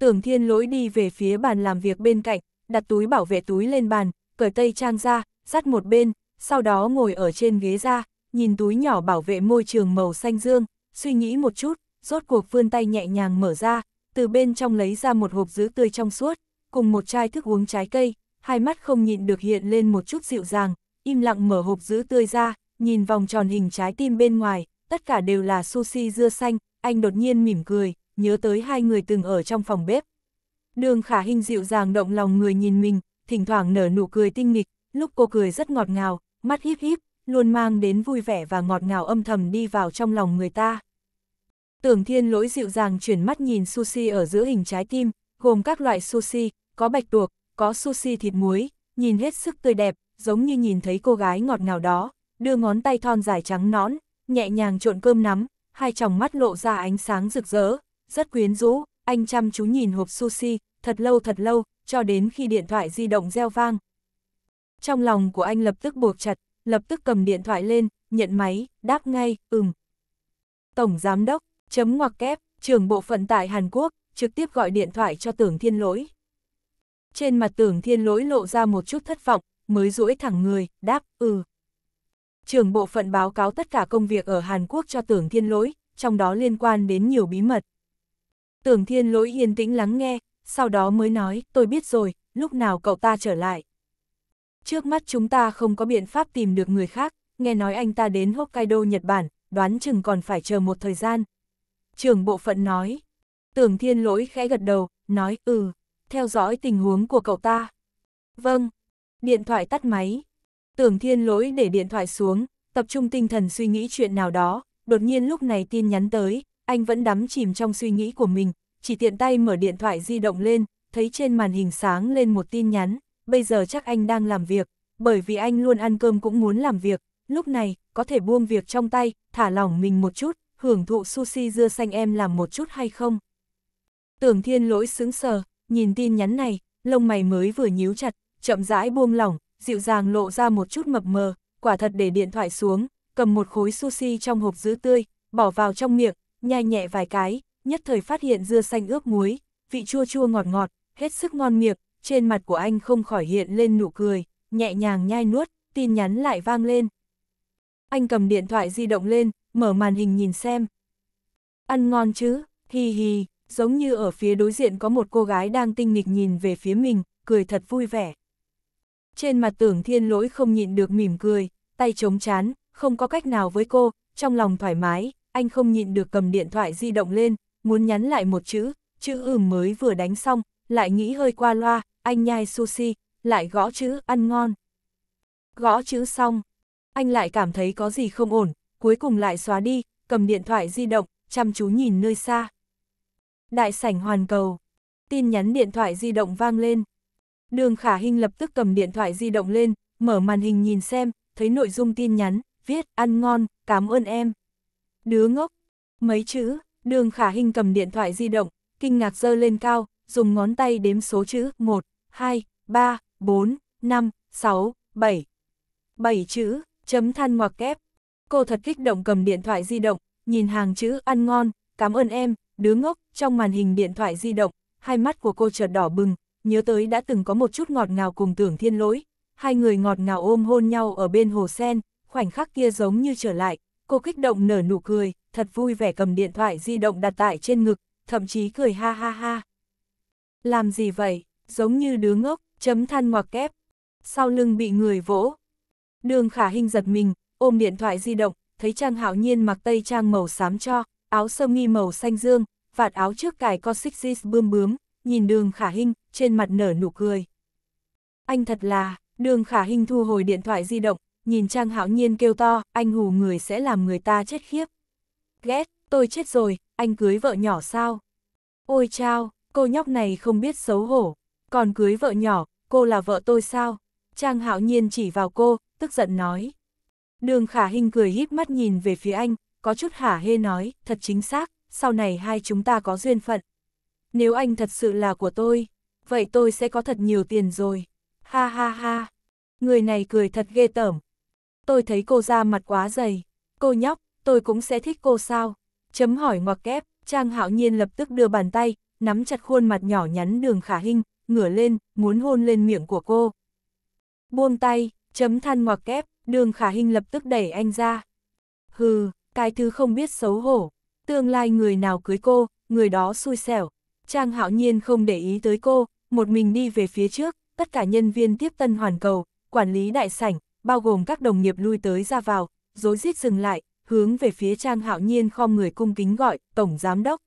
Tưởng thiên lỗi đi về phía bàn làm việc bên cạnh, đặt túi bảo vệ túi lên bàn, cởi tay trang ra, dắt một bên, sau đó ngồi ở trên ghế ra, nhìn túi nhỏ bảo vệ môi trường màu xanh dương, suy nghĩ một chút, rốt cuộc vươn tay nhẹ nhàng mở ra, từ bên trong lấy ra một hộp giữ tươi trong suốt, cùng một chai thức uống trái cây, hai mắt không nhịn được hiện lên một chút dịu dàng, im lặng mở hộp giữ tươi ra, nhìn vòng tròn hình trái tim bên ngoài, tất cả đều là sushi dưa xanh, anh đột nhiên mỉm cười, nhớ tới hai người từng ở trong phòng bếp. Đường khả hình dịu dàng động lòng người nhìn mình, thỉnh thoảng nở nụ cười tinh nghịch, lúc cô cười rất ngọt ngào, mắt híp híp, luôn mang đến vui vẻ và ngọt ngào âm thầm đi vào trong lòng người ta. Tưởng thiên lỗi dịu dàng chuyển mắt nhìn sushi ở giữa hình trái tim, gồm các loại sushi, có bạch tuộc, có sushi thịt muối, nhìn hết sức tươi đẹp, giống như nhìn thấy cô gái ngọt ngào đó, đưa ngón tay thon dài trắng nõn, nhẹ nhàng trộn cơm nắm, hai tròng mắt lộ ra ánh sáng rực rỡ, rất quyến rũ, anh chăm chú nhìn hộp sushi, thật lâu thật lâu, cho đến khi điện thoại di động reo vang. Trong lòng của anh lập tức buộc chặt, lập tức cầm điện thoại lên, nhận máy, đáp ngay, ừm. Tổng Giám đốc, chấm ngoặc kép, trưởng bộ phận tại Hàn Quốc, trực tiếp gọi điện thoại cho tưởng thiên lỗi. Trên mặt tưởng thiên lỗi lộ ra một chút thất vọng, mới duỗi thẳng người, đáp, ừ. Trưởng bộ phận báo cáo tất cả công việc ở Hàn Quốc cho tưởng thiên lỗi, trong đó liên quan đến nhiều bí mật. Tưởng thiên lỗi yên tĩnh lắng nghe, sau đó mới nói, tôi biết rồi, lúc nào cậu ta trở lại. Trước mắt chúng ta không có biện pháp tìm được người khác, nghe nói anh ta đến Hokkaido Nhật Bản, đoán chừng còn phải chờ một thời gian. Trường bộ phận nói, tưởng thiên lỗi khẽ gật đầu, nói, ừ, theo dõi tình huống của cậu ta. Vâng, điện thoại tắt máy. Tưởng thiên lỗi để điện thoại xuống, tập trung tinh thần suy nghĩ chuyện nào đó, đột nhiên lúc này tin nhắn tới, anh vẫn đắm chìm trong suy nghĩ của mình, chỉ tiện tay mở điện thoại di động lên, thấy trên màn hình sáng lên một tin nhắn, bây giờ chắc anh đang làm việc, bởi vì anh luôn ăn cơm cũng muốn làm việc, lúc này, có thể buông việc trong tay, thả lỏng mình một chút, hưởng thụ sushi dưa xanh em làm một chút hay không? Tưởng thiên lỗi sững sờ, nhìn tin nhắn này, lông mày mới vừa nhíu chặt, chậm rãi buông lỏng, dịu dàng lộ ra một chút mập mờ, quả thật để điện thoại xuống, cầm một khối sushi trong hộp giữ tươi, bỏ vào trong miệng, nhai nhẹ vài cái, nhất thời phát hiện dưa xanh ướp muối, vị chua chua ngọt ngọt, hết sức ngon miệng, trên mặt của anh không khỏi hiện lên nụ cười, nhẹ nhàng nhai nuốt, tin nhắn lại vang lên. Anh cầm điện thoại di động lên, mở màn hình nhìn xem. Ăn ngon chứ, hì hì, giống như ở phía đối diện có một cô gái đang tinh nghịch nhìn về phía mình, cười thật vui vẻ. Trên mặt tưởng thiên lỗi không nhịn được mỉm cười, tay chống chán, không có cách nào với cô, trong lòng thoải mái, anh không nhịn được cầm điện thoại di động lên, muốn nhắn lại một chữ, chữ ừm mới vừa đánh xong, lại nghĩ hơi qua loa, anh nhai sushi, lại gõ chữ ăn ngon. Gõ chữ xong, anh lại cảm thấy có gì không ổn, cuối cùng lại xóa đi, cầm điện thoại di động, chăm chú nhìn nơi xa. Đại sảnh hoàn cầu, tin nhắn điện thoại di động vang lên. Đường Khả Hinh lập tức cầm điện thoại di động lên, mở màn hình nhìn xem, thấy nội dung tin nhắn, viết ăn ngon, cảm ơn em. Đứa ngốc, mấy chữ, đường khả hình cầm điện thoại di động, kinh ngạc dơ lên cao, dùng ngón tay đếm số chữ 1, 2, 3, 4, 5, 6, 7. 7 chữ, chấm than ngoặc kép. Cô thật kích động cầm điện thoại di động, nhìn hàng chữ ăn ngon, cảm ơn em, đứa ngốc, trong màn hình điện thoại di động, hai mắt của cô chợt đỏ bừng, nhớ tới đã từng có một chút ngọt ngào cùng tưởng thiên lỗi. Hai người ngọt ngào ôm hôn nhau ở bên hồ sen, khoảnh khắc kia giống như trở lại, cô kích động nở nụ cười, thật vui vẻ cầm điện thoại di động đặt tại trên ngực, thậm chí cười ha ha ha. Làm gì vậy, giống như đứa ngốc, chấm than ngoặc kép, sau lưng bị người vỗ. Đường khả hình giật mình, ôm điện thoại di động, thấy Trang Hạo Nhiên mặc tây trang màu xám cho, áo sơ mi màu xanh dương, vạt áo trước cài con xích xích bươm bướm, nhìn đường khả hình, trên mặt nở nụ cười. Anh thật là, đường khả hình thu hồi điện thoại di động, nhìn Trang Hạo Nhiên kêu to, anh hù người sẽ làm người ta chết khiếp. Ghét, tôi chết rồi, anh cưới vợ nhỏ sao? Ôi chao, cô nhóc này không biết xấu hổ, còn cưới vợ nhỏ, cô là vợ tôi sao? Trang Hạo Nhiên chỉ vào cô, tức giận nói. Đường Khả Hinh cười híp mắt nhìn về phía anh, có chút hả hê nói, thật chính xác, sau này hai chúng ta có duyên phận. Nếu anh thật sự là của tôi, vậy tôi sẽ có thật nhiều tiền rồi. Ha ha ha, người này cười thật ghê tởm, tôi thấy cô ra mặt quá dày, cô nhóc, tôi cũng sẽ thích cô sao? Chấm hỏi ngoặc kép, Trang Hạo Nhiên lập tức đưa bàn tay, nắm chặt khuôn mặt nhỏ nhắn đường khả hình, ngửa lên, muốn hôn lên miệng của cô. Buông tay, chấm than ngoặc kép, đường khả hình lập tức đẩy anh ra. Hừ, cái thứ không biết xấu hổ, tương lai người nào cưới cô, người đó xui xẻo. Trang Hạo Nhiên không để ý tới cô, một mình đi về phía trước, tất cả nhân viên tiếp tân hoàn cầu, quản lý đại sảnh, bao gồm các đồng nghiệp lui tới ra vào, dối rít dừng lại, hướng về phía Trang Hạo Nhiên khom người cung kính gọi, Tổng Giám Đốc.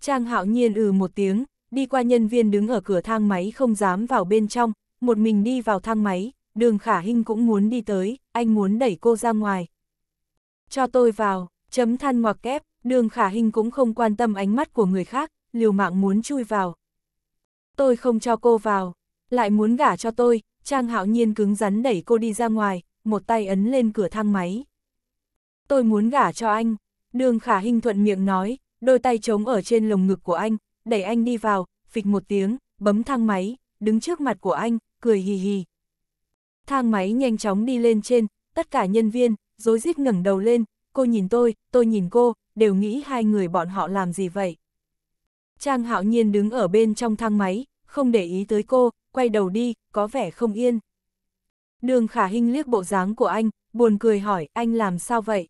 Trang Hạo Nhiên ừ một tiếng, đi qua nhân viên đứng ở cửa thang máy không dám vào bên trong, một mình đi vào thang máy, đường khả Hinh cũng muốn đi tới, anh muốn đẩy cô ra ngoài. Cho tôi vào, chấm than ngoặc kép, đường khả Hinh cũng không quan tâm ánh mắt của người khác, liều mạng muốn chui vào. Tôi không cho cô vào, lại muốn gả cho tôi, Trang hạo nhiên cứng rắn đẩy cô đi ra ngoài, một tay ấn lên cửa thang máy. Tôi muốn gả cho anh, đường khả Hinh thuận miệng nói, đôi tay trống ở trên lồng ngực của anh, đẩy anh đi vào, phịch một tiếng, bấm thang máy, đứng trước mặt của anh, cười hì hì. Thang máy nhanh chóng đi lên trên, tất cả nhân viên, dối rít ngẩng đầu lên, cô nhìn tôi, tôi nhìn cô, đều nghĩ hai người bọn họ làm gì vậy. Trang hạo nhiên đứng ở bên trong thang máy, không để ý tới cô, quay đầu đi, có vẻ không yên. Đường khả hình liếc bộ dáng của anh, buồn cười hỏi anh làm sao vậy?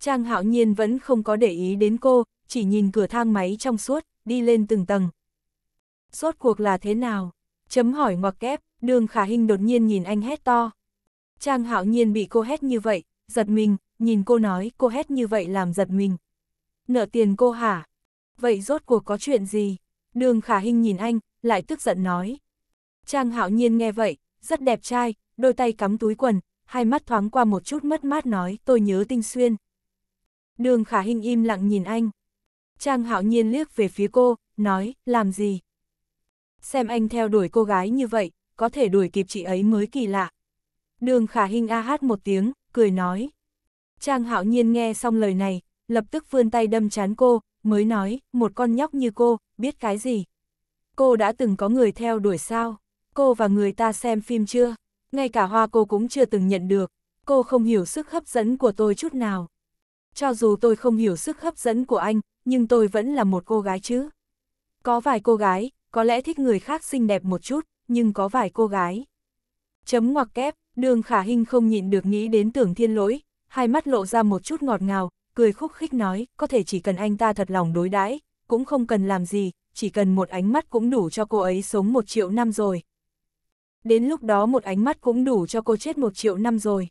Trang hạo nhiên vẫn không có để ý đến cô, chỉ nhìn cửa thang máy trong suốt, đi lên từng tầng. Suốt cuộc là thế nào? Chấm hỏi ngoặc kép, đường khả hình đột nhiên nhìn anh hét to. Trang hạo nhiên bị cô hét như vậy, giật mình, nhìn cô nói cô hét như vậy làm giật mình. Nợ tiền cô hả? Vậy rốt cuộc có chuyện gì? Đường khả hình nhìn anh, lại tức giận nói. Trang hạo nhiên nghe vậy, rất đẹp trai, đôi tay cắm túi quần, hai mắt thoáng qua một chút mất mát nói tôi nhớ tinh xuyên. Đường khả hình im lặng nhìn anh. Trang hạo nhiên liếc về phía cô, nói, làm gì? Xem anh theo đuổi cô gái như vậy, có thể đuổi kịp chị ấy mới kỳ lạ. Đường khả hình a hát một tiếng, cười nói. Trang hạo nhiên nghe xong lời này, lập tức vươn tay đâm chán cô, mới nói, một con nhóc như cô, biết cái gì? Cô đã từng có người theo đuổi sao? Cô và người ta xem phim chưa? Ngay cả hoa cô cũng chưa từng nhận được. Cô không hiểu sức hấp dẫn của tôi chút nào. Cho dù tôi không hiểu sức hấp dẫn của anh, nhưng tôi vẫn là một cô gái chứ. Có vài cô gái, có lẽ thích người khác xinh đẹp một chút, nhưng có vài cô gái. Chấm ngoặc kép, đường khả hình không nhịn được nghĩ đến tưởng thiên lỗi, hai mắt lộ ra một chút ngọt ngào, cười khúc khích nói, có thể chỉ cần anh ta thật lòng đối đãi cũng không cần làm gì, chỉ cần một ánh mắt cũng đủ cho cô ấy sống một triệu năm rồi. Đến lúc đó một ánh mắt cũng đủ cho cô chết một triệu năm rồi.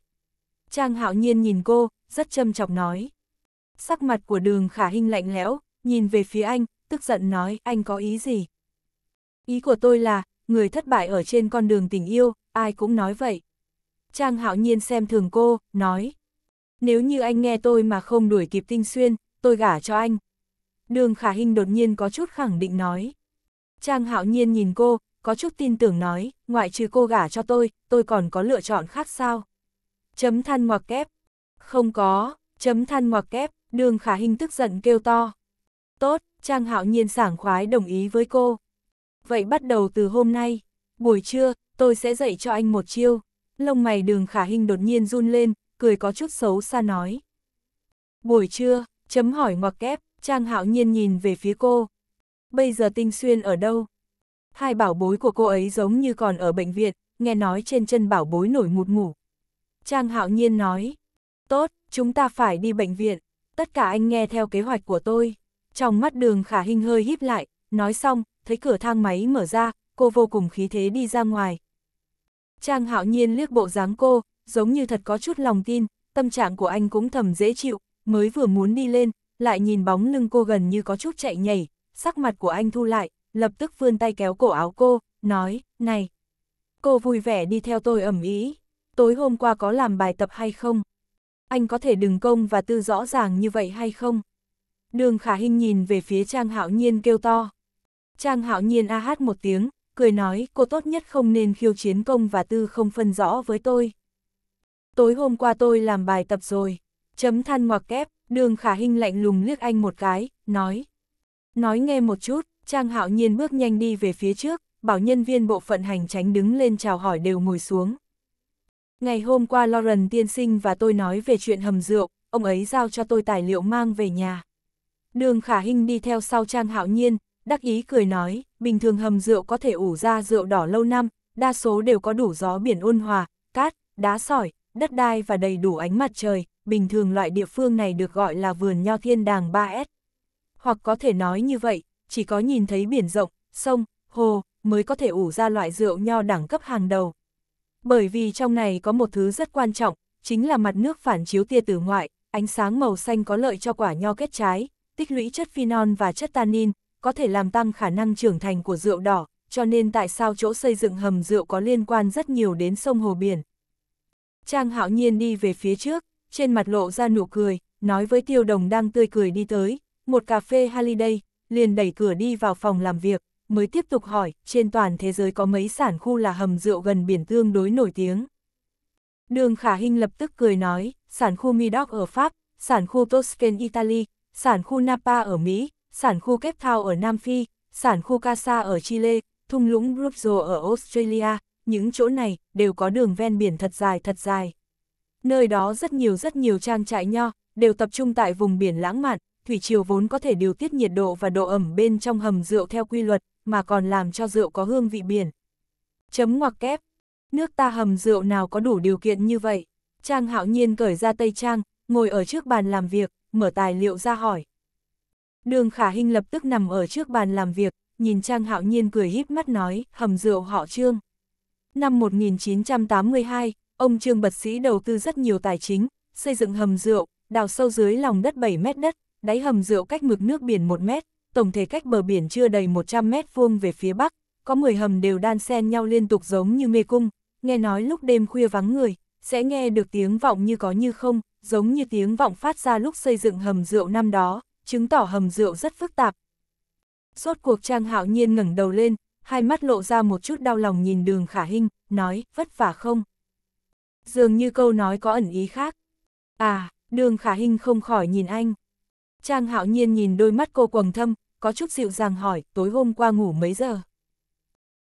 Trang hạo nhiên nhìn cô, rất châm chọc nói. Sắc mặt của đường khả hình lạnh lẽo, nhìn về phía anh, tức giận nói anh có ý gì. Ý của tôi là, người thất bại ở trên con đường tình yêu, ai cũng nói vậy. Trang hạo nhiên xem thường cô, nói. Nếu như anh nghe tôi mà không đuổi kịp tinh xuyên, tôi gả cho anh, Đường khả Hinh đột nhiên có chút khẳng định nói. Trang hạo nhiên nhìn cô, có chút tin tưởng nói, ngoại trừ cô gả cho tôi, tôi còn có lựa chọn khác sao? Chấm than ngoặc kép. Không có, chấm than ngoặc kép, đường khả Hinh tức giận kêu to. Tốt, Trang hạo nhiên sảng khoái đồng ý với cô. Vậy bắt đầu từ hôm nay, buổi trưa, tôi sẽ dạy cho anh một chiêu. Lông mày đường khả Hinh đột nhiên run lên, cười có chút xấu xa nói. Buổi trưa, chấm hỏi ngoặc kép, Trang hạo nhiên nhìn về phía cô. Bây giờ tinh xuyên ở đâu? Hai bảo bối của cô ấy giống như còn ở bệnh viện, nghe nói trên chân bảo bối nổi mụt ngủ. Trang hạo nhiên nói, tốt, chúng ta phải đi bệnh viện, tất cả anh nghe theo kế hoạch của tôi. Trong mắt đường khả hình hơi híp lại, nói xong, thấy cửa thang máy mở ra, cô vô cùng khí thế đi ra ngoài. Trang hạo nhiên liếc bộ dáng cô, giống như thật có chút lòng tin, tâm trạng của anh cũng thầm dễ chịu, mới vừa muốn đi lên, lại nhìn bóng lưng cô gần như có chút chạy nhảy, sắc mặt của anh thu lại, lập tức vươn tay kéo cổ áo cô, nói, này. Cô vui vẻ đi theo tôi ẩm ý, tối hôm qua có làm bài tập hay không? Anh có thể đừng công và tư rõ ràng như vậy hay không? Đường khả hình nhìn về phía Trang Hạo Nhiên kêu to. Trang Hạo Nhiên a hát một tiếng, cười nói cô tốt nhất không nên khiêu chiến công và tư không phân rõ với tôi. Tối hôm qua tôi làm bài tập rồi, chấm than ngoặc kép, Đường khả hình lạnh lùng liếc anh một cái, nói. Nói nghe một chút, Trang hạo nhiên bước nhanh đi về phía trước, bảo nhân viên bộ phận hành tránh đứng lên chào hỏi đều ngồi xuống. Ngày hôm qua Lauren tiên sinh và tôi nói về chuyện hầm rượu, ông ấy giao cho tôi tài liệu mang về nhà. Đường khả hình đi theo sau Trang hạo nhiên, đắc ý cười nói, bình thường hầm rượu có thể ủ ra rượu đỏ lâu năm, đa số đều có đủ gió biển ôn hòa, cát, đá sỏi, đất đai và đầy đủ ánh mặt trời, bình thường loại địa phương này được gọi là vườn nho thiên đàng 3S. Hoặc có thể nói như vậy, chỉ có nhìn thấy biển rộng, sông, hồ mới có thể ủ ra loại rượu nho đẳng cấp hàng đầu. Bởi vì trong này có một thứ rất quan trọng, chính là mặt nước phản chiếu tia từ ngoại, ánh sáng màu xanh có lợi cho quả nho kết trái, tích lũy chất phenol và chất tannin, có thể làm tăng khả năng trưởng thành của rượu đỏ, cho nên tại sao chỗ xây dựng hầm rượu có liên quan rất nhiều đến sông hồ biển. Trang hạo nhiên đi về phía trước, trên mặt lộ ra nụ cười, nói với tiêu đồng đang tươi cười đi tới, một cà phê Holiday, liền đẩy cửa đi vào phòng làm việc, mới tiếp tục hỏi, trên toàn thế giới có mấy sản khu là hầm rượu gần biển tương đối nổi tiếng. Đường Khả Hinh lập tức cười nói, sản khu Medoc ở Pháp, sản khu Toscan Italy, sản khu Napa ở Mỹ, sản khu Cape Town ở Nam Phi, sản khu Casa ở Chile, thung lũng Bruzzo ở Australia, những chỗ này đều có đường ven biển thật dài thật dài. Nơi đó rất nhiều rất nhiều trang trại nho, đều tập trung tại vùng biển lãng mạn, thủy triều vốn có thể điều tiết nhiệt độ và độ ẩm bên trong hầm rượu theo quy luật, mà còn làm cho rượu có hương vị biển. Chấm ngoặc kép. Nước ta hầm rượu nào có đủ điều kiện như vậy? Trang hạo nhiên cởi ra tây trang, ngồi ở trước bàn làm việc, mở tài liệu ra hỏi. Đường khả hình lập tức nằm ở trước bàn làm việc, nhìn Trang hạo nhiên cười híp mắt nói, hầm rượu họ trương. Năm 1982, ông Trương Bật Sĩ đầu tư rất nhiều tài chính, xây dựng hầm rượu, đào sâu dưới lòng đất 7 mét đất, đáy hầm rượu cách mực nước biển 1 mét, tổng thể cách bờ biển chưa đầy 100 mét vuông về phía bắc, có 10 hầm đều đan xen nhau liên tục giống như mê cung, nghe nói lúc đêm khuya vắng người, sẽ nghe được tiếng vọng như có như không, giống như tiếng vọng phát ra lúc xây dựng hầm rượu năm đó, chứng tỏ hầm rượu rất phức tạp. Rốt cuộc Trang Hạo Nhiên ngẩng đầu lên, hai mắt lộ ra một chút đau lòng nhìn đường khả hinh, nói, vất vả không? Dường như câu nói có ẩn ý khác. À, đường khả hinh không khỏi nhìn anh. Trang hạo nhiên nhìn đôi mắt cô quầng thâm, có chút dịu dàng hỏi, tối hôm qua ngủ mấy giờ?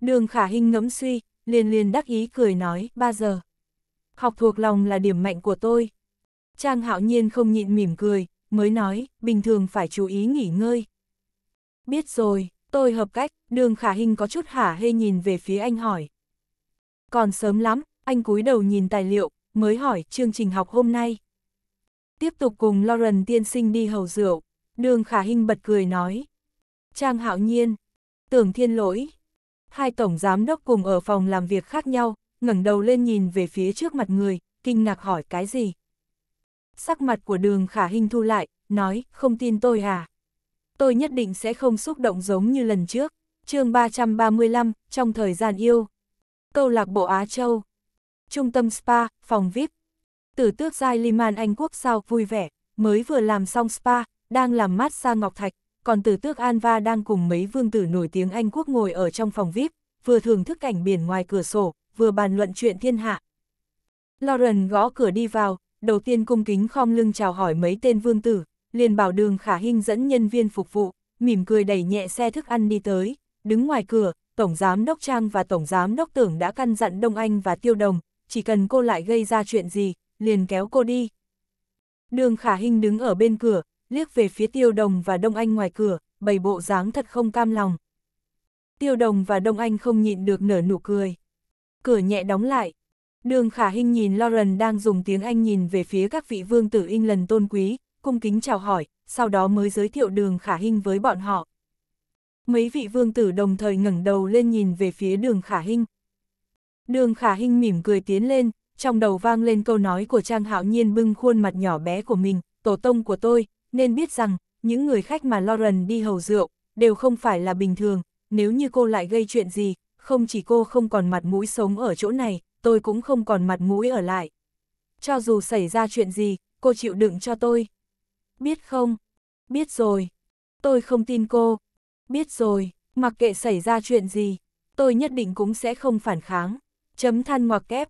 Đường khả hinh ngẫm suy, liền liền đắc ý cười nói, ba giờ. Học thuộc lòng là điểm mạnh của tôi. Trang hạo nhiên không nhịn mỉm cười, mới nói, bình thường phải chú ý nghỉ ngơi. Biết rồi, Tôi hợp cách, đường khả hình có chút hả hê nhìn về phía anh hỏi. Còn sớm lắm, anh cúi đầu nhìn tài liệu, mới hỏi chương trình học hôm nay. Tiếp tục cùng Lauren tiên sinh đi hầu rượu, đường khả hình bật cười nói. Trang hạo nhiên, tưởng thiên lỗi. Hai tổng giám đốc cùng ở phòng làm việc khác nhau, ngẩng đầu lên nhìn về phía trước mặt người, kinh ngạc hỏi cái gì. Sắc mặt của đường khả hình thu lại, nói, không tin tôi à tôi nhất định sẽ không xúc động giống như lần trước. chương 335, trong thời gian yêu. Câu lạc bộ Á Châu. Trung tâm spa, phòng VIP. Tử tước giai Liman Anh Quốc sao vui vẻ, mới vừa làm xong spa, đang làm mát xa ngọc thạch, còn tử tước Anva đang cùng mấy vương tử nổi tiếng Anh Quốc ngồi ở trong phòng VIP, vừa thưởng thức cảnh biển ngoài cửa sổ, vừa bàn luận chuyện thiên hạ. Lauren gõ cửa đi vào, đầu tiên cung kính khom lưng chào hỏi mấy tên vương tử, liền bảo đường khả hình dẫn nhân viên phục vụ, mỉm cười đẩy nhẹ xe thức ăn đi tới, đứng ngoài cửa, Tổng Giám Đốc Trang và Tổng Giám Đốc Tưởng đã căn dặn Đông Anh và Tiêu Đồng, chỉ cần cô lại gây ra chuyện gì, liền kéo cô đi. Đường khả hình đứng ở bên cửa, liếc về phía Tiêu Đồng và Đông Anh ngoài cửa, bày bộ dáng thật không cam lòng. Tiêu Đồng và Đông Anh không nhịn được nở nụ cười. Cửa nhẹ đóng lại. Đường khả hình nhìn Lauren đang dùng tiếng Anh nhìn về phía các vị vương tử England tôn quý, cung kính chào hỏi, sau đó mới giới thiệu đường khả hinh với bọn họ. Mấy vị vương tử đồng thời ngẩng đầu lên nhìn về phía đường khả hinh. Đường khả hinh mỉm cười tiến lên, trong đầu vang lên câu nói của Trang Hạo Nhiên bưng khuôn mặt nhỏ bé của mình, tổ tông của tôi, nên biết rằng, những người khách mà Lauren đi hầu rượu, đều không phải là bình thường, nếu như cô lại gây chuyện gì, không chỉ cô không còn mặt mũi sống ở chỗ này, tôi cũng không còn mặt mũi ở lại. Cho dù xảy ra chuyện gì, cô chịu đựng cho tôi biết không? Biết rồi. Tôi không tin cô. Biết rồi, mặc kệ xảy ra chuyện gì, tôi nhất định cũng sẽ không phản kháng. Chấm than ngoặc kép.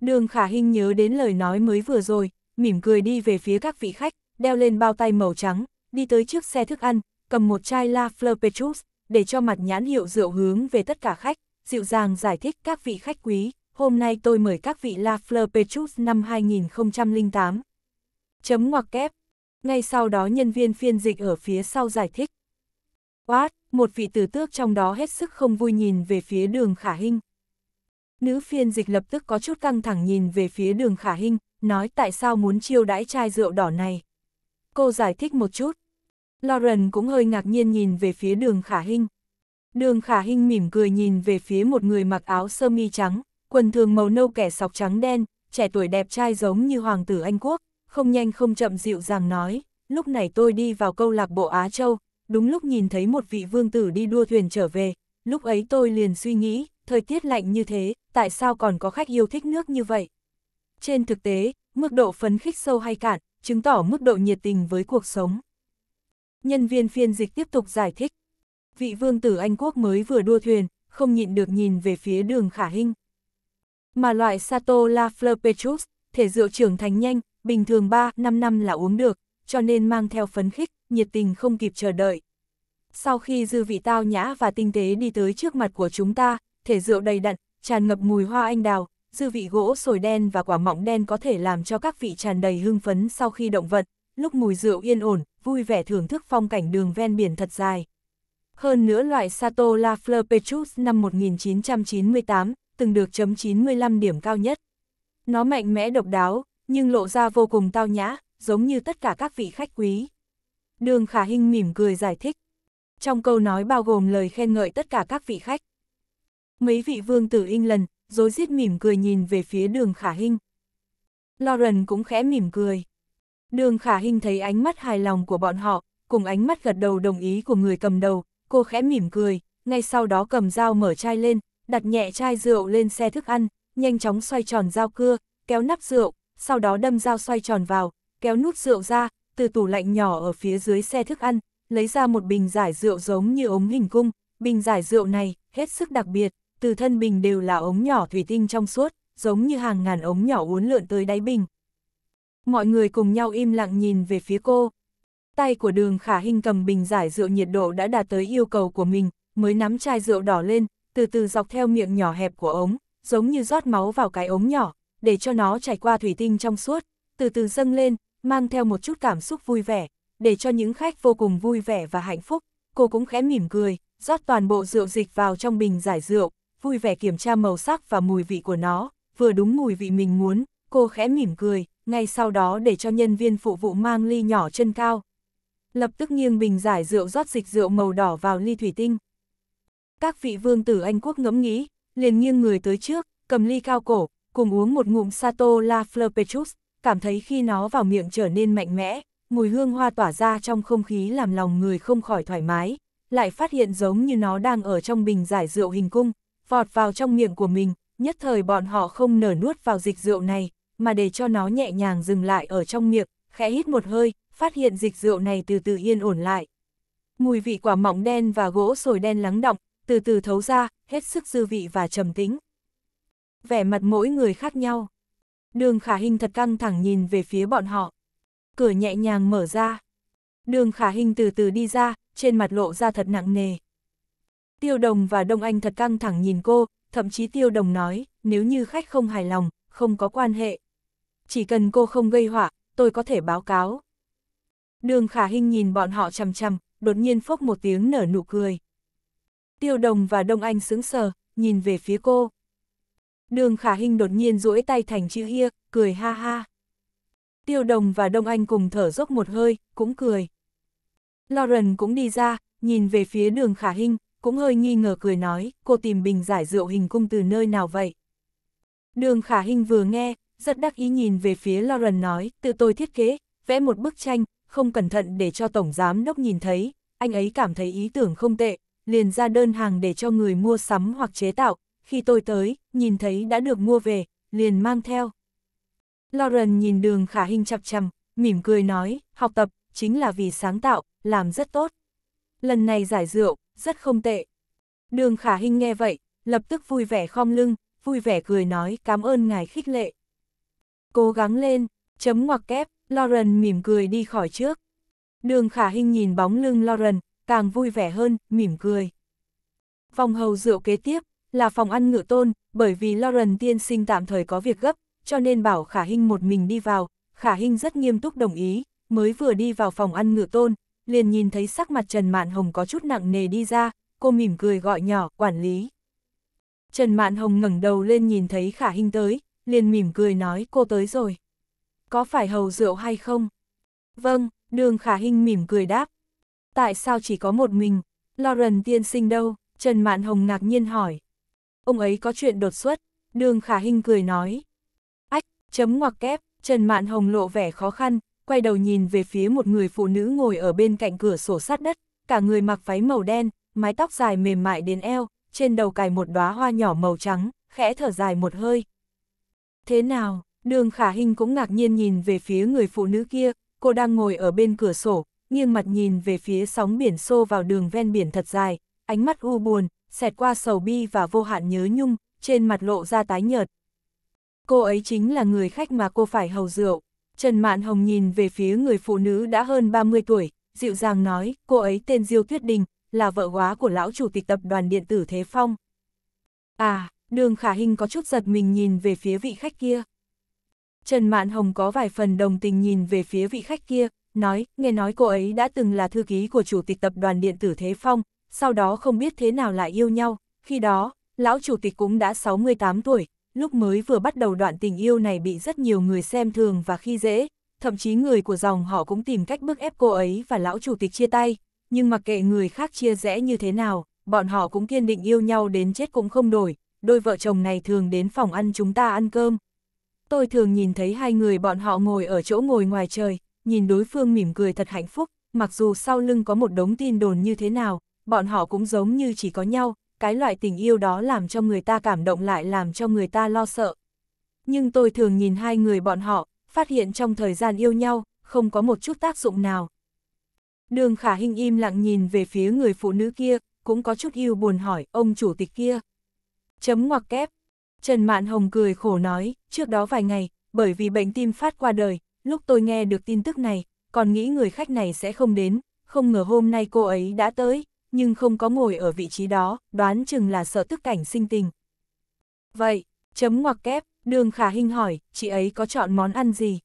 Đường Khả Hinh nhớ đến lời nói mới vừa rồi, mỉm cười đi về phía các vị khách, đeo lên bao tay màu trắng, đi tới trước xe thức ăn, cầm một chai La Fleur Petrus, để cho mặt nhãn hiệu rượu hướng về tất cả khách, dịu dàng giải thích các vị khách quý, hôm nay tôi mời các vị La Fleur Petrus năm 2008. Chấm ngoặc kép, ngay sau đó nhân viên phiên dịch ở phía sau giải thích. Quát một vị tử tước trong đó hết sức không vui nhìn về phía đường khả hình. Nữ phiên dịch lập tức có chút căng thẳng nhìn về phía đường khả hình, nói tại sao muốn chiêu đãi chai rượu đỏ này. Cô giải thích một chút. Lauren cũng hơi ngạc nhiên nhìn về phía đường khả hình. Đường khả hình mỉm cười nhìn về phía một người mặc áo sơ mi trắng, quần thường màu nâu kẻ sọc trắng đen, trẻ tuổi đẹp trai giống như hoàng tử Anh Quốc, không nhanh không chậm dịu dàng nói, lúc này tôi đi vào câu lạc bộ Á Châu, đúng lúc nhìn thấy một vị vương tử đi đua thuyền trở về, lúc ấy tôi liền suy nghĩ, thời tiết lạnh như thế, tại sao còn có khách yêu thích nước như vậy? Trên thực tế, mức độ phấn khích sâu hay cạn, chứng tỏ mức độ nhiệt tình với cuộc sống. Nhân viên phiên dịch tiếp tục giải thích. Vị vương tử Anh Quốc mới vừa đua thuyền, không nhịn được nhìn về phía đường khả hinh. Mà loại Sato La Fleur Petrus, thể rượu trưởng thành nhanh, bình thường 3-5 năm là uống được, cho nên mang theo phấn khích, nhiệt tình không kịp chờ đợi. Sau khi dư vị tao nhã và tinh tế đi tới trước mặt của chúng ta, thể rượu đầy đặn, tràn ngập mùi hoa anh đào, dư vị gỗ sồi đen và quả mọng đen có thể làm cho các vị tràn đầy hưng phấn sau khi động vật, lúc mùi rượu yên ổn, vui vẻ thưởng thức phong cảnh đường ven biển thật dài. Hơn nữa loại Sato La Fleur Petrus năm 1998, từng được chấm 95 điểm cao nhất. Nó mạnh mẽ độc đáo, nhưng lộ ra vô cùng tao nhã, giống như tất cả các vị khách quý. Đường Khả Hinh mỉm cười giải thích. Trong câu nói bao gồm lời khen ngợi tất cả các vị khách. Mấy vị vương tử in lần dối rít mỉm cười nhìn về phía đường Khả Hinh. Lauren cũng khẽ mỉm cười. Đường Khả Hinh thấy ánh mắt hài lòng của bọn họ, cùng ánh mắt gật đầu đồng ý của người cầm đầu, cô khẽ mỉm cười, ngay sau đó cầm dao mở chai lên, đặt nhẹ chai rượu lên xe thức ăn, nhanh chóng xoay tròn dao cưa, kéo nắp rượu, sau đó đâm dao xoay tròn vào, kéo nút rượu ra, từ tủ lạnh nhỏ ở phía dưới xe thức ăn, lấy ra một bình giải rượu giống như ống hình cung, bình giải rượu này, hết sức đặc biệt, từ thân bình đều là ống nhỏ thủy tinh trong suốt, giống như hàng ngàn ống nhỏ uốn lượn tới đáy bình. Mọi người cùng nhau im lặng nhìn về phía cô. Tay của đường khả hình cầm bình giải rượu nhiệt độ đã đạt tới yêu cầu của mình, mới nắm chai rượu đỏ lên, từ từ dọc theo miệng nhỏ hẹp của ống, giống như rót máu vào cái ống nhỏ, để cho nó trải qua thủy tinh trong suốt, từ từ dâng lên, mang theo một chút cảm xúc vui vẻ, để cho những khách vô cùng vui vẻ và hạnh phúc. Cô cũng khẽ mỉm cười, rót toàn bộ rượu dịch vào trong bình giải rượu, vui vẻ kiểm tra màu sắc và mùi vị của nó, vừa đúng mùi vị mình muốn, cô khẽ mỉm cười, ngay sau đó để cho nhân viên phụ vụ mang ly nhỏ chân cao. Lập tức nghiêng bình giải rượu rót dịch rượu màu đỏ vào ly thủy tinh. Các vị vương tử Anh quốc ngẫm nghĩ, liền nghiêng người tới trước, cầm ly cao cổ, cùng uống một ngụm Sato La Fleur Petrus, cảm thấy khi nó vào miệng trở nên mạnh mẽ, mùi hương hoa tỏa ra trong không khí làm lòng người không khỏi thoải mái, lại phát hiện giống như nó đang ở trong bình giải rượu hình cung, vọt vào trong miệng của mình, nhất thời bọn họ không nở nuốt vào dịch rượu này, mà để cho nó nhẹ nhàng dừng lại ở trong miệng, khẽ hít một hơi, phát hiện dịch rượu này từ từ yên ổn lại. Mùi vị quả mỏng đen và gỗ sồi đen lắng động, từ từ thấu ra, hết sức dư vị và trầm tính vẻ mặt mỗi người khác nhau. Đường khả hình thật căng thẳng nhìn về phía bọn họ. Cửa nhẹ nhàng mở ra. Đường khả hình từ từ đi ra, trên mặt lộ ra thật nặng nề. Tiêu đồng và Đông Anh thật căng thẳng nhìn cô, thậm chí tiêu đồng nói, nếu như khách không hài lòng, không có quan hệ. Chỉ cần cô không gây họa, tôi có thể báo cáo. Đường khả hình nhìn bọn họ chằm chằm, đột nhiên phốc một tiếng nở nụ cười. Tiêu đồng và Đông Anh sững sờ, nhìn về phía cô. Đường khả hình đột nhiên duỗi tay thành chữ hia, cười ha ha. Tiêu đồng và Đông Anh cùng thở dốc một hơi, cũng cười. Lauren cũng đi ra, nhìn về phía đường khả hình, cũng hơi nghi ngờ cười nói, cô tìm bình giải rượu hình cung từ nơi nào vậy? Đường khả hình vừa nghe, rất đắc ý nhìn về phía Lauren nói, tự tôi thiết kế, vẽ một bức tranh, không cẩn thận để cho Tổng Giám Đốc nhìn thấy, anh ấy cảm thấy ý tưởng không tệ, liền ra đơn hàng để cho người mua sắm hoặc chế tạo, khi tôi tới, nhìn thấy đã được mua về, liền mang theo. Lauren nhìn đường khả hình chập chầm mỉm cười nói, học tập, chính là vì sáng tạo, làm rất tốt. Lần này giải rượu, rất không tệ. Đường khả hình nghe vậy, lập tức vui vẻ khom lưng, vui vẻ cười nói cảm ơn ngài khích lệ. Cố gắng lên, chấm ngoặc kép, Lauren mỉm cười đi khỏi trước. Đường khả hình nhìn bóng lưng Lauren, càng vui vẻ hơn, mỉm cười. Vòng hầu rượu kế tiếp, là phòng ăn ngựa tôn, bởi vì Lauren tiên sinh tạm thời có việc gấp, cho nên bảo Khả Hinh một mình đi vào, Khả Hinh rất nghiêm túc đồng ý, mới vừa đi vào phòng ăn ngựa tôn, liền nhìn thấy sắc mặt Trần Mạn Hồng có chút nặng nề đi ra, cô mỉm cười gọi nhỏ, quản lý. Trần Mạn Hồng ngẩng đầu lên nhìn thấy Khả Hinh tới, liền mỉm cười nói cô tới rồi. Có phải hầu rượu hay không? Vâng, đường Khả Hinh mỉm cười đáp. Tại sao chỉ có một mình? Lauren tiên sinh đâu? Trần Mạn Hồng ngạc nhiên hỏi ông ấy có chuyện đột xuất, đường khả hinh cười nói. Ách, chấm ngoặc kép, Trần Mạn Hồng lộ vẻ khó khăn, quay đầu nhìn về phía một người phụ nữ ngồi ở bên cạnh cửa sổ sát đất, cả người mặc váy màu đen, mái tóc dài mềm mại đến eo, trên đầu cài một đóa hoa nhỏ màu trắng, khẽ thở dài một hơi. Thế nào, đường khả hình cũng ngạc nhiên nhìn về phía người phụ nữ kia, cô đang ngồi ở bên cửa sổ, nghiêng mặt nhìn về phía sóng biển xô vào đường ven biển thật dài, ánh mắt u buồn, xẹt qua sầu bi và vô hạn nhớ nhung, trên mặt lộ ra tái nhợt. Cô ấy chính là người khách mà cô phải hầu rượu. Trần Mạn Hồng nhìn về phía người phụ nữ đã hơn 30 tuổi, dịu dàng nói, cô ấy tên Diêu Tuyết Đình, là vợ quá của lão chủ tịch tập đoàn điện tử Thế Phong. À, đường khả hình có chút giật mình nhìn về phía vị khách kia. Trần Mạn Hồng có vài phần đồng tình nhìn về phía vị khách kia, nói, nghe nói cô ấy đã từng là thư ký của chủ tịch tập đoàn điện tử Thế Phong, sau đó không biết thế nào lại yêu nhau, khi đó, lão chủ tịch cũng đã 68 tuổi, lúc mới vừa bắt đầu đoạn tình yêu này bị rất nhiều người xem thường và khi dễ, thậm chí người của dòng họ cũng tìm cách bức ép cô ấy và lão chủ tịch chia tay, nhưng mặc kệ người khác chia rẽ như thế nào, bọn họ cũng kiên định yêu nhau đến chết cũng không đổi, đôi vợ chồng này thường đến phòng ăn chúng ta ăn cơm. Tôi thường nhìn thấy hai người bọn họ ngồi ở chỗ ngồi ngoài trời, nhìn đối phương mỉm cười thật hạnh phúc, mặc dù sau lưng có một đống tin đồn như thế nào, bọn họ cũng giống như chỉ có nhau, cái loại tình yêu đó làm cho người ta cảm động lại làm cho người ta lo sợ. Nhưng tôi thường nhìn hai người bọn họ, phát hiện trong thời gian yêu nhau, không có một chút tác dụng nào. Đường khả hình im lặng nhìn về phía người phụ nữ kia, cũng có chút yêu buồn hỏi ông chủ tịch kia. Chấm ngoặc kép. Trần Mạn Hồng cười khổ nói, trước đó vài ngày, bởi vì bệnh tim phát qua đời, lúc tôi nghe được tin tức này, còn nghĩ người khách này sẽ không đến, không ngờ hôm nay cô ấy đã tới, nhưng không có ngồi ở vị trí đó, đoán chừng là sợ tức cảnh sinh tình. Vậy, chấm ngoặc kép, đường khả hình hỏi, chị ấy có chọn món ăn gì?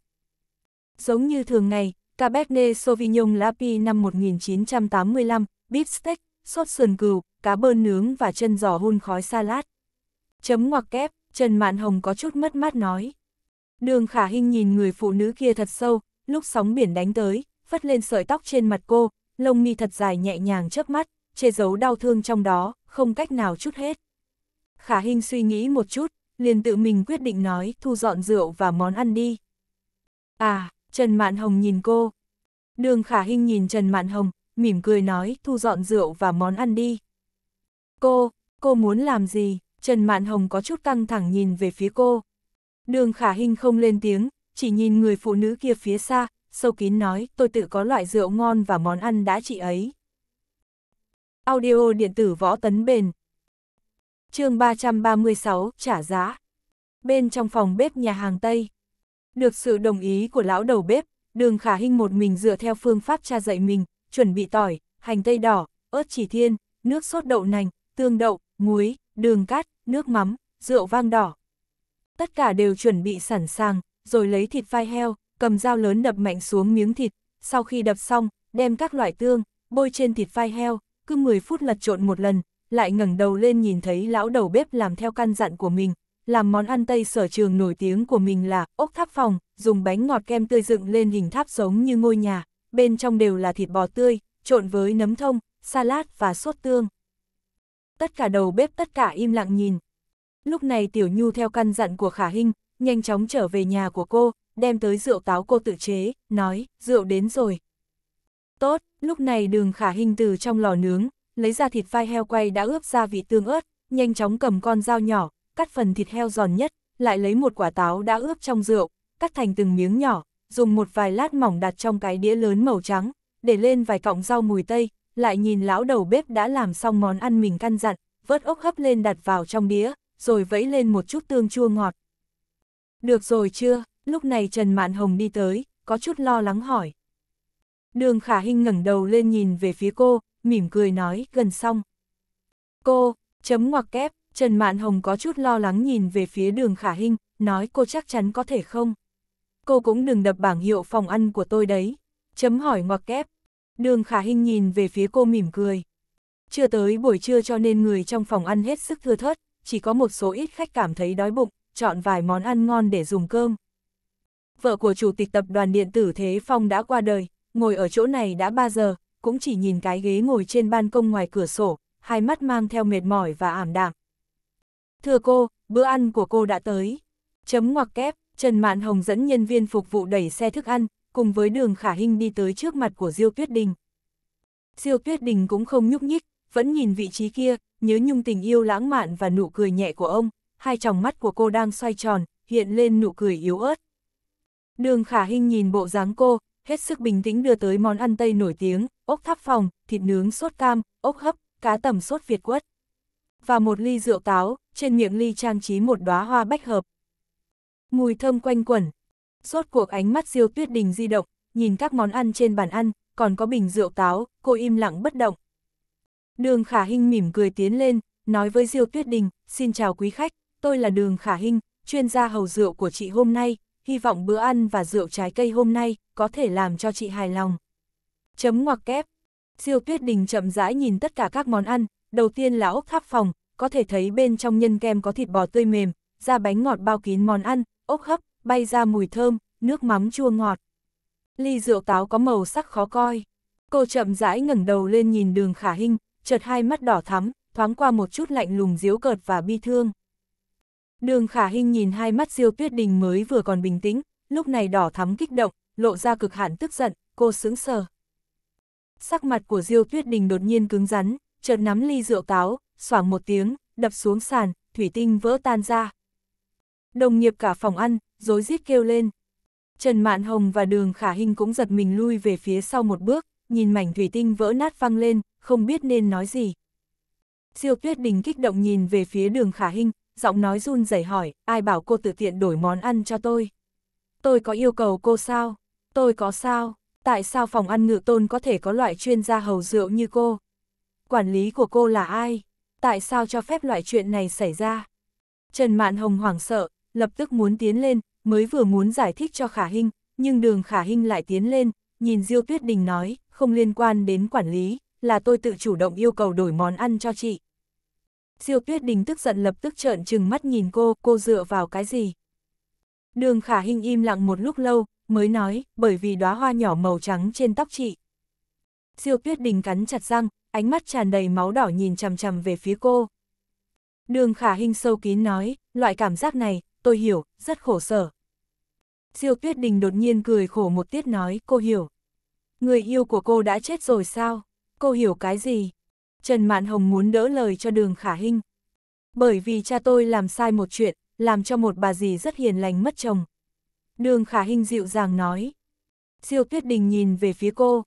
Giống như thường ngày, Cabernet Sauvignon Lapi năm 1985, beefsteak, sốt sườn cừu, cá bơn nướng và chân giò hun khói salad. Chấm ngoặc kép, Trần Mạn Hồng có chút mất mát nói. Đường khả hình nhìn người phụ nữ kia thật sâu, lúc sóng biển đánh tới, phất lên sợi tóc trên mặt cô, lông mi thật dài nhẹ nhàng chớp mắt, che giấu đau thương trong đó, không cách nào chút hết. Khả Hinh suy nghĩ một chút, liền tự mình quyết định nói thu dọn rượu và món ăn đi. À, Trần Mạn Hồng nhìn cô. Đường Khả Hinh nhìn Trần Mạn Hồng, mỉm cười nói thu dọn rượu và món ăn đi. Cô, cô muốn làm gì? Trần Mạn Hồng có chút căng thẳng nhìn về phía cô. Đường Khả Hinh không lên tiếng, chỉ nhìn người phụ nữ kia phía xa, sâu kín nói tôi tự có loại rượu ngon và món ăn đã chị ấy. Audio điện tử võ tấn bền. chương 336, trả giá. Bên trong phòng bếp nhà hàng Tây. Được sự đồng ý của lão đầu bếp, đường khả hình một mình dựa theo phương pháp cha dạy mình, chuẩn bị tỏi, hành tây đỏ, ớt chỉ thiên, nước sốt đậu nành, tương đậu, muối, đường cát, nước mắm, rượu vang đỏ. Tất cả đều chuẩn bị sẵn sàng, rồi lấy thịt vai heo, cầm dao lớn đập mạnh xuống miếng thịt, sau khi đập xong, đem các loại tương, bôi trên thịt vai heo, cứ 10 phút lật trộn một lần, lại ngẩng đầu lên nhìn thấy lão đầu bếp làm theo căn dặn của mình, làm món ăn Tây sở trường nổi tiếng của mình là ốc tháp phòng, dùng bánh ngọt kem tươi dựng lên hình tháp giống như ngôi nhà, bên trong đều là thịt bò tươi, trộn với nấm thông, salad và sốt tương. Tất cả đầu bếp tất cả im lặng nhìn. Lúc này Tiểu Nhu theo căn dặn của Khả Hinh, nhanh chóng trở về nhà của cô, đem tới rượu táo cô tự chế, nói, rượu đến rồi, Tốt, lúc này đường khả hình từ trong lò nướng, lấy ra thịt vai heo quay đã ướp ra vị tương ớt, nhanh chóng cầm con dao nhỏ, cắt phần thịt heo giòn nhất, lại lấy một quả táo đã ướp trong rượu, cắt thành từng miếng nhỏ, dùng một vài lát mỏng đặt trong cái đĩa lớn màu trắng, để lên vài cọng rau mùi tây, lại nhìn lão đầu bếp đã làm xong món ăn mình căn dặn, vớt ốc hấp lên đặt vào trong đĩa, rồi vẫy lên một chút tương chua ngọt. Được rồi chưa? Lúc này Trần Mạn Hồng đi tới, có chút lo lắng hỏi. Đường khả hình ngẩng đầu lên nhìn về phía cô, mỉm cười nói, gần xong. Cô, chấm ngoặc kép, Trần Mạn Hồng có chút lo lắng nhìn về phía đường khả hình, nói cô chắc chắn có thể không. Cô cũng đừng đập bảng hiệu phòng ăn của tôi đấy. Chấm hỏi ngoặc kép. Đường khả hình nhìn về phía cô mỉm cười. Chưa tới buổi trưa cho nên người trong phòng ăn hết sức thưa thớt, chỉ có một số ít khách cảm thấy đói bụng, chọn vài món ăn ngon để dùng cơm. Vợ của chủ tịch tập đoàn điện tử Thế Phong đã qua đời, Ngồi ở chỗ này đã 3 giờ, cũng chỉ nhìn cái ghế ngồi trên ban công ngoài cửa sổ, hai mắt mang theo mệt mỏi và ảm đạm. Thưa cô, bữa ăn của cô đã tới. Chấm ngoặc kép, Trần Mạn Hồng dẫn nhân viên phục vụ đẩy xe thức ăn, cùng với đường khả hình đi tới trước mặt của Diêu Tuyết Đình. Diêu Tuyết Đình cũng không nhúc nhích, vẫn nhìn vị trí kia, nhớ nhung tình yêu lãng mạn và nụ cười nhẹ của ông, hai tròng mắt của cô đang xoay tròn, hiện lên nụ cười yếu ớt. Đường khả hình nhìn bộ dáng cô, hết sức bình tĩnh đưa tới món ăn Tây nổi tiếng, ốc tháp phòng, thịt nướng sốt cam, ốc hấp, cá tầm sốt Việt quất. Và một ly rượu táo, trên miệng ly trang trí một đóa hoa bách hợp. Mùi thơm quanh quẩn. Rốt cuộc ánh mắt Diêu Tuyết Đình di động, nhìn các món ăn trên bàn ăn, còn có bình rượu táo, cô im lặng bất động. Đường Khả Hinh mỉm cười tiến lên, nói với Diêu Tuyết Đình, xin chào quý khách, tôi là Đường Khả Hinh, chuyên gia hầu rượu của chị hôm nay, hy vọng bữa ăn và rượu trái cây hôm nay có thể làm cho chị hài lòng. Chấm ngoặc kép. Diêu Tuyết Đình chậm rãi nhìn tất cả các món ăn, đầu tiên là ốc tháp phòng, có thể thấy bên trong nhân kem có thịt bò tươi mềm, da bánh ngọt bao kín món ăn, ốc hấp, bay ra mùi thơm, nước mắm chua ngọt. Ly rượu táo có màu sắc khó coi. Cô chậm rãi ngẩng đầu lên nhìn đường khả hình, chợt hai mắt đỏ thắm, thoáng qua một chút lạnh lùng diếu cợt và bi thương. Đường khả hình nhìn hai mắt diêu tuyết đình mới vừa còn bình tĩnh, lúc này đỏ thắm kích động, lộ ra cực hạn tức giận, cô sướng sờ. Sắc mặt của diêu tuyết đình đột nhiên cứng rắn, chợt nắm ly rượu táo, xoảng một tiếng, đập xuống sàn, thủy tinh vỡ tan ra. Đồng nghiệp cả phòng ăn, rối rít kêu lên. Trần Mạn Hồng và Đường Khả Hinh cũng giật mình lui về phía sau một bước, nhìn mảnh thủy tinh vỡ nát văng lên, không biết nên nói gì. Diêu Tuyết Đình kích động nhìn về phía Đường Khả Hinh, giọng nói run rẩy hỏi, ai bảo cô tự tiện đổi món ăn cho tôi? Tôi có yêu cầu cô sao? Tôi có sao? Tại sao phòng ăn ngự tôn có thể có loại chuyên gia hầu rượu như cô? Quản lý của cô là ai? Tại sao cho phép loại chuyện này xảy ra? Trần Mạn Hồng hoảng sợ, lập tức muốn tiến lên, mới vừa muốn giải thích cho Khả Hinh, nhưng đường Khả Hinh lại tiến lên, nhìn Diêu Tuyết Đình nói, không liên quan đến quản lý, là tôi tự chủ động yêu cầu đổi món ăn cho chị. Diêu Tuyết Đình tức giận lập tức trợn trừng mắt nhìn cô, cô dựa vào cái gì? Đường khả Hinh im lặng một lúc lâu, mới nói, bởi vì đóa hoa nhỏ màu trắng trên tóc chị. Diêu Tuyết Đình cắn chặt răng, ánh mắt tràn đầy máu đỏ nhìn chằm chằm về phía cô. Đường khả Hinh sâu kín nói, loại cảm giác này, tôi hiểu, rất khổ sở. Diêu Tuyết Đình đột nhiên cười khổ một tiết nói, cô hiểu. Người yêu của cô đã chết rồi sao? Cô hiểu cái gì? Trần Mạn Hồng muốn đỡ lời cho đường khả hinh. Bởi vì cha tôi làm sai một chuyện, làm cho một bà dì rất hiền lành mất chồng. Đường khả hinh dịu dàng nói. Diêu tuyết đình nhìn về phía cô.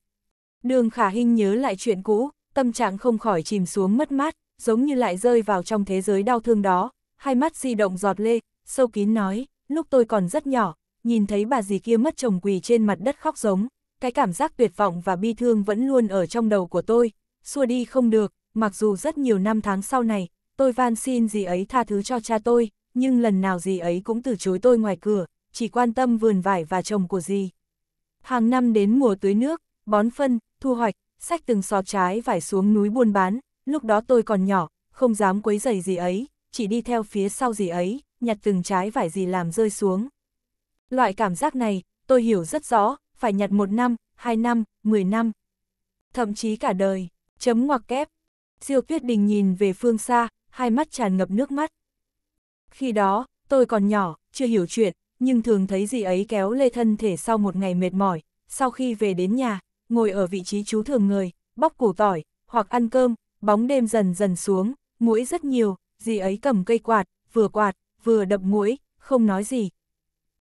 Đường khả hinh nhớ lại chuyện cũ, tâm trạng không khỏi chìm xuống mất mát, giống như lại rơi vào trong thế giới đau thương đó. Hai mắt di động giọt lê, sâu kín nói, lúc tôi còn rất nhỏ, nhìn thấy bà dì kia mất chồng quỳ trên mặt đất khóc giống. Cái cảm giác tuyệt vọng và bi thương vẫn luôn ở trong đầu của tôi, xua đi không được, mặc dù rất nhiều năm tháng sau này, tôi van xin gì ấy tha thứ cho cha tôi, nhưng lần nào gì ấy cũng từ chối tôi ngoài cửa, chỉ quan tâm vườn vải và trồng của gì. Hàng năm đến mùa tưới nước, bón phân, thu hoạch, sách từng xó trái vải xuống núi buôn bán, lúc đó tôi còn nhỏ, không dám quấy giày gì ấy, chỉ đi theo phía sau gì ấy, nhặt từng trái vải gì làm rơi xuống. Loại cảm giác này, tôi hiểu rất rõ, phải nhặt một năm, hai năm, mười năm, thậm chí cả đời. Chấm ngoặc kép. Diêu Tuyết Đình nhìn về phương xa, hai mắt tràn ngập nước mắt. Khi đó, tôi còn nhỏ, chưa hiểu chuyện, nhưng thường thấy gì ấy kéo lê thân thể sau một ngày mệt mỏi, sau khi về đến nhà, ngồi ở vị trí chú thường người, bóc củ tỏi, hoặc ăn cơm, bóng đêm dần dần xuống, mũi rất nhiều, gì ấy cầm cây quạt, vừa quạt, vừa đập mũi, không nói gì.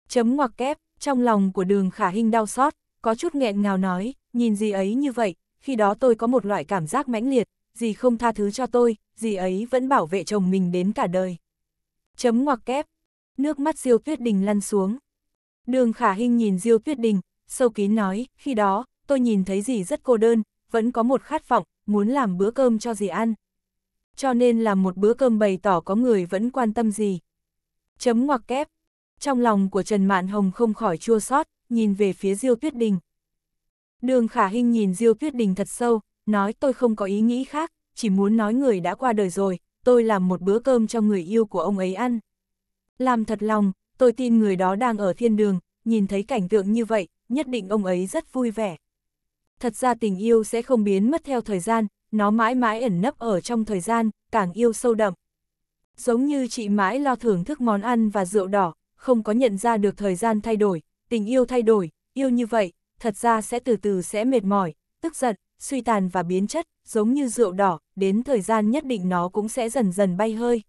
Chấm ngoặc kép, trong lòng của đường khả hình đau xót, có chút nghẹn ngào nói, nhìn gì ấy như vậy, khi đó tôi có một loại cảm giác mãnh liệt, gì không tha thứ cho tôi, gì ấy vẫn bảo vệ chồng mình đến cả đời. Chấm ngoặc kép, nước mắt Diêu Tuyết Đình lăn xuống. Đường Khả Hinh nhìn Diêu Tuyết Đình, sâu kín nói, khi đó, tôi nhìn thấy dì rất cô đơn, vẫn có một khát vọng, muốn làm bữa cơm cho dì ăn. Cho nên làm một bữa cơm bày tỏ có người vẫn quan tâm gì. Chấm ngoặc kép. Trong lòng của Trần Mạn Hồng không khỏi chua xót, nhìn về phía Diêu Tuyết Đình. Đường khả Hinh nhìn Diêu Tuyết Đình thật sâu, nói tôi không có ý nghĩ khác, chỉ muốn nói người đã qua đời rồi, tôi làm một bữa cơm cho người yêu của ông ấy ăn. Làm thật lòng, tôi tin người đó đang ở thiên đường, nhìn thấy cảnh tượng như vậy, nhất định ông ấy rất vui vẻ. Thật ra tình yêu sẽ không biến mất theo thời gian, nó mãi mãi ẩn nấp ở trong thời gian, càng yêu sâu đậm. Giống như chị mãi lo thưởng thức món ăn và rượu đỏ, không có nhận ra được thời gian thay đổi, tình yêu thay đổi, yêu như vậy, thật ra sẽ từ từ sẽ mệt mỏi, tức giận, suy tàn và biến chất, giống như rượu đỏ, đến thời gian nhất định nó cũng sẽ dần dần bay hơi.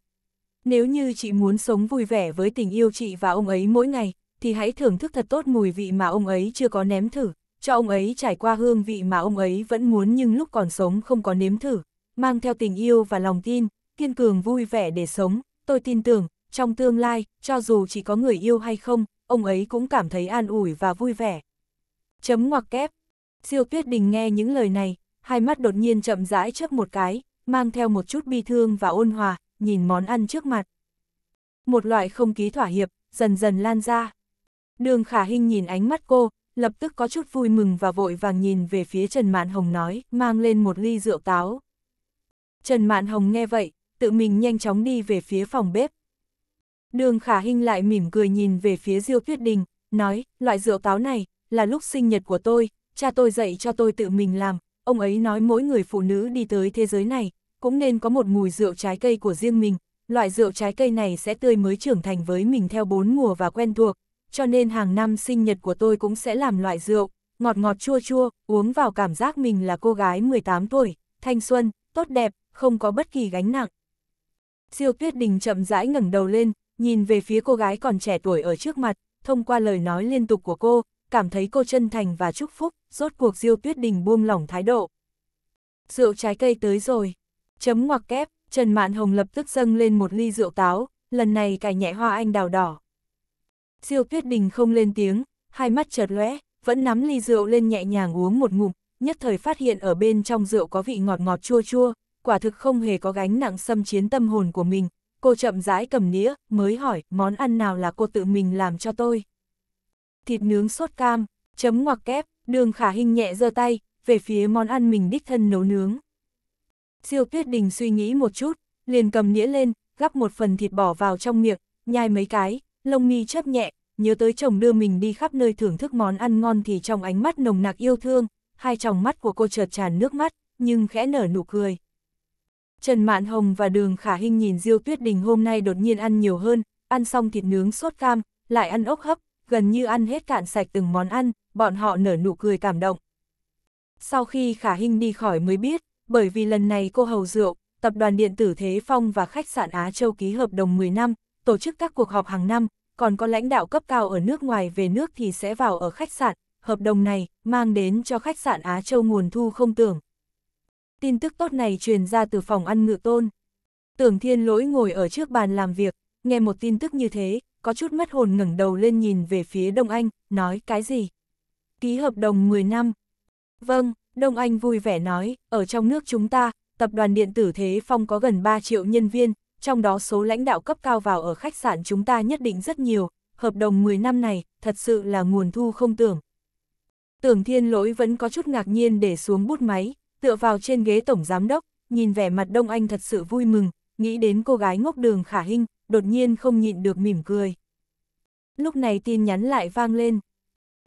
Nếu như chị muốn sống vui vẻ với tình yêu chị và ông ấy mỗi ngày, thì hãy thưởng thức thật tốt mùi vị mà ông ấy chưa có ném thử, cho ông ấy trải qua hương vị mà ông ấy vẫn muốn nhưng lúc còn sống không có nếm thử, mang theo tình yêu và lòng tin, kiên cường vui vẻ để sống, tôi tin tưởng, trong tương lai, cho dù chỉ có người yêu hay không, ông ấy cũng cảm thấy an ủi và vui vẻ chấm ngoặc kép. Diêu Tuyết Đình nghe những lời này, hai mắt đột nhiên chậm rãi chớp một cái, mang theo một chút bi thương và ôn hòa, nhìn món ăn trước mặt. Một loại không khí thỏa hiệp, dần dần lan ra. Đường Khả Hinh nhìn ánh mắt cô, lập tức có chút vui mừng và vội vàng nhìn về phía Trần Mạn Hồng nói, mang lên một ly rượu táo. Trần Mạn Hồng nghe vậy, tự mình nhanh chóng đi về phía phòng bếp. Đường Khả Hinh lại mỉm cười nhìn về phía Diêu Tuyết Đình, nói, loại rượu táo này, là lúc sinh nhật của tôi, cha tôi dạy cho tôi tự mình làm, ông ấy nói mỗi người phụ nữ đi tới thế giới này, cũng nên có một mùi rượu trái cây của riêng mình, loại rượu trái cây này sẽ tươi mới trưởng thành với mình theo bốn mùa và quen thuộc, cho nên hàng năm sinh nhật của tôi cũng sẽ làm loại rượu, ngọt ngọt chua chua, uống vào cảm giác mình là cô gái 18 tuổi, thanh xuân, tốt đẹp, không có bất kỳ gánh nặng. Diêu Tuyết Đình chậm rãi ngẩng đầu lên, nhìn về phía cô gái còn trẻ tuổi ở trước mặt, thông qua lời nói liên tục của cô, cảm thấy cô chân thành và chúc phúc, rốt cuộc Diêu Tuyết Đình buông lỏng thái độ. Rượu trái cây tới rồi. Chấm ngoặc kép, Trần Mạn Hồng lập tức dâng lên một ly rượu táo, lần này cài nhẹ hoa anh đào đỏ. Diêu Tuyết Đình không lên tiếng, hai mắt chợt lóe, vẫn nắm ly rượu lên nhẹ nhàng uống một ngụm, nhất thời phát hiện ở bên trong rượu có vị ngọt ngọt chua chua, quả thực không hề có gánh nặng xâm chiến tâm hồn của mình. Cô chậm rãi cầm nĩa, mới hỏi, món ăn nào là cô tự mình làm cho tôi thịt nướng sốt cam, chấm ngoặc kép, đường khả hình nhẹ giơ tay, về phía món ăn mình đích thân nấu nướng. Diêu tuyết đình suy nghĩ một chút, liền cầm nĩa lên, gắp một phần thịt bỏ vào trong miệng, nhai mấy cái, lông mi chớp nhẹ, nhớ tới chồng đưa mình đi khắp nơi thưởng thức món ăn ngon thì trong ánh mắt nồng nặc yêu thương, hai tròng mắt của cô chợt tràn nước mắt, nhưng khẽ nở nụ cười. Trần Mạn Hồng và Đường Khả Hinh nhìn Diêu Tuyết Đình hôm nay đột nhiên ăn nhiều hơn, ăn xong thịt nướng sốt cam, lại ăn ốc hấp, gần như ăn hết cạn sạch từng món ăn, bọn họ nở nụ cười cảm động. Sau khi Khả Hinh đi khỏi mới biết, bởi vì lần này cô hầu rượu, tập đoàn điện tử Thế Phong và khách sạn Á Châu ký hợp đồng 10 năm, tổ chức các cuộc họp hàng năm, còn có lãnh đạo cấp cao ở nước ngoài về nước thì sẽ vào ở khách sạn, hợp đồng này mang đến cho khách sạn Á Châu nguồn thu không tưởng. Tin tức tốt này truyền ra từ phòng ăn ngựa tôn. Tưởng Thiên Lỗi ngồi ở trước bàn làm việc, nghe một tin tức như thế, có chút mất hồn ngẩng đầu lên nhìn về phía Đông Anh, nói cái gì? Ký hợp đồng 10 năm. Vâng, Đông Anh vui vẻ nói, ở trong nước chúng ta, tập đoàn điện tử Thế Phong có gần 3 triệu nhân viên, trong đó số lãnh đạo cấp cao vào ở khách sạn chúng ta nhất định rất nhiều, hợp đồng 10 năm này thật sự là nguồn thu không tưởng. Tưởng Thiên Lỗi vẫn có chút ngạc nhiên để xuống bút máy, tựa vào trên ghế tổng giám đốc, nhìn vẻ mặt Đông Anh thật sự vui mừng, nghĩ đến cô gái ngốc đường khả hình, đột nhiên không nhịn được mỉm cười. Lúc này tin nhắn lại vang lên.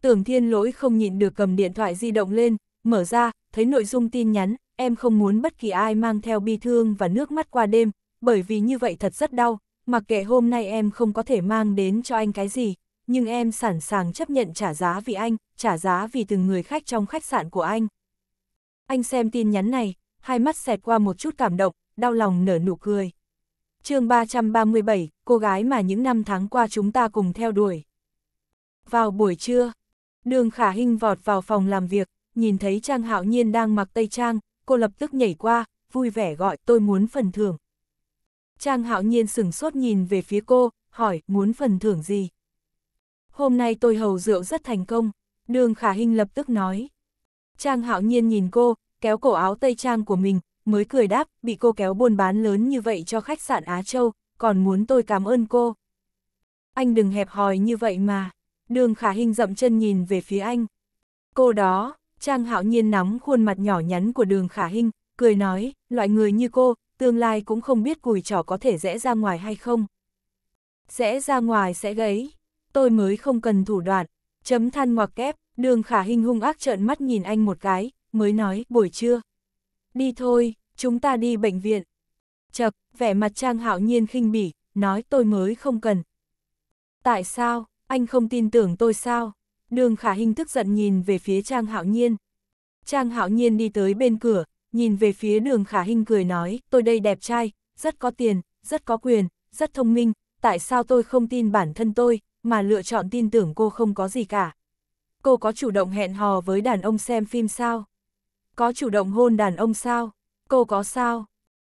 Tưởng thiên lỗi không nhịn được cầm điện thoại di động lên, mở ra, thấy nội dung tin nhắn, em không muốn bất kỳ ai mang theo bi thương và nước mắt qua đêm, bởi vì như vậy thật rất đau, mặc kệ hôm nay em không có thể mang đến cho anh cái gì, nhưng em sẵn sàng chấp nhận trả giá vì anh, trả giá vì từng người khách trong khách sạn của anh. Anh xem tin nhắn này, hai mắt xẹt qua một chút cảm động, đau lòng nở nụ cười chương 337, cô gái mà những năm tháng qua chúng ta cùng theo đuổi. Vào buổi trưa, đường khả hình vọt vào phòng làm việc, nhìn thấy Trang Hạo Nhiên đang mặc tây trang, cô lập tức nhảy qua, vui vẻ gọi tôi muốn phần thưởng. Trang Hạo Nhiên sửng sốt nhìn về phía cô, hỏi muốn phần thưởng gì. Hôm nay tôi hầu rượu rất thành công, đường khả hình lập tức nói. Trang Hạo Nhiên nhìn cô, kéo cổ áo tây trang của mình, mới cười đáp, bị cô kéo buôn bán lớn như vậy cho khách sạn Á Châu, còn muốn tôi cảm ơn cô. Anh đừng hẹp hòi như vậy mà. Đường khả hình dậm chân nhìn về phía anh. Cô đó, Trang hạo nhiên nóng khuôn mặt nhỏ nhắn của đường khả hình, cười nói, loại người như cô, tương lai cũng không biết cùi trỏ có thể rẽ ra ngoài hay không. Rẽ ra ngoài sẽ gấy, tôi mới không cần thủ đoạn, chấm than ngoặc kép, đường khả hình hung ác trợn mắt nhìn anh một cái, mới nói, buổi trưa, đi thôi, chúng ta đi bệnh viện. Chật, vẻ mặt Trang Hạo Nhiên khinh bỉ, nói tôi mới không cần. Tại sao, anh không tin tưởng tôi sao? Đường Khả Hinh tức giận nhìn về phía Trang Hạo Nhiên. Trang Hạo Nhiên đi tới bên cửa, nhìn về phía đường Khả Hinh cười nói, tôi đây đẹp trai, rất có tiền, rất có quyền, rất thông minh, tại sao tôi không tin bản thân tôi, mà lựa chọn tin tưởng cô không có gì cả. Cô có chủ động hẹn hò với đàn ông xem phim sao? Có chủ động hôn đàn ông sao? Cô có sao?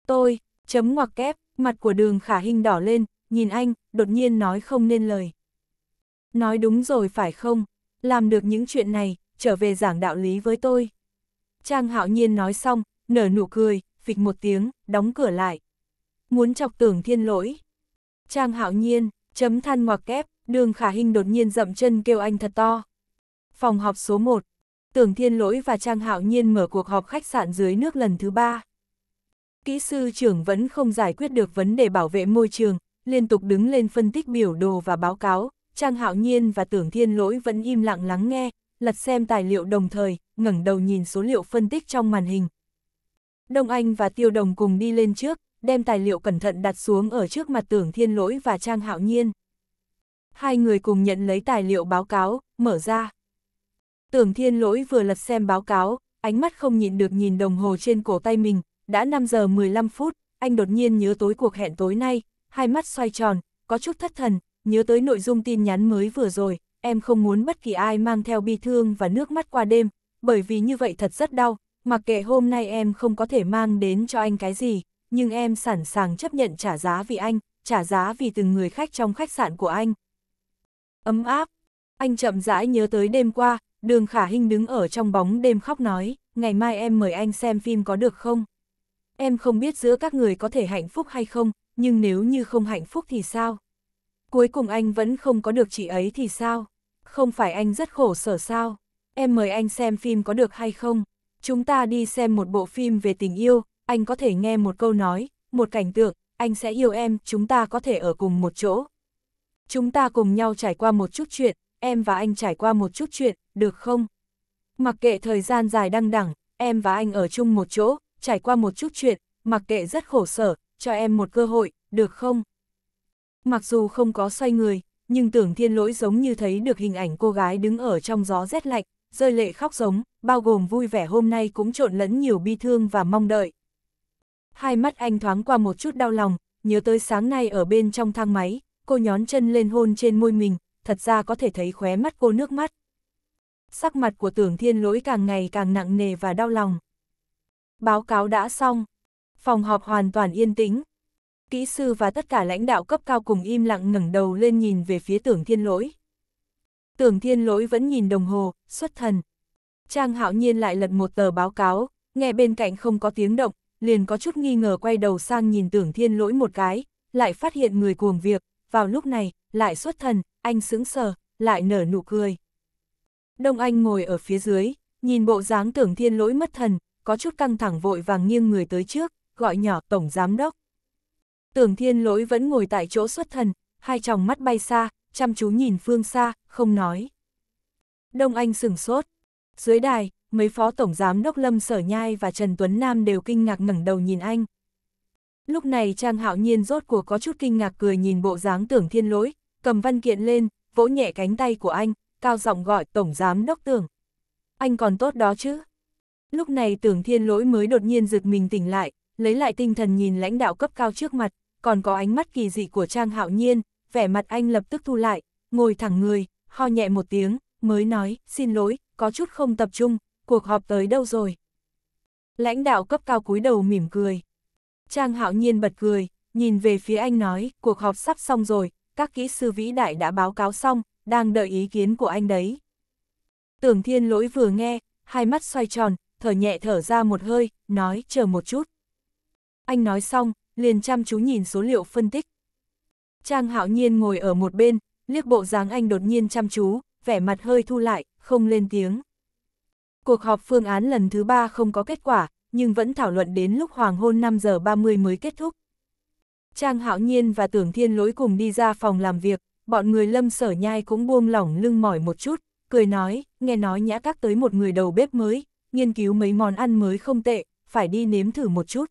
Tôi, chấm ngoặc kép, mặt của đường khả hình đỏ lên, nhìn anh, đột nhiên nói không nên lời. Nói đúng rồi phải không? Làm được những chuyện này, trở về giảng đạo lý với tôi. Trang hạo nhiên nói xong, nở nụ cười, phịch một tiếng, đóng cửa lại. Muốn chọc tưởng thiên lỗi. Trang hạo nhiên, chấm than ngoặc kép, đường khả hình đột nhiên dậm chân kêu anh thật to. Phòng học số 1, Tưởng Thiên Lỗi và Trang Hạo Nhiên mở cuộc họp khách sạn dưới nước lần thứ ba. Kỹ sư trưởng vẫn không giải quyết được vấn đề bảo vệ môi trường, liên tục đứng lên phân tích biểu đồ và báo cáo, Trang Hạo Nhiên và Tưởng Thiên Lỗi vẫn im lặng lắng nghe, lật xem tài liệu đồng thời, ngẩng đầu nhìn số liệu phân tích trong màn hình. Đông Anh và Tiêu Đồng cùng đi lên trước, đem tài liệu cẩn thận đặt xuống ở trước mặt Tưởng Thiên Lỗi và Trang Hạo Nhiên. Hai người cùng nhận lấy tài liệu báo cáo, mở ra. Tưởng thiên lỗi vừa lật xem báo cáo, ánh mắt không nhịn được nhìn đồng hồ trên cổ tay mình, đã 5 giờ 15 phút, anh đột nhiên nhớ tối cuộc hẹn tối nay, hai mắt xoay tròn, có chút thất thần, nhớ tới nội dung tin nhắn mới vừa rồi, em không muốn bất kỳ ai mang theo bi thương và nước mắt qua đêm, bởi vì như vậy thật rất đau, mặc kệ hôm nay em không có thể mang đến cho anh cái gì, nhưng em sẵn sàng chấp nhận trả giá vì anh, trả giá vì từng người khách trong khách sạn của anh. Ấm áp, anh chậm rãi nhớ tới đêm qua, Đường Khả Hinh đứng ở trong bóng đêm khóc nói, ngày mai em mời anh xem phim có được không? Em không biết giữa các người có thể hạnh phúc hay không, nhưng nếu như không hạnh phúc thì sao? Cuối cùng anh vẫn không có được chị ấy thì sao? Không phải anh rất khổ sở sao? Em mời anh xem phim có được hay không? Chúng ta đi xem một bộ phim về tình yêu, anh có thể nghe một câu nói, một cảnh tượng, anh sẽ yêu em, chúng ta có thể ở cùng một chỗ. Chúng ta cùng nhau trải qua một chút chuyện, em và anh trải qua một chút chuyện, được không? Mặc kệ thời gian dài đăng đẳng, em và anh ở chung một chỗ, trải qua một chút chuyện, mặc kệ rất khổ sở, cho em một cơ hội, được không? Mặc dù không có xoay người, nhưng tưởng thiên lỗi giống như thấy được hình ảnh cô gái đứng ở trong gió rét lạnh, rơi lệ khóc giống, bao gồm vui vẻ hôm nay cũng trộn lẫn nhiều bi thương và mong đợi. Hai mắt anh thoáng qua một chút đau lòng, nhớ tới sáng nay ở bên trong thang máy, cô nhón chân lên hôn trên môi mình, thật ra có thể thấy khóe mắt cô nước mắt. Sắc mặt của tưởng thiên lỗi càng ngày càng nặng nề và đau lòng. Báo cáo đã xong. Phòng họp hoàn toàn yên tĩnh. Kỹ sư và tất cả lãnh đạo cấp cao cùng im lặng ngẩng đầu lên nhìn về phía tưởng thiên lỗi. Tưởng thiên lỗi vẫn nhìn đồng hồ, xuất thần. Trang hạo nhiên lại lật một tờ báo cáo, nghe bên cạnh không có tiếng động, liền có chút nghi ngờ quay đầu sang nhìn tưởng thiên lỗi một cái, lại phát hiện người cuồng việc, vào lúc này, lại xuất thần, anh sững sờ, lại nở nụ cười. Đông Anh ngồi ở phía dưới, nhìn bộ dáng tưởng thiên lỗi mất thần, có chút căng thẳng vội vàng nghiêng người tới trước, gọi nhỏ Tổng Giám Đốc. Tưởng thiên lỗi vẫn ngồi tại chỗ xuất thần, hai tròng mắt bay xa, chăm chú nhìn phương xa, không nói. Đông Anh sửng sốt. Dưới đài, mấy phó tổng giám đốc Lâm Sở Nhai và Trần Tuấn Nam đều kinh ngạc ngẩng đầu nhìn anh. Lúc này Trang Hạo Nhiên rốt cuộc có chút kinh ngạc cười nhìn bộ dáng tưởng thiên lỗi, cầm văn kiện lên, vỗ nhẹ cánh tay của anh, cao giọng gọi Tổng Giám Đốc Tưởng. Anh còn tốt đó chứ? Lúc này Tưởng Thiên Lỗi mới đột nhiên giật mình tỉnh lại, lấy lại tinh thần nhìn lãnh đạo cấp cao trước mặt, còn có ánh mắt kỳ dị của Trang Hạo Nhiên, vẻ mặt anh lập tức thu lại, ngồi thẳng người, ho nhẹ một tiếng, mới nói, xin lỗi, có chút không tập trung, cuộc họp tới đâu rồi? Lãnh đạo cấp cao cúi đầu mỉm cười. Trang Hạo Nhiên bật cười, nhìn về phía anh nói, cuộc họp sắp xong rồi, các kỹ sư vĩ đại đã báo cáo xong, đang đợi ý kiến của anh đấy. Tưởng thiên lỗi vừa nghe, hai mắt xoay tròn, thở nhẹ thở ra một hơi, nói chờ một chút. Anh nói xong, liền chăm chú nhìn số liệu phân tích. Trang hạo nhiên ngồi ở một bên, liếc bộ dáng anh đột nhiên chăm chú, vẻ mặt hơi thu lại, không lên tiếng. Cuộc họp phương án lần thứ ba không có kết quả, nhưng vẫn thảo luận đến lúc hoàng hôn 5 giờ 30 mới kết thúc. Trang Hạo Nhiên và Tưởng Thiên Lỗi cùng đi ra phòng làm việc, bọn người lâm sở nhai cũng buông lỏng lưng mỏi một chút, cười nói, nghe nói nhã các tới một người đầu bếp mới, nghiên cứu mấy món ăn mới không tệ, phải đi nếm thử một chút.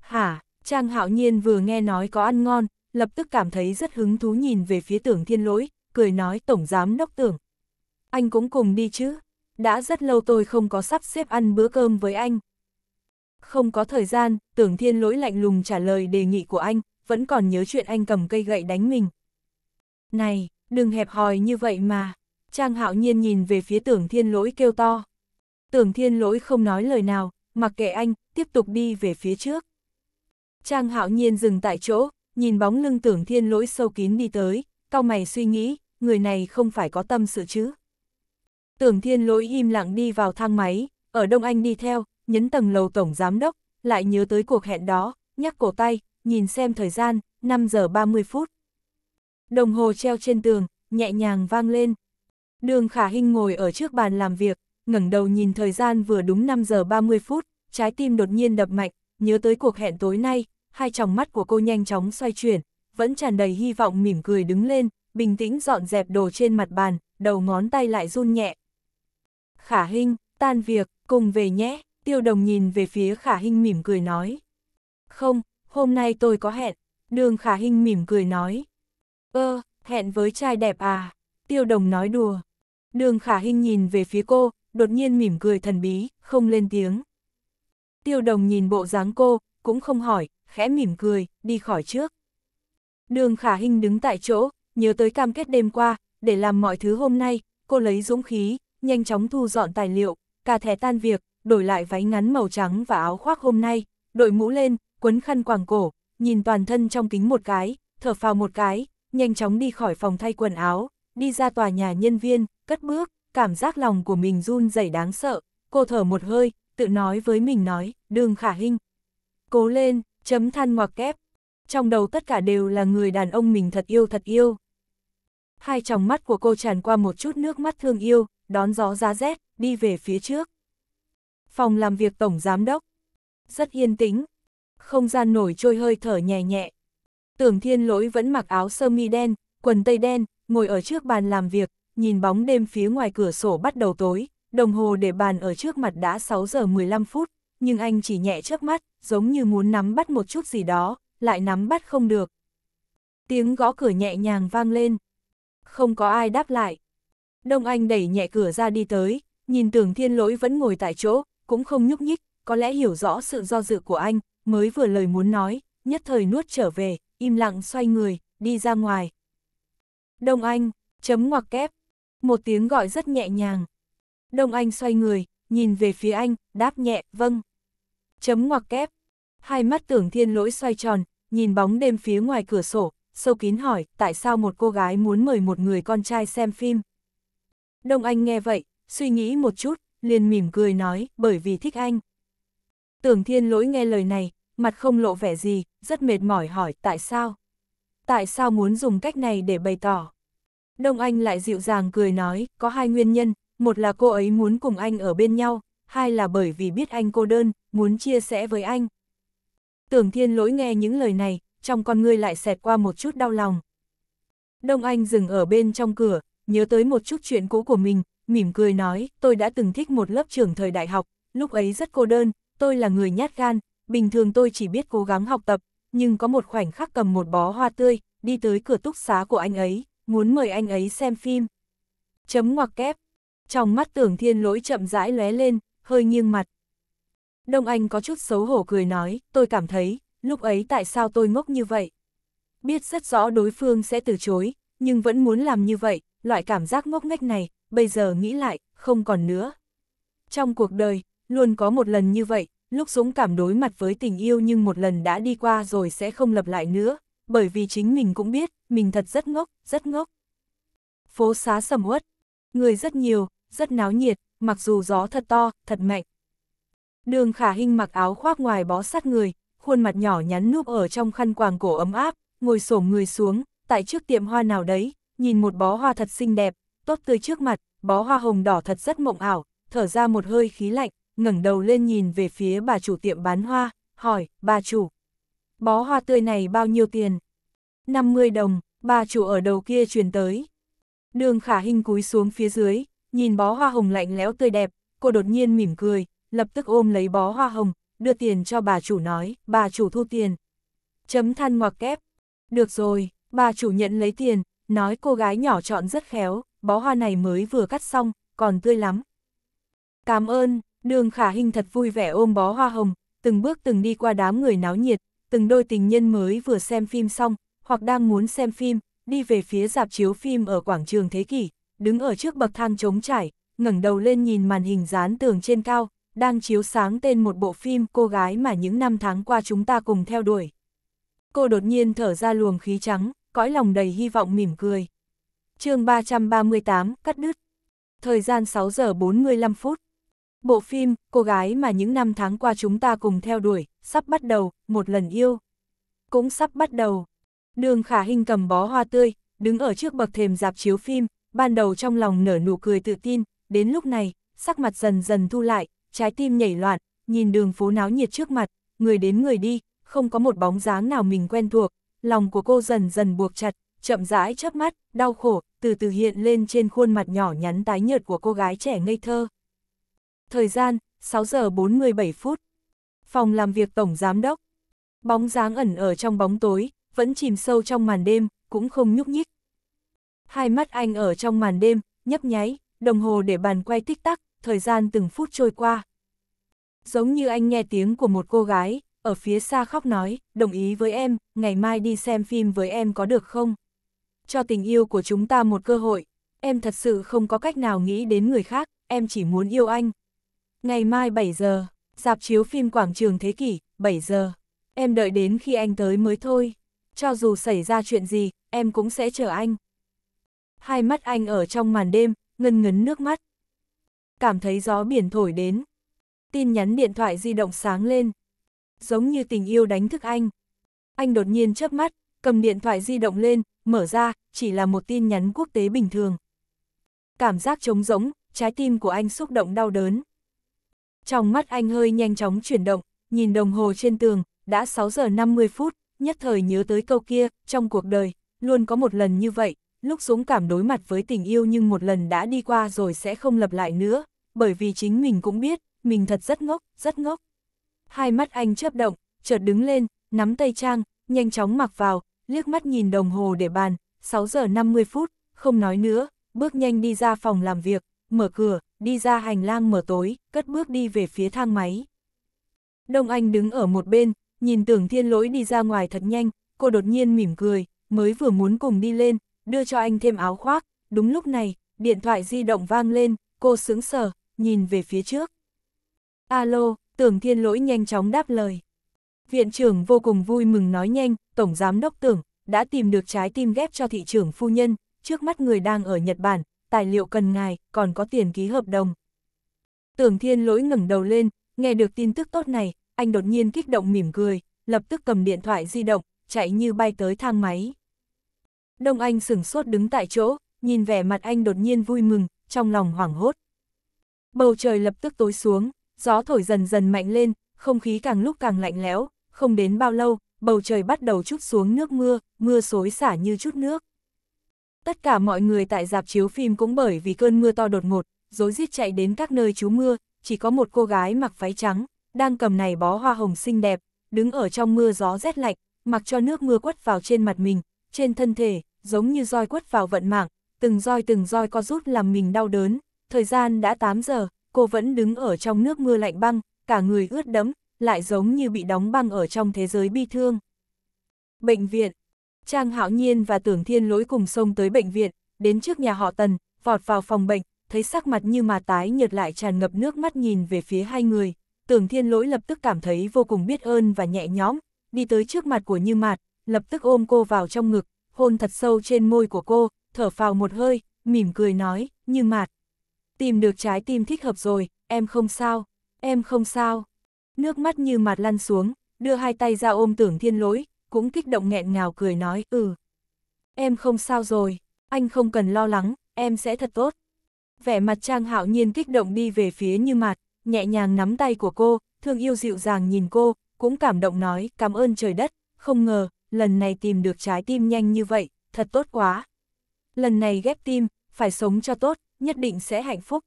Hả, Trang Hạo Nhiên vừa nghe nói có ăn ngon, lập tức cảm thấy rất hứng thú nhìn về phía tưởng thiên lỗi, cười nói tổng giám đốc tưởng. Anh cũng cùng đi chứ, đã rất lâu tôi không có sắp xếp ăn bữa cơm với anh, không có thời gian, tưởng thiên lỗi lạnh lùng trả lời đề nghị của anh, vẫn còn nhớ chuyện anh cầm cây gậy đánh mình. Này, đừng hẹp hòi như vậy mà. Trang hạo nhiên nhìn về phía tưởng thiên lỗi kêu to. Tưởng thiên lỗi không nói lời nào, mặc kệ anh, tiếp tục đi về phía trước. Trang hạo nhiên dừng tại chỗ, nhìn bóng lưng tưởng thiên lỗi sâu kín đi tới, cao mày suy nghĩ, người này không phải có tâm sự chứ. Tưởng thiên lỗi im lặng đi vào thang máy, ở Đông Anh đi theo, nhấn tầng lầu tổng giám đốc, lại nhớ tới cuộc hẹn đó, nhắc cổ tay, nhìn xem thời gian, 5 giờ 30 phút. Đồng hồ treo trên tường, nhẹ nhàng vang lên. Đường Khả Hinh ngồi ở trước bàn làm việc, ngẩng đầu nhìn thời gian vừa đúng 5 giờ 30 phút, trái tim đột nhiên đập mạnh, nhớ tới cuộc hẹn tối nay, hai tròng mắt của cô nhanh chóng xoay chuyển, vẫn tràn đầy hy vọng mỉm cười đứng lên, bình tĩnh dọn dẹp đồ trên mặt bàn, đầu ngón tay lại run nhẹ. Khả Hinh, tan việc, cùng về nhé. Tiêu đồng nhìn về phía khả Hinh mỉm cười nói. Không, hôm nay tôi có hẹn. Đường khả Hinh mỉm cười nói. Ơ, ờ, hẹn với trai đẹp à? Tiêu đồng nói đùa. Đường khả Hinh nhìn về phía cô, đột nhiên mỉm cười thần bí, không lên tiếng. Tiêu đồng nhìn bộ dáng cô, cũng không hỏi, khẽ mỉm cười, đi khỏi trước. Đường khả Hinh đứng tại chỗ, nhớ tới cam kết đêm qua, để làm mọi thứ hôm nay, cô lấy dũng khí, nhanh chóng thu dọn tài liệu, cả thẻ tan việc, đổi lại váy ngắn màu trắng và áo khoác hôm nay, đội mũ lên, quấn khăn quàng cổ, nhìn toàn thân trong kính một cái, thở phào một cái, nhanh chóng đi khỏi phòng thay quần áo, đi ra tòa nhà nhân viên, cất bước, cảm giác lòng của mình run rẩy đáng sợ, cô thở một hơi, tự nói với mình nói, đường khả hình. Cố lên, chấm than ngoặc kép. Trong đầu tất cả đều là người đàn ông mình thật yêu thật yêu. Hai tròng mắt của cô tràn qua một chút nước mắt thương yêu, đón gió giá rét, đi về phía trước phòng làm việc tổng giám đốc. Rất yên tĩnh, không gian nổi trôi hơi thở nhẹ nhẹ. Tưởng thiên lỗi vẫn mặc áo sơ mi đen, quần tây đen, ngồi ở trước bàn làm việc, nhìn bóng đêm phía ngoài cửa sổ bắt đầu tối, đồng hồ để bàn ở trước mặt đã 6 giờ 15 phút, nhưng anh chỉ nhẹ chớp mắt, giống như muốn nắm bắt một chút gì đó, lại nắm bắt không được. Tiếng gõ cửa nhẹ nhàng vang lên. Không có ai đáp lại. Đông Anh đẩy nhẹ cửa ra đi tới, nhìn tưởng thiên lỗi vẫn ngồi tại chỗ, cũng không nhúc nhích, có lẽ hiểu rõ sự do dự của anh, mới vừa lời muốn nói, nhất thời nuốt trở về, im lặng xoay người, đi ra ngoài. Đông Anh, chấm ngoặc kép, một tiếng gọi rất nhẹ nhàng. Đông Anh xoay người, nhìn về phía anh, đáp nhẹ, vâng. Chấm ngoặc kép, hai mắt tưởng thiên lỗi xoay tròn, nhìn bóng đêm phía ngoài cửa sổ, sâu kín hỏi, tại sao một cô gái muốn mời một người con trai xem phim. Đông Anh nghe vậy, suy nghĩ một chút, liền mỉm cười nói, bởi vì thích anh. Tưởng thiên lỗi nghe lời này, mặt không lộ vẻ gì, rất mệt mỏi hỏi tại sao. Tại sao muốn dùng cách này để bày tỏ? Đông Anh lại dịu dàng cười nói, có hai nguyên nhân, một là cô ấy muốn cùng anh ở bên nhau, hai là bởi vì biết anh cô đơn, muốn chia sẻ với anh. Tưởng thiên lỗi nghe những lời này, trong con ngươi lại xẹt qua một chút đau lòng. Đông Anh dừng ở bên trong cửa, nhớ tới một chút chuyện cũ của mình, mỉm cười nói, tôi đã từng thích một lớp trưởng thời đại học, lúc ấy rất cô đơn, tôi là người nhát gan, bình thường tôi chỉ biết cố gắng học tập, nhưng có một khoảnh khắc cầm một bó hoa tươi, đi tới cửa túc xá của anh ấy, muốn mời anh ấy xem phim. Chấm ngoặc kép. Trong mắt tưởng thiên lỗi chậm rãi lóe lên, hơi nghiêng mặt. Đông Anh có chút xấu hổ cười nói, tôi cảm thấy, lúc ấy tại sao tôi ngốc như vậy? Biết rất rõ đối phương sẽ từ chối, nhưng vẫn muốn làm như vậy, loại cảm giác ngốc nghếch này, bây giờ nghĩ lại, không còn nữa. Trong cuộc đời, luôn có một lần như vậy, lúc dũng cảm đối mặt với tình yêu nhưng một lần đã đi qua rồi sẽ không lặp lại nữa, bởi vì chính mình cũng biết, mình thật rất ngốc, rất ngốc. Phố xá sầm uất, người rất nhiều, rất náo nhiệt, mặc dù gió thật to, thật mạnh. Đường khả hình mặc áo khoác ngoài bó sát người, khuôn mặt nhỏ nhắn núp ở trong khăn quàng cổ ấm áp, ngồi xổm người xuống, tại trước tiệm hoa nào đấy, nhìn một bó hoa thật xinh đẹp, tốt tươi trước mặt, bó hoa hồng đỏ thật rất mộng ảo, thở ra một hơi khí lạnh, ngẩng đầu lên nhìn về phía bà chủ tiệm bán hoa, hỏi, bà chủ, bó hoa tươi này bao nhiêu tiền? 50 đồng, bà chủ ở đầu kia truyền tới. Đường khả hình cúi xuống phía dưới, nhìn bó hoa hồng lạnh lẽo tươi đẹp, cô đột nhiên mỉm cười, lập tức ôm lấy bó hoa hồng, đưa tiền cho bà chủ nói, bà chủ thu tiền. Chấm than ngoặc kép. Được rồi, bà chủ nhận lấy tiền, nói cô gái nhỏ chọn rất khéo, bó hoa này mới vừa cắt xong, còn tươi lắm. Cảm ơn, đường khả hình thật vui vẻ ôm bó hoa hồng, từng bước từng đi qua đám người náo nhiệt, từng đôi tình nhân mới vừa xem phim xong, hoặc đang muốn xem phim, đi về phía dạp chiếu phim ở quảng trường Thế Kỷ, đứng ở trước bậc thang trống trải, ngẩng đầu lên nhìn màn hình dán tường trên cao, đang chiếu sáng tên một bộ phim cô gái mà những năm tháng qua chúng ta cùng theo đuổi. Cô đột nhiên thở ra luồng khí trắng, cõi lòng đầy hy vọng mỉm cười chương 338, cắt đứt. Thời gian 6 giờ 45 phút. Bộ phim, cô gái mà những năm tháng qua chúng ta cùng theo đuổi, sắp bắt đầu, một lần yêu. Cũng sắp bắt đầu. Đường khả hình cầm bó hoa tươi, đứng ở trước bậc thềm dạp chiếu phim, ban đầu trong lòng nở nụ cười tự tin, đến lúc này, sắc mặt dần dần thu lại, trái tim nhảy loạn, nhìn đường phố náo nhiệt trước mặt, người đến người đi, không có một bóng dáng nào mình quen thuộc, lòng của cô dần dần buộc chặt, chậm rãi chớp mắt, đau khổ, từ từ hiện lên trên khuôn mặt nhỏ nhắn tái nhợt của cô gái trẻ ngây thơ. Thời gian, 6 giờ 47 phút. Phòng làm việc Tổng Giám Đốc. Bóng dáng ẩn ở trong bóng tối, vẫn chìm sâu trong màn đêm, cũng không nhúc nhích. Hai mắt anh ở trong màn đêm, nhấp nháy, đồng hồ để bàn quay tích tắc, thời gian từng phút trôi qua. Giống như anh nghe tiếng của một cô gái, ở phía xa khóc nói, đồng ý với em, ngày mai đi xem phim với em có được không? cho tình yêu của chúng ta một cơ hội. Em thật sự không có cách nào nghĩ đến người khác, em chỉ muốn yêu anh. Ngày mai 7 giờ, dạp chiếu phim Quảng trường Thế kỷ, 7 giờ. Em đợi đến khi anh tới mới thôi. Cho dù xảy ra chuyện gì, em cũng sẽ chờ anh. Hai mắt anh ở trong màn đêm, ngân ngấn nước mắt. Cảm thấy gió biển thổi đến. Tin nhắn điện thoại di động sáng lên. Giống như tình yêu đánh thức anh. Anh đột nhiên chớp mắt, cầm điện thoại di động lên, mở ra, chỉ là một tin nhắn quốc tế bình thường. Cảm giác trống rỗng, trái tim của anh xúc động đau đớn. Trong mắt anh hơi nhanh chóng chuyển động, nhìn đồng hồ trên tường, đã 6 giờ 50 phút, nhất thời nhớ tới câu kia, trong cuộc đời, luôn có một lần như vậy, lúc dũng cảm đối mặt với tình yêu nhưng một lần đã đi qua rồi sẽ không lặp lại nữa, bởi vì chính mình cũng biết, mình thật rất ngốc, rất ngốc. Hai mắt anh chớp động, chợt đứng lên, nắm tay Trang, nhanh chóng mặc vào, liếc mắt nhìn đồng hồ để bàn, 6 giờ 50 phút, không nói nữa, bước nhanh đi ra phòng làm việc, mở cửa, đi ra hành lang mở tối, cất bước đi về phía thang máy. Đông Anh đứng ở một bên, nhìn tưởng thiên lỗi đi ra ngoài thật nhanh, cô đột nhiên mỉm cười, mới vừa muốn cùng đi lên, đưa cho anh thêm áo khoác, đúng lúc này, điện thoại di động vang lên, cô sững sờ, nhìn về phía trước. Alo, tưởng thiên lỗi nhanh chóng đáp lời. Viện trưởng vô cùng vui mừng nói nhanh, Tổng Giám Đốc Tưởng, đã tìm được trái tim ghép cho thị trưởng phu nhân, trước mắt người đang ở Nhật Bản, tài liệu cần ngài, còn có tiền ký hợp đồng. Tưởng Thiên lỗi ngẩng đầu lên, nghe được tin tức tốt này, anh đột nhiên kích động mỉm cười, lập tức cầm điện thoại di động, chạy như bay tới thang máy. Đông Anh sửng sốt đứng tại chỗ, nhìn vẻ mặt anh đột nhiên vui mừng, trong lòng hoảng hốt. Bầu trời lập tức tối xuống, gió thổi dần dần mạnh lên, không khí càng lúc càng lạnh lẽo, không đến bao lâu, bầu trời bắt đầu chút xuống nước mưa, mưa xối xả như chút nước. Tất cả mọi người tại dạp chiếu phim cũng bởi vì cơn mưa to đột ngột, dối rít chạy đến các nơi trú mưa, chỉ có một cô gái mặc váy trắng, đang cầm này bó hoa hồng xinh đẹp, đứng ở trong mưa gió rét lạnh, mặc cho nước mưa quất vào trên mặt mình, trên thân thể, giống như roi quất vào vận mạng, từng roi từng roi co rút làm mình đau đớn. Thời gian đã 8 giờ, cô vẫn đứng ở trong nước mưa lạnh băng, cả người ướt đẫm, lại giống như bị đóng băng ở trong thế giới bi thương. Bệnh viện Trang Hạo Nhiên và Tưởng Thiên Lỗi cùng xông tới bệnh viện, đến trước nhà họ Tần, vọt vào phòng bệnh, thấy sắc mặt như mà tái nhợt lại tràn ngập nước mắt nhìn về phía hai người. Tưởng Thiên Lỗi lập tức cảm thấy vô cùng biết ơn và nhẹ nhõm, đi tới trước mặt của Như Mạt, lập tức ôm cô vào trong ngực, hôn thật sâu trên môi của cô, thở phào một hơi, mỉm cười nói, Như Mạt. Tìm được trái tim thích hợp rồi, em không sao, em không sao. Nước mắt như mặt lăn xuống, đưa hai tay ra ôm tưởng thiên lỗi, cũng kích động nghẹn ngào cười nói, ừ. Em không sao rồi, anh không cần lo lắng, em sẽ thật tốt. Vẻ mặt Trang Hạo Nhiên kích động đi về phía như mặt, nhẹ nhàng nắm tay của cô, thương yêu dịu dàng nhìn cô, cũng cảm động nói, cảm ơn trời đất, không ngờ, lần này tìm được trái tim nhanh như vậy, thật tốt quá. Lần này ghép tim, phải sống cho tốt, nhất định sẽ hạnh phúc.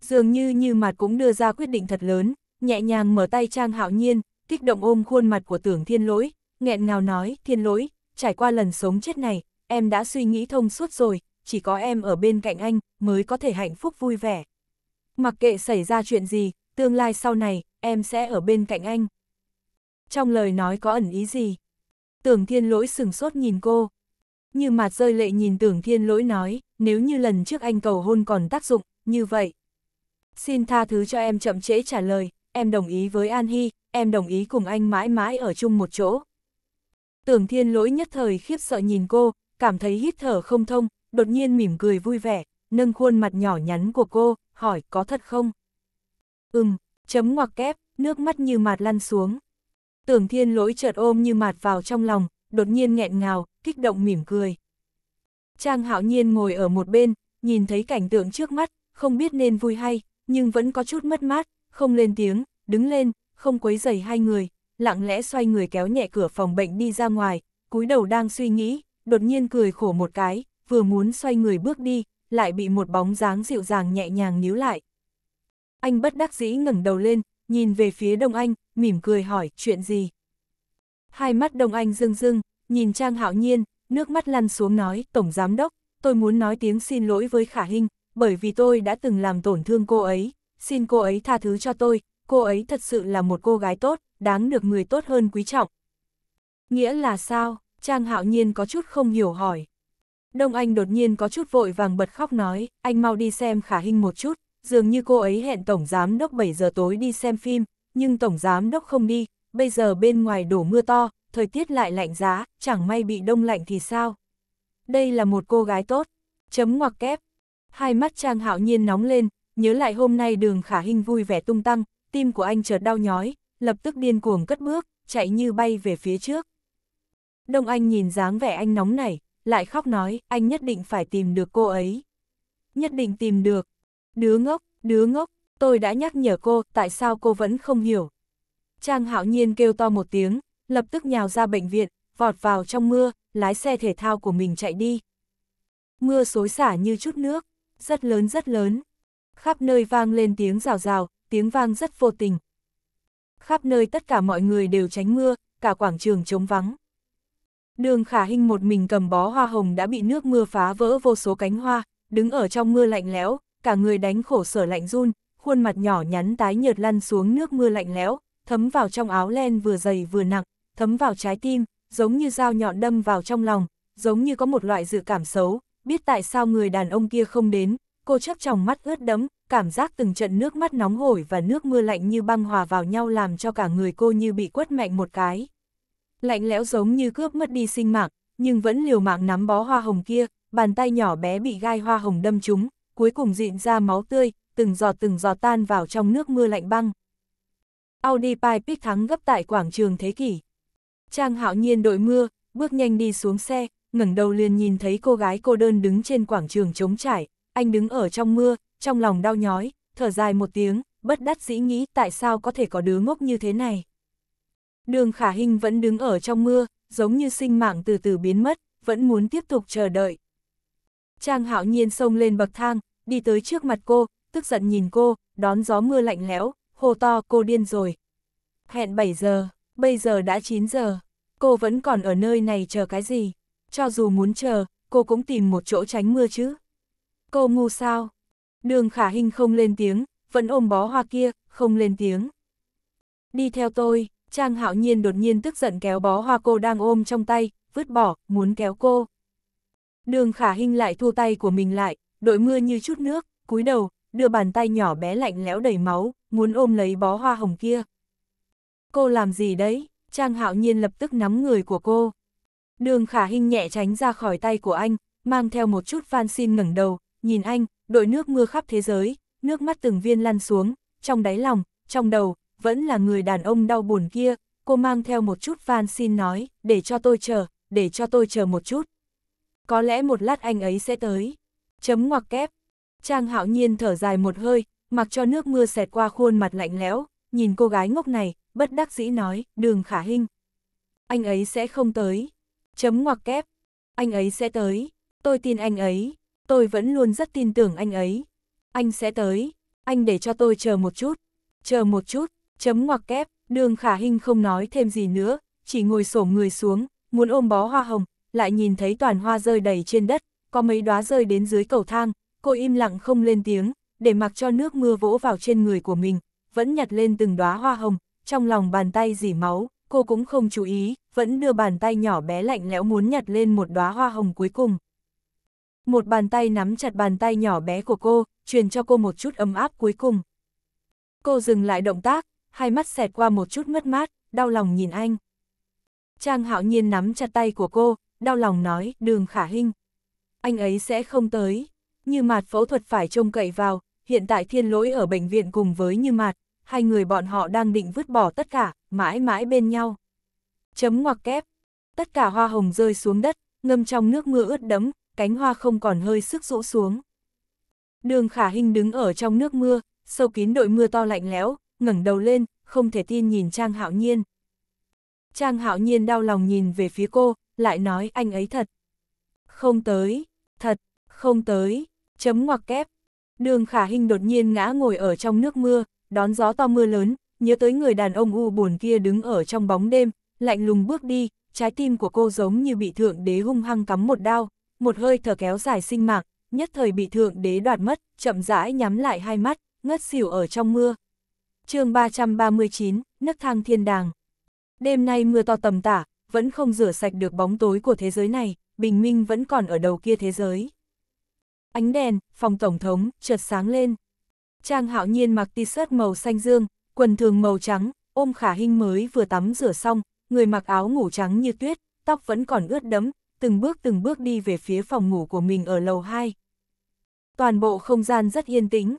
Dường như như mặt cũng đưa ra quyết định thật lớn, nhẹ nhàng mở tay Trang Hạo Nhiên, kích động ôm khuôn mặt của tưởng thiên lỗi, nghẹn ngào nói, thiên lỗi, trải qua lần sống chết này, em đã suy nghĩ thông suốt rồi, chỉ có em ở bên cạnh anh, mới có thể hạnh phúc vui vẻ. Mặc kệ xảy ra chuyện gì, tương lai sau này, em sẽ ở bên cạnh anh. Trong lời nói có ẩn ý gì? Tưởng thiên lỗi sừng sốt nhìn cô. Như mặt rơi lệ nhìn tưởng thiên lỗi nói, nếu như lần trước anh cầu hôn còn tác dụng, như vậy. Xin tha thứ cho em chậm trễ trả lời, em đồng ý với An Hy, em đồng ý cùng anh mãi mãi ở chung một chỗ. Tưởng thiên lỗi nhất thời khiếp sợ nhìn cô, cảm thấy hít thở không thông, đột nhiên mỉm cười vui vẻ, nâng khuôn mặt nhỏ nhắn của cô, hỏi có thật không? Ừm, chấm ngoặc kép, nước mắt như mạt lăn xuống. Tưởng thiên lỗi chợt ôm như mạt vào trong lòng, đột nhiên nghẹn ngào, kích động mỉm cười. Trang hạo nhiên ngồi ở một bên, nhìn thấy cảnh tượng trước mắt, không biết nên vui hay, nhưng vẫn có chút mất mát, không lên tiếng, đứng lên, không quấy rầy hai người, lặng lẽ xoay người kéo nhẹ cửa phòng bệnh đi ra ngoài, cúi đầu đang suy nghĩ, đột nhiên cười khổ một cái, vừa muốn xoay người bước đi, lại bị một bóng dáng dịu dàng nhẹ nhàng níu lại. Anh bất đắc dĩ ngẩng đầu lên, nhìn về phía Đông Anh, mỉm cười hỏi chuyện gì. Hai mắt Đông Anh rưng rưng, nhìn Trang Hạo Nhiên, nước mắt lăn xuống nói, Tổng Giám Đốc, tôi muốn nói tiếng xin lỗi với Khả Hinh, bởi vì tôi đã từng làm tổn thương cô ấy, xin cô ấy tha thứ cho tôi, cô ấy thật sự là một cô gái tốt, đáng được người tốt hơn quý trọng. Nghĩa là sao? Trang hạo nhiên có chút không hiểu hỏi. Đông Anh đột nhiên có chút vội vàng bật khóc nói, anh mau đi xem khả hình một chút, dường như cô ấy hẹn Tổng Giám Đốc 7 giờ tối đi xem phim, nhưng Tổng Giám Đốc không đi, bây giờ bên ngoài đổ mưa to, thời tiết lại lạnh giá, chẳng may bị đông lạnh thì sao? Đây là một cô gái tốt. Chấm ngoặc kép. Hai mắt Trang Hạo Nhiên nóng lên, nhớ lại hôm nay đường khả hình vui vẻ tung tăng, tim của anh chợt đau nhói, lập tức điên cuồng cất bước, chạy như bay về phía trước. Đông Anh nhìn dáng vẻ anh nóng nảy lại khóc nói, anh nhất định phải tìm được cô ấy. Nhất định tìm được. Đứa ngốc, đứa ngốc, tôi đã nhắc nhở cô, tại sao cô vẫn không hiểu. Trang hạo nhiên kêu to một tiếng, lập tức nhào ra bệnh viện, vọt vào trong mưa, lái xe thể thao của mình chạy đi. Mưa xối xả như chút nước, rất lớn rất lớn. Khắp nơi vang lên tiếng rào rào, tiếng vang rất vô tình. Khắp nơi tất cả mọi người đều tránh mưa, cả quảng trường trống vắng. Đường khả hình một mình cầm bó hoa hồng đã bị nước mưa phá vỡ vô số cánh hoa, đứng ở trong mưa lạnh lẽo, cả người đánh khổ sở lạnh run, khuôn mặt nhỏ nhắn tái nhợt lăn xuống nước mưa lạnh lẽo, thấm vào trong áo len vừa dày vừa nặng, thấm vào trái tim, giống như dao nhọn đâm vào trong lòng, giống như có một loại dự cảm xấu, biết tại sao người đàn ông kia không đến, cô chấp trong mắt ướt đẫm, cảm giác từng trận nước mắt nóng hổi và nước mưa lạnh như băng hòa vào nhau làm cho cả người cô như bị quất mạnh một cái. Lạnh lẽo giống như cướp mất đi sinh mạng, nhưng vẫn liều mạng nắm bó hoa hồng kia, bàn tay nhỏ bé bị gai hoa hồng đâm trúng, cuối cùng dịn ra máu tươi, từng giọt từng giọt tan vào trong nước mưa lạnh băng. Audi Pipe thắng gấp tại quảng trường thế kỷ. Trang hạo nhiên đội mưa, bước nhanh đi xuống xe, ngẩng đầu liền nhìn thấy cô gái cô đơn đứng trên quảng trường trống trải, anh đứng ở trong mưa, trong lòng đau nhói, thở dài một tiếng, bất đắc dĩ nghĩ tại sao có thể có đứa ngốc như thế này. Đường khả hình vẫn đứng ở trong mưa, giống như sinh mạng từ từ biến mất, vẫn muốn tiếp tục chờ đợi. Trang hạo nhiên xông lên bậc thang, đi tới trước mặt cô, tức giận nhìn cô, đón gió mưa lạnh lẽo, hồ to cô điên rồi. Hẹn 7 giờ, bây giờ đã 9 giờ, cô vẫn còn ở nơi này chờ cái gì? Cho dù muốn chờ, cô cũng tìm một chỗ tránh mưa chứ. Cô ngu sao? Đường khả hình không lên tiếng, vẫn ôm bó hoa kia, không lên tiếng. Đi theo tôi, Trang hạo nhiên đột nhiên tức giận kéo bó hoa cô đang ôm trong tay, vứt bỏ, muốn kéo cô. Đường khả hình lại thu tay của mình lại, đội mưa như chút nước, cúi đầu, đưa bàn tay nhỏ bé lạnh lẽo đầy máu, muốn ôm lấy bó hoa hồng kia. Cô làm gì đấy? Trang hạo nhiên lập tức nắm người của cô. Đường khả hình nhẹ tránh ra khỏi tay của anh, mang theo một chút van xin ngẩng đầu, nhìn anh, đội nước mưa khắp thế giới, nước mắt từng viên lăn xuống, trong đáy lòng, trong đầu, vẫn là người đàn ông đau buồn kia, cô mang theo một chút van xin nói, để cho tôi chờ, để cho tôi chờ một chút. Có lẽ một lát anh ấy sẽ tới. Chấm ngoặc kép. Trang hạo nhiên thở dài một hơi, mặc cho nước mưa xẹt qua khuôn mặt lạnh lẽo, nhìn cô gái ngốc này, bất đắc dĩ nói, đường khả hình. Anh ấy sẽ không tới. Chấm ngoặc kép. Anh ấy sẽ tới. Tôi tin anh ấy. Tôi vẫn luôn rất tin tưởng anh ấy. Anh sẽ tới, anh để cho tôi chờ một chút. Chờ một chút, chấm ngoặc kép, đường khả hình không nói thêm gì nữa, chỉ ngồi xổm người xuống, muốn ôm bó hoa hồng, lại nhìn thấy toàn hoa rơi đầy trên đất, có mấy đóa rơi đến dưới cầu thang, cô im lặng không lên tiếng, để mặc cho nước mưa vỗ vào trên người của mình, vẫn nhặt lên từng đóa hoa hồng, trong lòng bàn tay dỉ máu, cô cũng không chú ý, vẫn đưa bàn tay nhỏ bé lạnh lẽo muốn nhặt lên một đóa hoa hồng cuối cùng. Một bàn tay nắm chặt bàn tay nhỏ bé của cô, truyền cho cô một chút ấm áp cuối cùng. Cô dừng lại động tác, hai mắt xẹt qua một chút mất mát, đau lòng nhìn anh. Trang hạo nhiên nắm chặt tay của cô, đau lòng nói, đường khả hinh. Anh ấy sẽ không tới, như mạt phẫu thuật phải trông cậy vào, hiện tại thiên lỗi ở bệnh viện cùng với như mạt, hai người bọn họ đang định vứt bỏ tất cả, mãi mãi bên nhau. Chấm ngoặc kép, tất cả hoa hồng rơi xuống đất, ngâm trong nước mưa ướt đẫm, cánh hoa không còn hơi sức rũ xuống. Đường khả hình đứng ở trong nước mưa, sâu kín đội mưa to lạnh lẽo, ngẩng đầu lên, không thể tin nhìn Trang Hạo Nhiên. Trang Hạo Nhiên đau lòng nhìn về phía cô, lại nói anh ấy thật. Không tới, thật, không tới, chấm ngoặc kép. Đường khả hình đột nhiên ngã ngồi ở trong nước mưa, đón gió to mưa lớn, nhớ tới người đàn ông u buồn kia đứng ở trong bóng đêm, lạnh lùng bước đi, trái tim của cô giống như bị thượng đế hung hăng cắm một đao, một hơi thở kéo dài sinh mạng, nhất thời bị thượng đế đoạt mất, chậm rãi nhắm lại hai mắt, ngất xỉu ở trong mưa. chương 339, nấc thang thiên đàng. Đêm nay mưa to tầm tả, vẫn không rửa sạch được bóng tối của thế giới này, bình minh vẫn còn ở đầu kia thế giới. Ánh đèn, phòng tổng thống, chợt sáng lên. Trang hạo nhiên mặc t-shirt màu xanh dương, quần thường màu trắng, ôm khả hình mới vừa tắm rửa xong, người mặc áo ngủ trắng như tuyết, tóc vẫn còn ướt đẫm, từng bước từng bước đi về phía phòng ngủ của mình ở lầu 2. Toàn bộ không gian rất yên tĩnh.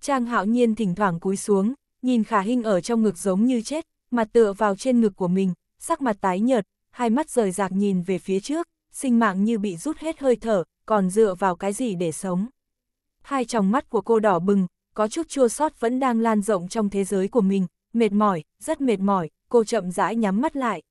Trang hạo nhiên thỉnh thoảng cúi xuống, nhìn khả hình ở trong ngực giống như chết, mặt tựa vào trên ngực của mình, sắc mặt tái nhợt, hai mắt rời rạc nhìn về phía trước, sinh mạng như bị rút hết hơi thở, còn dựa vào cái gì để sống. Hai tròng mắt của cô đỏ bừng, có chút chua sót vẫn đang lan rộng trong thế giới của mình, mệt mỏi, rất mệt mỏi, cô chậm rãi nhắm mắt lại.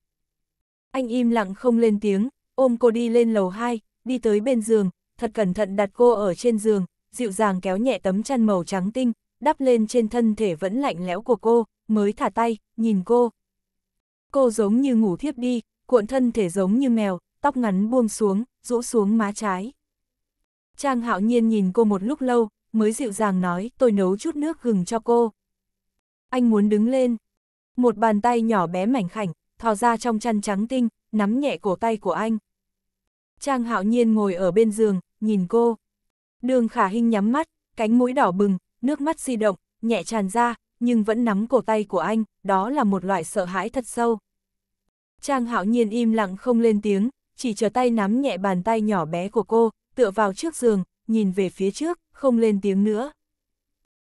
Anh im lặng không lên tiếng, ôm cô đi lên lầu 2, đi tới bên giường, thật cẩn thận đặt cô ở trên giường, dịu dàng kéo nhẹ tấm chăn màu trắng tinh, đắp lên trên thân thể vẫn lạnh lẽo của cô, mới thả tay, nhìn cô. Cô giống như ngủ thiếp đi, cuộn thân thể giống như mèo, tóc ngắn buông xuống, rũ xuống má trái. Trang hạo nhiên nhìn cô một lúc lâu, mới dịu dàng nói tôi nấu chút nước gừng cho cô. Anh muốn đứng lên. Một bàn tay nhỏ bé mảnh khảnh, thò ra trong chăn trắng tinh, nắm nhẹ cổ tay của anh. Trang hạo nhiên ngồi ở bên giường, nhìn cô. Đường khả Hinh nhắm mắt, cánh mũi đỏ bừng, nước mắt di động, nhẹ tràn ra, nhưng vẫn nắm cổ tay của anh, đó là một loại sợ hãi thật sâu. Trang hạo nhiên im lặng không lên tiếng, chỉ chờ tay nắm nhẹ bàn tay nhỏ bé của cô, tựa vào trước giường, nhìn về phía trước, không lên tiếng nữa.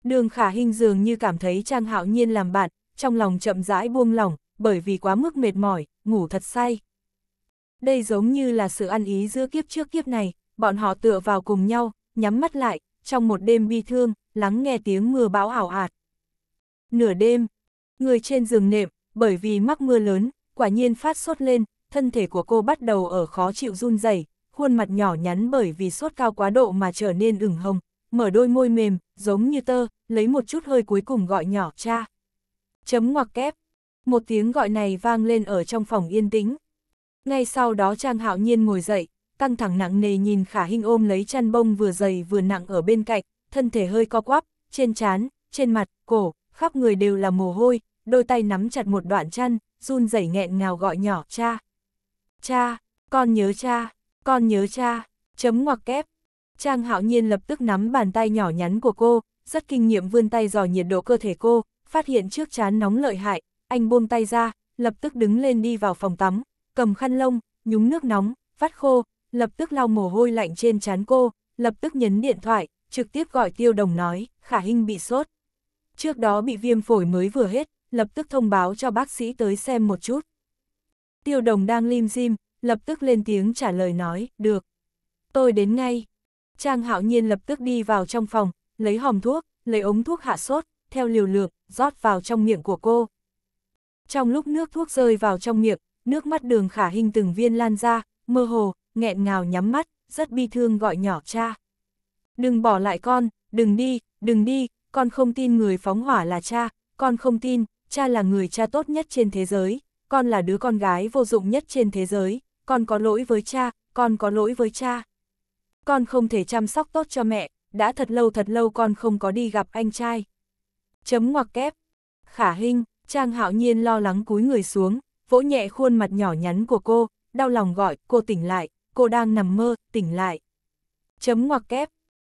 Đường khả Hinh dường như cảm thấy Trang hạo nhiên làm bạn, trong lòng chậm rãi buông lỏng, bởi vì quá mức mệt mỏi, ngủ thật say. Đây giống như là sự ăn ý giữa kiếp trước kiếp này, bọn họ tựa vào cùng nhau, nhắm mắt lại, trong một đêm bi thương, lắng nghe tiếng mưa bão ảo ạt. Nửa đêm, người trên giường nệm, bởi vì mắc mưa lớn, quả nhiên phát sốt lên, thân thể của cô bắt đầu ở khó chịu run rẩy, khuôn mặt nhỏ nhắn bởi vì sốt cao quá độ mà trở nên ửng hồng, mở đôi môi mềm, giống như tơ, lấy một chút hơi cuối cùng gọi nhỏ cha. Chấm ngoặc kép. Một tiếng gọi này vang lên ở trong phòng yên tĩnh, ngay sau đó Trang Hạo Nhiên ngồi dậy, căng thẳng nặng nề nhìn Khả Hinh ôm lấy chăn bông vừa dày vừa nặng ở bên cạnh, thân thể hơi co quắp, trên trán, trên mặt, cổ, khắp người đều là mồ hôi, đôi tay nắm chặt một đoạn chăn, run rẩy nghẹn ngào gọi nhỏ cha. Cha, con nhớ cha, con nhớ cha, chấm ngoặc kép. Trang Hạo Nhiên lập tức nắm bàn tay nhỏ nhắn của cô, rất kinh nghiệm vươn tay dò nhiệt độ cơ thể cô, phát hiện trước chán nóng lợi hại, anh buông tay ra, lập tức đứng lên đi vào phòng tắm, cầm khăn lông, nhúng nước nóng, phát khô, lập tức lau mồ hôi lạnh trên trán cô, lập tức nhấn điện thoại, trực tiếp gọi tiêu đồng nói, khả hình bị sốt. Trước đó bị viêm phổi mới vừa hết, lập tức thông báo cho bác sĩ tới xem một chút. Tiêu đồng đang lim dim, lập tức lên tiếng trả lời nói, được. Tôi đến ngay. Trang hạo nhiên lập tức đi vào trong phòng, lấy hòm thuốc, lấy ống thuốc hạ sốt, theo liều lượng, rót vào trong miệng của cô. Trong lúc nước thuốc rơi vào trong miệng, nước mắt đường khả hình từng viên lan ra, mơ hồ, nghẹn ngào nhắm mắt, rất bi thương gọi nhỏ cha. Đừng bỏ lại con, đừng đi, đừng đi, con không tin người phóng hỏa là cha, con không tin, cha là người cha tốt nhất trên thế giới, con là đứa con gái vô dụng nhất trên thế giới, con có lỗi với cha, con có lỗi với cha. Con không thể chăm sóc tốt cho mẹ, đã thật lâu thật lâu con không có đi gặp anh trai. Chấm ngoặc kép. Khả Hinh, Trang Hạo Nhiên lo lắng cúi người xuống, vỗ nhẹ khuôn mặt nhỏ nhắn của cô, đau lòng gọi, cô tỉnh lại, cô đang nằm mơ, tỉnh lại. Chấm ngoặc kép,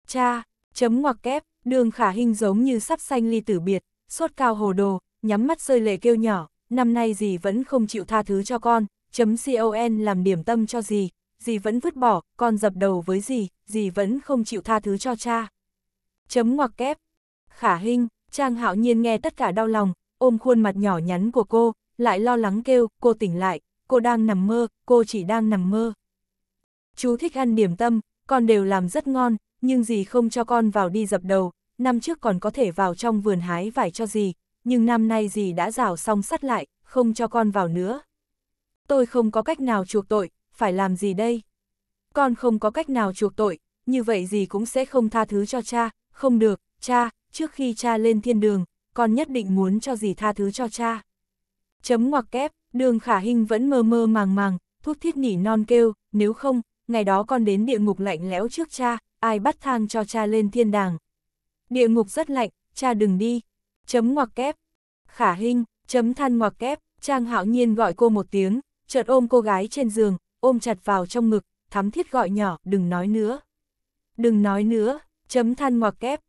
cha, chấm ngoặc kép, đường khả hình giống như sắp xanh ly tử biệt, sốt cao hồ đồ, nhắm mắt rơi lệ kêu nhỏ, năm nay gì vẫn không chịu tha thứ cho con, chấm con làm điểm tâm cho gì, gì vẫn vứt bỏ, con dập đầu với gì gì vẫn không chịu tha thứ cho cha. Chấm ngoặc kép. Khả Hinh, Trang Hạo Nhiên nghe tất cả đau lòng, ôm khuôn mặt nhỏ nhắn của cô, lại lo lắng kêu, cô tỉnh lại, cô đang nằm mơ, cô chỉ đang nằm mơ. Chú thích ăn điểm tâm, con đều làm rất ngon, nhưng gì không cho con vào đi dập đầu, năm trước còn có thể vào trong vườn hái vải cho gì, nhưng năm nay gì đã rào xong sắt lại, không cho con vào nữa. Tôi không có cách nào chuộc tội, phải làm gì đây? Con không có cách nào chuộc tội, như vậy gì cũng sẽ không tha thứ cho cha, không được, cha, trước khi cha lên thiên đường, con nhất định muốn cho gì tha thứ cho cha. Chấm ngoặc kép, đường khả hình vẫn mơ mơ màng màng, thuốc thiết nỉ non kêu, nếu không, ngày đó con đến địa ngục lạnh lẽo trước cha, ai bắt thang cho cha lên thiên đàng. Địa ngục rất lạnh, cha đừng đi. Chấm ngoặc kép. Khả hình, chấm than ngoặc kép, Trang hạo nhiên gọi cô một tiếng, chợt ôm cô gái trên giường, ôm chặt vào trong ngực, thắm thiết gọi nhỏ, đừng nói nữa. Đừng nói nữa, chấm than ngoặc kép.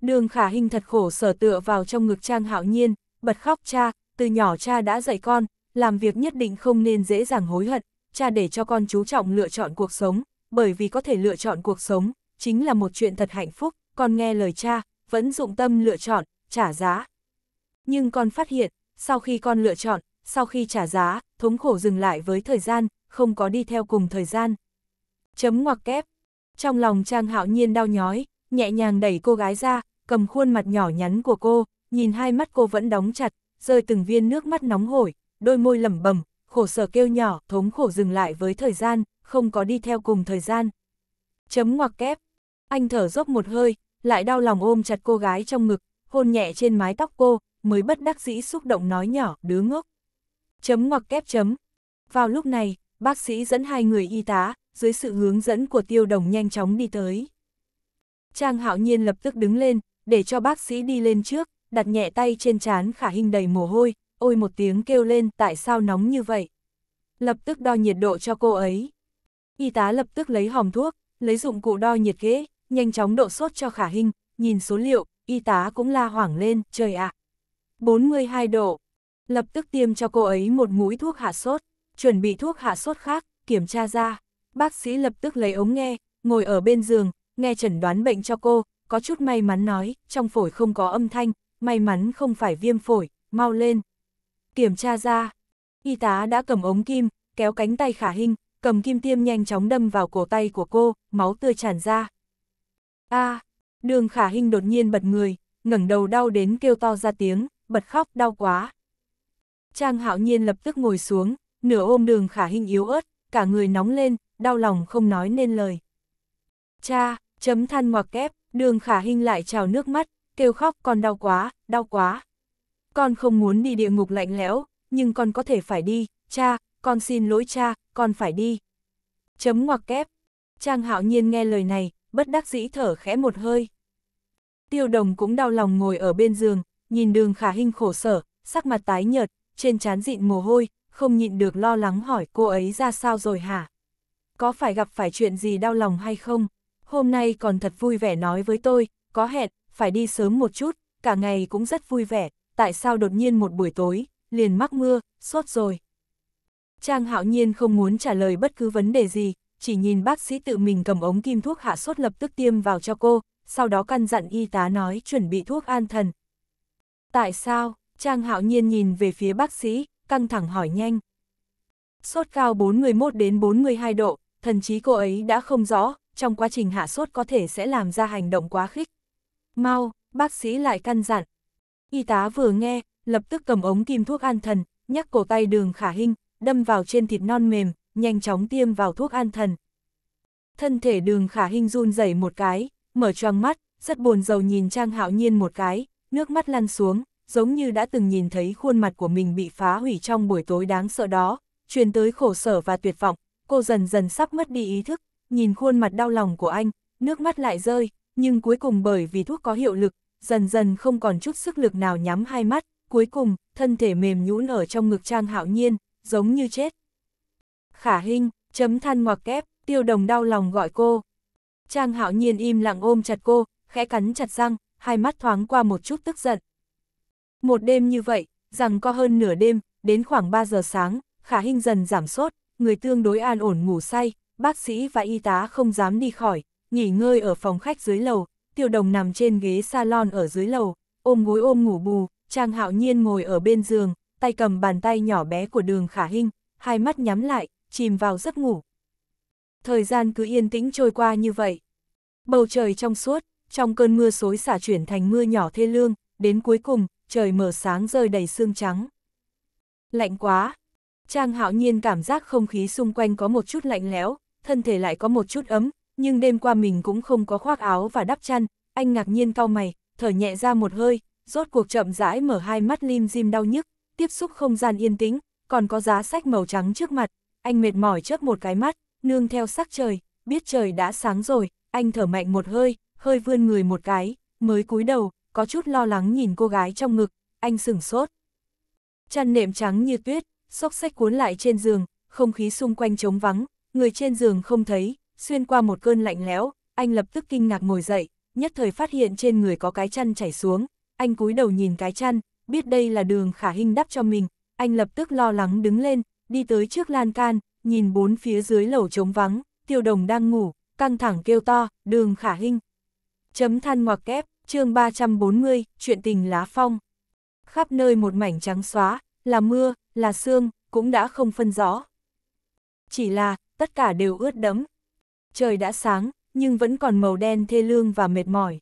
Đường khả hình thật khổ sở tựa vào trong ngực Trang hạo nhiên, bật khóc cha, từ nhỏ cha đã dạy con, làm việc nhất định không nên dễ dàng hối hận, cha để cho con chú trọng lựa chọn cuộc sống, bởi vì có thể lựa chọn cuộc sống, chính là một chuyện thật hạnh phúc, con nghe lời cha, vẫn dụng tâm lựa chọn, trả giá. Nhưng con phát hiện, sau khi con lựa chọn, sau khi trả giá, thống khổ dừng lại với thời gian, không có đi theo cùng thời gian. Chấm ngoặc kép. Trong lòng Trang Hạo Nhiên đau nhói, nhẹ nhàng đẩy cô gái ra, cầm khuôn mặt nhỏ nhắn của cô, nhìn hai mắt cô vẫn đóng chặt, rơi từng viên nước mắt nóng hổi, đôi môi lẩm bẩm, khổ sở kêu nhỏ, thống khổ dừng lại với thời gian, không có đi theo cùng thời gian. Chấm ngoặc kép. Anh thở dốc một hơi, lại đau lòng ôm chặt cô gái trong ngực, hôn nhẹ trên mái tóc cô, mới bất đắc dĩ xúc động nói nhỏ, đứa ngốc. Chấm ngoặc kép chấm. Vào lúc này, bác sĩ dẫn hai người y tá, dưới sự hướng dẫn của tiêu đồng nhanh chóng đi tới. Trang hạo nhiên lập tức đứng lên, để cho bác sĩ đi lên trước, đặt nhẹ tay trên trán khả hình đầy mồ hôi, ôi một tiếng kêu lên tại sao nóng như vậy. Lập tức đo nhiệt độ cho cô ấy. Y tá lập tức lấy hòm thuốc, lấy dụng cụ đo nhiệt ghế, nhanh chóng độ sốt cho khả hình, nhìn số liệu, y tá cũng la hoảng lên, trời ạ. À, 42 độ. Lập tức tiêm cho cô ấy một mũi thuốc hạ sốt, chuẩn bị thuốc hạ sốt khác, kiểm tra ra. Bác sĩ lập tức lấy ống nghe, ngồi ở bên giường, nghe chẩn đoán bệnh cho cô, có chút may mắn nói, trong phổi không có âm thanh, may mắn không phải viêm phổi, mau lên. Kiểm tra ra, y tá đã cầm ống kim, kéo cánh tay khả hình, cầm kim tiêm nhanh chóng đâm vào cổ tay của cô, máu tươi tràn ra. a à, đường khả hình đột nhiên bật người, ngẩng đầu đau đến kêu to ra tiếng, bật khóc đau quá. Trang hạo nhiên lập tức ngồi xuống, nửa ôm đường khả hình yếu ớt, cả người nóng lên, đau lòng không nói nên lời. Cha, chấm than ngoặc kép, đường khả hình lại trào nước mắt, kêu khóc con đau quá, đau quá. Con không muốn đi địa ngục lạnh lẽo, nhưng con có thể phải đi, cha, con xin lỗi cha, con phải đi. Chấm ngoặc kép. Trang hạo nhiên nghe lời này, bất đắc dĩ thở khẽ một hơi. Tiêu đồng cũng đau lòng ngồi ở bên giường, nhìn đường khả hình khổ sở, sắc mặt tái nhợt, trên trán dịn mồ hôi, không nhịn được lo lắng hỏi cô ấy ra sao rồi hả? Có phải gặp phải chuyện gì đau lòng hay không? Hôm nay còn thật vui vẻ nói với tôi, có hẹn, phải đi sớm một chút, cả ngày cũng rất vui vẻ, tại sao đột nhiên một buổi tối, liền mắc mưa, sốt rồi. Trang hạo nhiên không muốn trả lời bất cứ vấn đề gì, chỉ nhìn bác sĩ tự mình cầm ống kim thuốc hạ sốt lập tức tiêm vào cho cô, sau đó căn dặn y tá nói chuẩn bị thuốc an thần. Tại sao? Trang hạo nhiên nhìn về phía bác sĩ, căng thẳng hỏi nhanh. Sốt cao 41 đến 42 độ, thần chí cô ấy đã không rõ, trong quá trình hạ sốt có thể sẽ làm ra hành động quá khích mau, bác sĩ lại căn dặn. Y tá vừa nghe, lập tức cầm ống kim thuốc an thần, nhắc cổ tay đường khả hình, đâm vào trên thịt non mềm, nhanh chóng tiêm vào thuốc an thần. Thân thể đường khả hình run rẩy một cái, mở choang mắt, rất buồn rầu nhìn Trang Hạo Nhiên một cái, nước mắt lăn xuống, giống như đã từng nhìn thấy khuôn mặt của mình bị phá hủy trong buổi tối đáng sợ đó, truyền tới khổ sở và tuyệt vọng, cô dần dần sắp mất đi ý thức, nhìn khuôn mặt đau lòng của anh, nước mắt lại rơi, nhưng cuối cùng bởi vì thuốc có hiệu lực, dần dần không còn chút sức lực nào nhắm hai mắt, cuối cùng, thân thể mềm nhũn ở trong ngực Trang Hạo Nhiên, giống như chết. Khả Hinh, chấm than ngoặc kép, Tiêu Đồng đau lòng gọi cô. Trang Hạo Nhiên im lặng ôm chặt cô, khẽ cắn chặt răng, hai mắt thoáng qua một chút tức giận. Một đêm như vậy, rằng có hơn nửa đêm, đến khoảng 3 giờ sáng, Khả Hinh dần giảm sốt, người tương đối an ổn ngủ say, bác sĩ và y tá không dám đi khỏi, nghỉ ngơi ở phòng khách dưới lầu, Tiêu Đồng nằm trên ghế salon ở dưới lầu, ôm gối ôm ngủ bù, Trang Hạo Nhiên ngồi ở bên giường, tay cầm bàn tay nhỏ bé của Đường Khả Hinh, hai mắt nhắm lại, chìm vào giấc ngủ. Thời gian cứ yên tĩnh trôi qua như vậy. Bầu trời trong suốt, trong cơn mưa xối xả chuyển thành mưa nhỏ thê lương, đến cuối cùng, trời mở sáng rơi đầy sương trắng. Lạnh quá! Trang Hạo Nhiên cảm giác không khí xung quanh có một chút lạnh lẽo, thân thể lại có một chút ấm, nhưng đêm qua mình cũng không có khoác áo và đắp chăn, anh ngạc nhiên cau mày, thở nhẹ ra một hơi, rốt cuộc chậm rãi mở hai mắt lim dim đau nhức, tiếp xúc không gian yên tĩnh, còn có giá sách màu trắng trước mặt, anh mệt mỏi chớp một cái mắt, nương theo sắc trời, biết trời đã sáng rồi, anh thở mạnh một hơi, hơi vươn người một cái, mới cúi đầu, có chút lo lắng nhìn cô gái trong ngực, anh sửng sốt. Chăn nệm trắng như tuyết, xốc sách cuốn lại trên giường, không khí xung quanh trống vắng, người trên giường không thấy, xuyên qua một cơn lạnh lẽo, anh lập tức kinh ngạc ngồi dậy, nhất thời phát hiện trên người có cái chăn chảy xuống, anh cúi đầu nhìn cái chăn, biết đây là đường khả hình đắp cho mình, anh lập tức lo lắng đứng lên, đi tới trước lan can, nhìn bốn phía dưới lầu trống vắng, tiêu đồng đang ngủ, căng thẳng kêu to, đường khả hình. Chấm than ngoặc kép, chương 340, chuyện tình lá phong. Khắp nơi một mảnh trắng xóa, là mưa, là sương, cũng đã không phân rõ. Chỉ là, tất cả đều ướt đẫm, trời đã sáng, nhưng vẫn còn màu đen thê lương và mệt mỏi.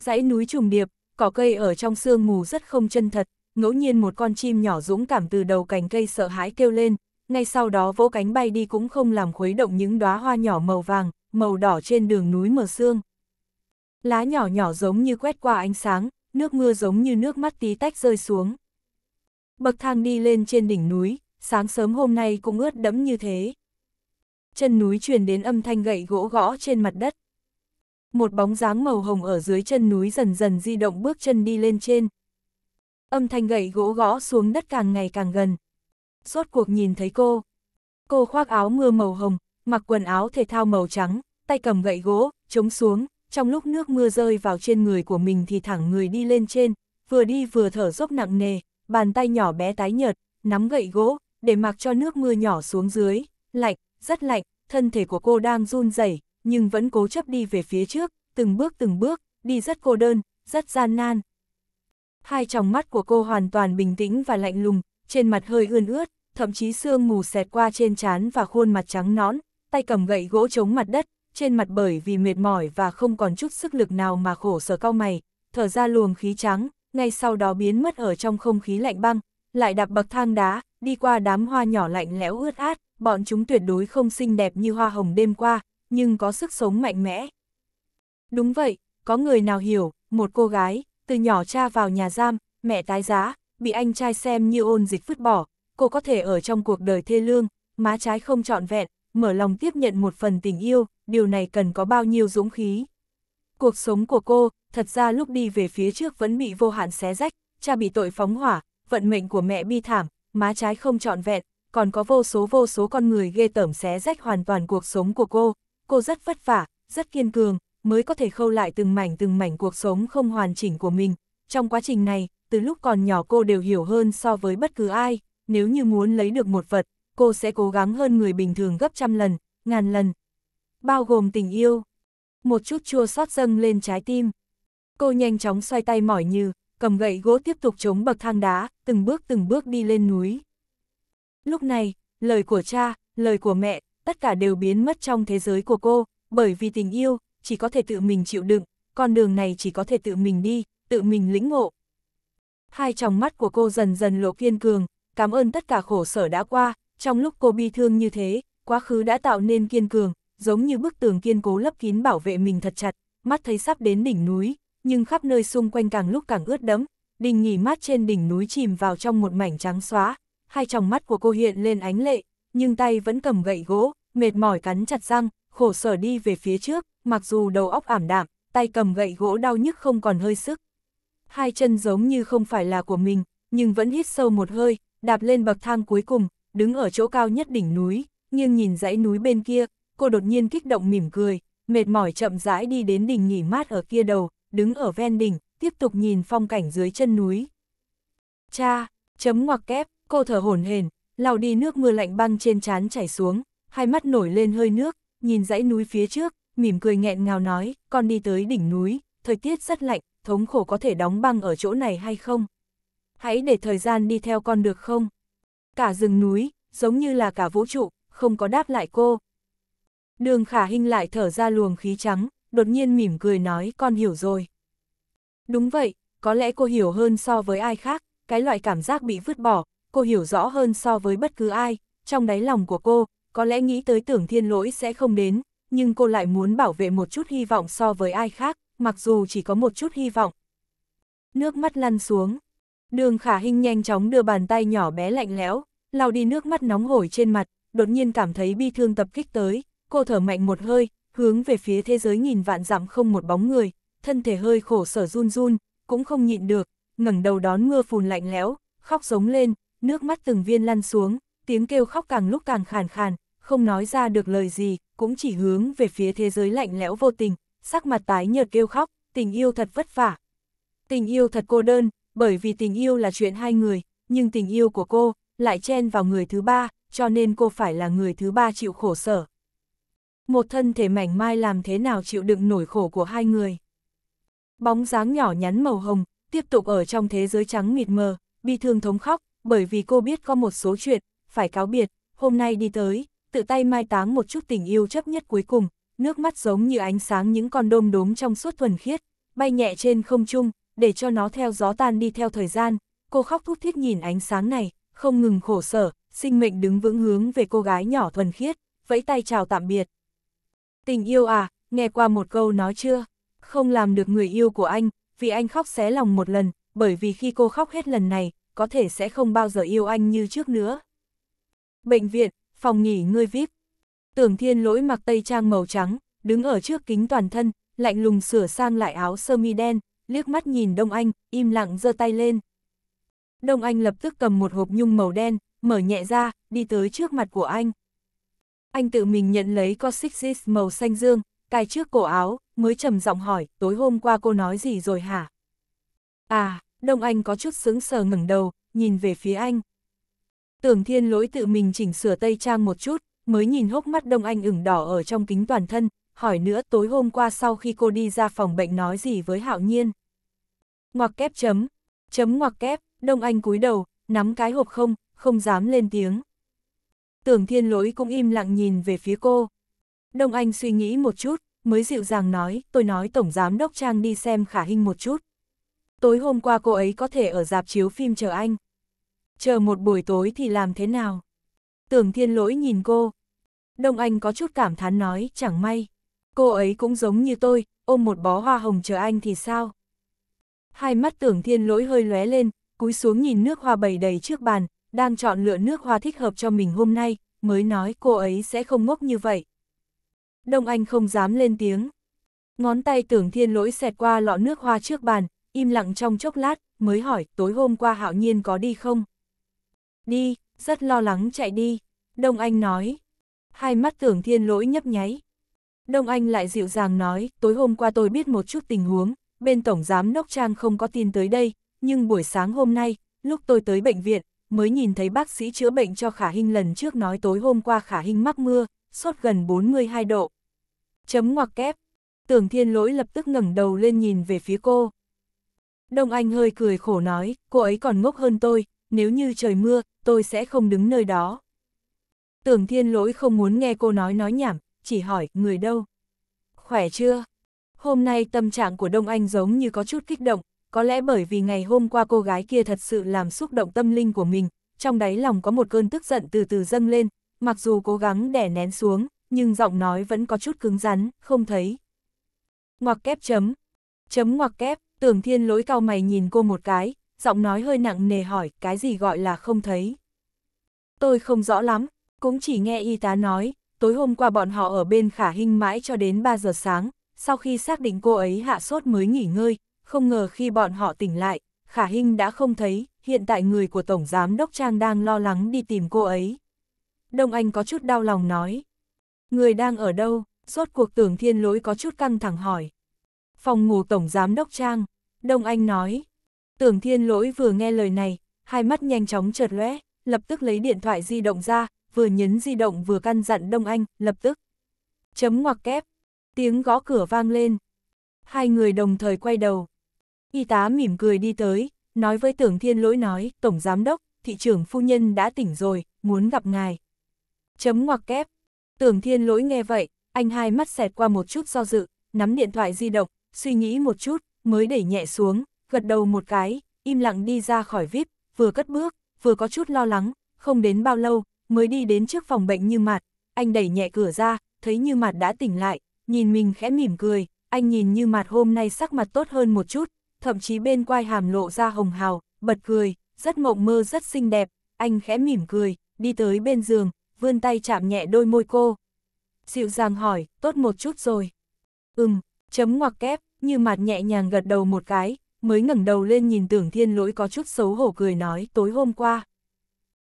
Dãy núi trùng điệp, cỏ cây ở trong sương mù rất không chân thật, ngẫu nhiên một con chim nhỏ dũng cảm từ đầu cành cây sợ hãi kêu lên, ngay sau đó vỗ cánh bay đi cũng không làm khuấy động những đóa hoa nhỏ màu vàng, màu đỏ trên đường núi mờ sương. Lá nhỏ nhỏ giống như quét qua ánh sáng, nước mưa giống như nước mắt tí tách rơi xuống. Bậc thang đi lên trên đỉnh núi, sáng sớm hôm nay cũng ướt đẫm như thế chân núi truyền đến âm thanh gậy gỗ gõ trên mặt đất. Một bóng dáng màu hồng ở dưới chân núi dần dần di động bước chân đi lên trên. Âm thanh gậy gỗ gõ xuống đất càng ngày càng gần. Rốt cuộc nhìn thấy cô. Cô khoác áo mưa màu hồng, mặc quần áo thể thao màu trắng, tay cầm gậy gỗ, chống xuống, trong lúc nước mưa rơi vào trên người của mình thì thẳng người đi lên trên, vừa đi vừa thở dốc nặng nề, bàn tay nhỏ bé tái nhợt, nắm gậy gỗ, để mặc cho nước mưa nhỏ xuống dưới, lạnh, rất lạnh, thân thể của cô đang run rẩy, nhưng vẫn cố chấp đi về phía trước, từng bước từng bước, đi rất cô đơn, rất gian nan. Hai tròng mắt của cô hoàn toàn bình tĩnh và lạnh lùng, trên mặt hơi ươn ướt, thậm chí sương mù xẹt qua trên trán và khuôn mặt trắng nõn, tay cầm gậy gỗ chống mặt đất, trên mặt bởi vì mệt mỏi và không còn chút sức lực nào mà khổ sở cau mày, thở ra luồng khí trắng, ngay sau đó biến mất ở trong không khí lạnh băng, lại đạp bậc thang đá, đi qua đám hoa nhỏ lạnh lẽo ướt át, bọn chúng tuyệt đối không xinh đẹp như hoa hồng đêm qua, nhưng có sức sống mạnh mẽ. Đúng vậy, có người nào hiểu, một cô gái, từ nhỏ cha vào nhà giam, mẹ tái giá, bị anh trai xem như ôn dịch vứt bỏ, cô có thể ở trong cuộc đời thê lương, má trái không trọn vẹn, mở lòng tiếp nhận một phần tình yêu, điều này cần có bao nhiêu dũng khí. Cuộc sống của cô, thật ra lúc đi về phía trước vẫn bị vô hạn xé rách, cha bị tội phóng hỏa, vận mệnh của mẹ bi thảm, má trái không trọn vẹn, còn có vô số vô số con người ghê tởm xé rách hoàn toàn cuộc sống của cô. Cô rất vất vả, rất kiên cường, mới có thể khâu lại từng mảnh từng mảnh cuộc sống không hoàn chỉnh của mình. Trong quá trình này, từ lúc còn nhỏ cô đều hiểu hơn so với bất cứ ai, nếu như muốn lấy được một vật, cô sẽ cố gắng hơn người bình thường gấp trăm lần, ngàn lần. Bao gồm tình yêu. Một chút chua xót dâng lên trái tim. Cô nhanh chóng xoay tay mỏi như, cầm gậy gỗ tiếp tục chống bậc thang đá, từng bước từng bước đi lên núi. Lúc này, lời của cha, lời của mẹ, tất cả đều biến mất trong thế giới của cô, bởi vì tình yêu, chỉ có thể tự mình chịu đựng, con đường này chỉ có thể tự mình đi, tự mình lĩnh ngộ. Hai tròng mắt của cô dần dần lộ kiên cường, cảm ơn tất cả khổ sở đã qua, trong lúc cô bi thương như thế, quá khứ đã tạo nên kiên cường, giống như bức tường kiên cố lấp kín bảo vệ mình thật chặt, mắt thấy sắp đến đỉnh núi, nhưng khắp nơi xung quanh càng lúc càng ướt đẫm, đình nghỉ mát trên đỉnh núi chìm vào trong một mảnh trắng xóa, hai tròng mắt của cô hiện lên ánh lệ, nhưng tay vẫn cầm gậy gỗ, mệt mỏi cắn chặt răng, khổ sở đi về phía trước, mặc dù đầu óc ảm đạm, tay cầm gậy gỗ đau nhức không còn hơi sức. Hai chân giống như không phải là của mình, nhưng vẫn hít sâu một hơi, đạp lên bậc thang cuối cùng, đứng ở chỗ cao nhất đỉnh núi, nghiêng nhìn dãy núi bên kia, cô đột nhiên kích động mỉm cười, mệt mỏi chậm rãi đi đến đỉnh nghỉ mát ở kia đầu, đứng ở ven đỉnh, tiếp tục nhìn phong cảnh dưới chân núi. Cha, chấm ngoặc kép, Cô thở hổn hển, lau đi nước mưa lạnh băng trên trán chảy xuống, hai mắt nổi lên hơi nước, nhìn dãy núi phía trước, mỉm cười nghẹn ngào nói, con đi tới đỉnh núi, thời tiết rất lạnh, thống khổ có thể đóng băng ở chỗ này hay không? Hãy để thời gian đi theo con được không? Cả rừng núi, giống như là cả vũ trụ, không có đáp lại cô. Đường khả hình lại thở ra luồng khí trắng, đột nhiên mỉm cười nói con hiểu rồi. Đúng vậy, có lẽ cô hiểu hơn so với ai khác, cái loại cảm giác bị vứt bỏ, cô hiểu rõ hơn so với bất cứ ai, trong đáy lòng của cô, có lẽ nghĩ tới tưởng thiên lỗi sẽ không đến, nhưng cô lại muốn bảo vệ một chút hy vọng so với ai khác, mặc dù chỉ có một chút hy vọng. Nước mắt lăn xuống. Đường khả hình nhanh chóng đưa bàn tay nhỏ bé lạnh lẽo, lau đi nước mắt nóng hổi trên mặt, đột nhiên cảm thấy bi thương tập kích tới, cô thở mạnh một hơi, hướng về phía thế giới nghìn vạn dặm không một bóng người, thân thể hơi khổ sở run run, cũng không nhịn được, ngẩng đầu đón mưa phùn lạnh lẽo, khóc giống lên, nước mắt từng viên lăn xuống, tiếng kêu khóc càng lúc càng khàn khàn, không nói ra được lời gì, cũng chỉ hướng về phía thế giới lạnh lẽo vô tình, sắc mặt tái nhợt kêu khóc, tình yêu thật vất vả. Tình yêu thật cô đơn, bởi vì tình yêu là chuyện hai người, nhưng tình yêu của cô lại chen vào người thứ ba, cho nên cô phải là người thứ ba chịu khổ sở. Một thân thể mảnh mai làm thế nào chịu đựng nổi khổ của hai người. Bóng dáng nhỏ nhắn màu hồng, tiếp tục ở trong thế giới trắng mịt mờ, bi thương thống khóc, bởi vì cô biết có một số chuyện, phải cáo biệt, hôm nay đi tới, tự tay mai táng một chút tình yêu chấp nhất cuối cùng, nước mắt giống như ánh sáng những con đom đốm trong suốt thuần khiết, bay nhẹ trên không trung, để cho nó theo gió tan đi theo thời gian, cô khóc thút thít nhìn ánh sáng này, không ngừng khổ sở, sinh mệnh đứng vững hướng về cô gái nhỏ thuần khiết, vẫy tay chào tạm biệt. Tình yêu à, nghe qua một câu nói chưa? Không làm được người yêu của anh, vì anh khóc xé lòng một lần, bởi vì khi cô khóc hết lần này, có thể sẽ không bao giờ yêu anh như trước nữa. Bệnh viện, phòng nghỉ ngươi VIP. Tưởng thiên lỗi mặc tây trang màu trắng, đứng ở trước kính toàn thân, lạnh lùng sửa sang lại áo sơ mi đen, liếc mắt nhìn Đông Anh, im lặng giơ tay lên. Đông Anh lập tức cầm một hộp nhung màu đen, mở nhẹ ra, đi tới trước mặt của anh. Anh tự mình nhận lấy có sixis màu xanh dương, cài trước cổ áo, mới trầm giọng hỏi, tối hôm qua cô nói gì rồi hả? À, Đông Anh có chút sững sờ ngẩng đầu, nhìn về phía anh. Tưởng thiên lỗi tự mình chỉnh sửa tây trang một chút, mới nhìn hốc mắt Đông Anh ửng đỏ ở trong kính toàn thân, hỏi nữa tối hôm qua sau khi cô đi ra phòng bệnh nói gì với Hạo Nhiên. Ngoặc kép chấm, chấm ngoặc kép, Đông Anh cúi đầu, nắm cái hộp không, không dám lên tiếng. Tưởng thiên lỗi cũng im lặng nhìn về phía cô. Đông Anh suy nghĩ một chút, mới dịu dàng nói, tôi nói Tổng Giám Đốc Trang đi xem khả hình một chút tối hôm qua cô ấy có thể ở dạp chiếu phim chờ anh. Chờ một buổi tối thì làm thế nào? Tưởng thiên lỗi nhìn cô. Đông Anh có chút cảm thán nói, chẳng may. Cô ấy cũng giống như tôi, ôm một bó hoa hồng chờ anh thì sao? Hai mắt tưởng thiên lỗi hơi lóe lên, cúi xuống nhìn nước hoa bầy đầy trước bàn, đang chọn lựa nước hoa thích hợp cho mình hôm nay, mới nói cô ấy sẽ không ngốc như vậy. Đông Anh không dám lên tiếng. Ngón tay tưởng thiên lỗi xẹt qua lọ nước hoa trước bàn, im lặng trong chốc lát, mới hỏi tối hôm qua hạo nhiên có đi không? Đi, rất lo lắng chạy đi, Đông Anh nói. Hai mắt tưởng thiên lỗi nhấp nháy. Đông Anh lại dịu dàng nói, tối hôm qua tôi biết một chút tình huống, bên Tổng Giám Đốc Trang không có tin tới đây, nhưng buổi sáng hôm nay, lúc tôi tới bệnh viện, mới nhìn thấy bác sĩ chữa bệnh cho Khả Hinh lần trước nói tối hôm qua Khả Hinh mắc mưa, sốt gần 42 độ. Chấm ngoặc kép. Tưởng Thiên Lỗi lập tức ngẩng đầu lên nhìn về phía cô. Đông Anh hơi cười khổ nói, cô ấy còn ngốc hơn tôi, nếu như trời mưa, tôi sẽ không đứng nơi đó. Tưởng thiên lỗi không muốn nghe cô nói nói nhảm, chỉ hỏi, người đâu? Khỏe chưa? Hôm nay tâm trạng của Đông Anh giống như có chút kích động, có lẽ bởi vì ngày hôm qua cô gái kia thật sự làm xúc động tâm linh của mình, trong đáy lòng có một cơn tức giận từ từ dâng lên, mặc dù cố gắng đè nén xuống, nhưng giọng nói vẫn có chút cứng rắn, không thấy. Ngoặc kép chấm. Chấm ngoặc kép. Tưởng thiên lỗi cao mày nhìn cô một cái, giọng nói hơi nặng nề hỏi cái gì gọi là không thấy. Tôi không rõ lắm, cũng chỉ nghe y tá nói, tối hôm qua bọn họ ở bên khả hình mãi cho đến 3 giờ sáng, sau khi xác định cô ấy hạ sốt mới nghỉ ngơi, không ngờ khi bọn họ tỉnh lại, khả hình đã không thấy, hiện tại người của Tổng Giám Đốc Trang đang lo lắng đi tìm cô ấy. Đông Anh có chút đau lòng nói. Người đang ở đâu? Rốt cuộc tưởng thiên lỗi có chút căng thẳng hỏi. Phòng ngủ Tổng Giám Đốc Trang, Đông Anh nói. Tưởng thiên lỗi vừa nghe lời này, hai mắt nhanh chóng chợt lóe, lập tức lấy điện thoại di động ra, vừa nhấn di động vừa căn dặn Đông Anh, lập tức. Chấm ngoặc kép, tiếng gõ cửa vang lên. Hai người đồng thời quay đầu. Y tá mỉm cười đi tới, nói với tưởng thiên lỗi nói, Tổng Giám Đốc, thị trưởng phu nhân đã tỉnh rồi, muốn gặp ngài. Chấm ngoặc kép, tưởng thiên lỗi nghe vậy, anh hai mắt xẹt qua một chút do dự, nắm điện thoại di động, suy nghĩ một chút, mới đẩy nhẹ xuống, gật đầu một cái, im lặng đi ra khỏi VIP, vừa cất bước, vừa có chút lo lắng, không đến bao lâu, mới đi đến trước phòng bệnh như mặt, anh đẩy nhẹ cửa ra, thấy như mặt đã tỉnh lại, nhìn mình khẽ mỉm cười, anh nhìn như mặt hôm nay sắc mặt tốt hơn một chút, thậm chí bên quai hàm lộ ra hồng hào, bật cười, rất mộng mơ rất xinh đẹp, anh khẽ mỉm cười, đi tới bên giường, vươn tay chạm nhẹ đôi môi cô. Dịu dàng hỏi, tốt một chút rồi. Ừm, Chấm ngoặc kép, như mặt nhẹ nhàng gật đầu một cái, mới ngẩng đầu lên nhìn tưởng thiên lỗi có chút xấu hổ cười nói tối hôm qua.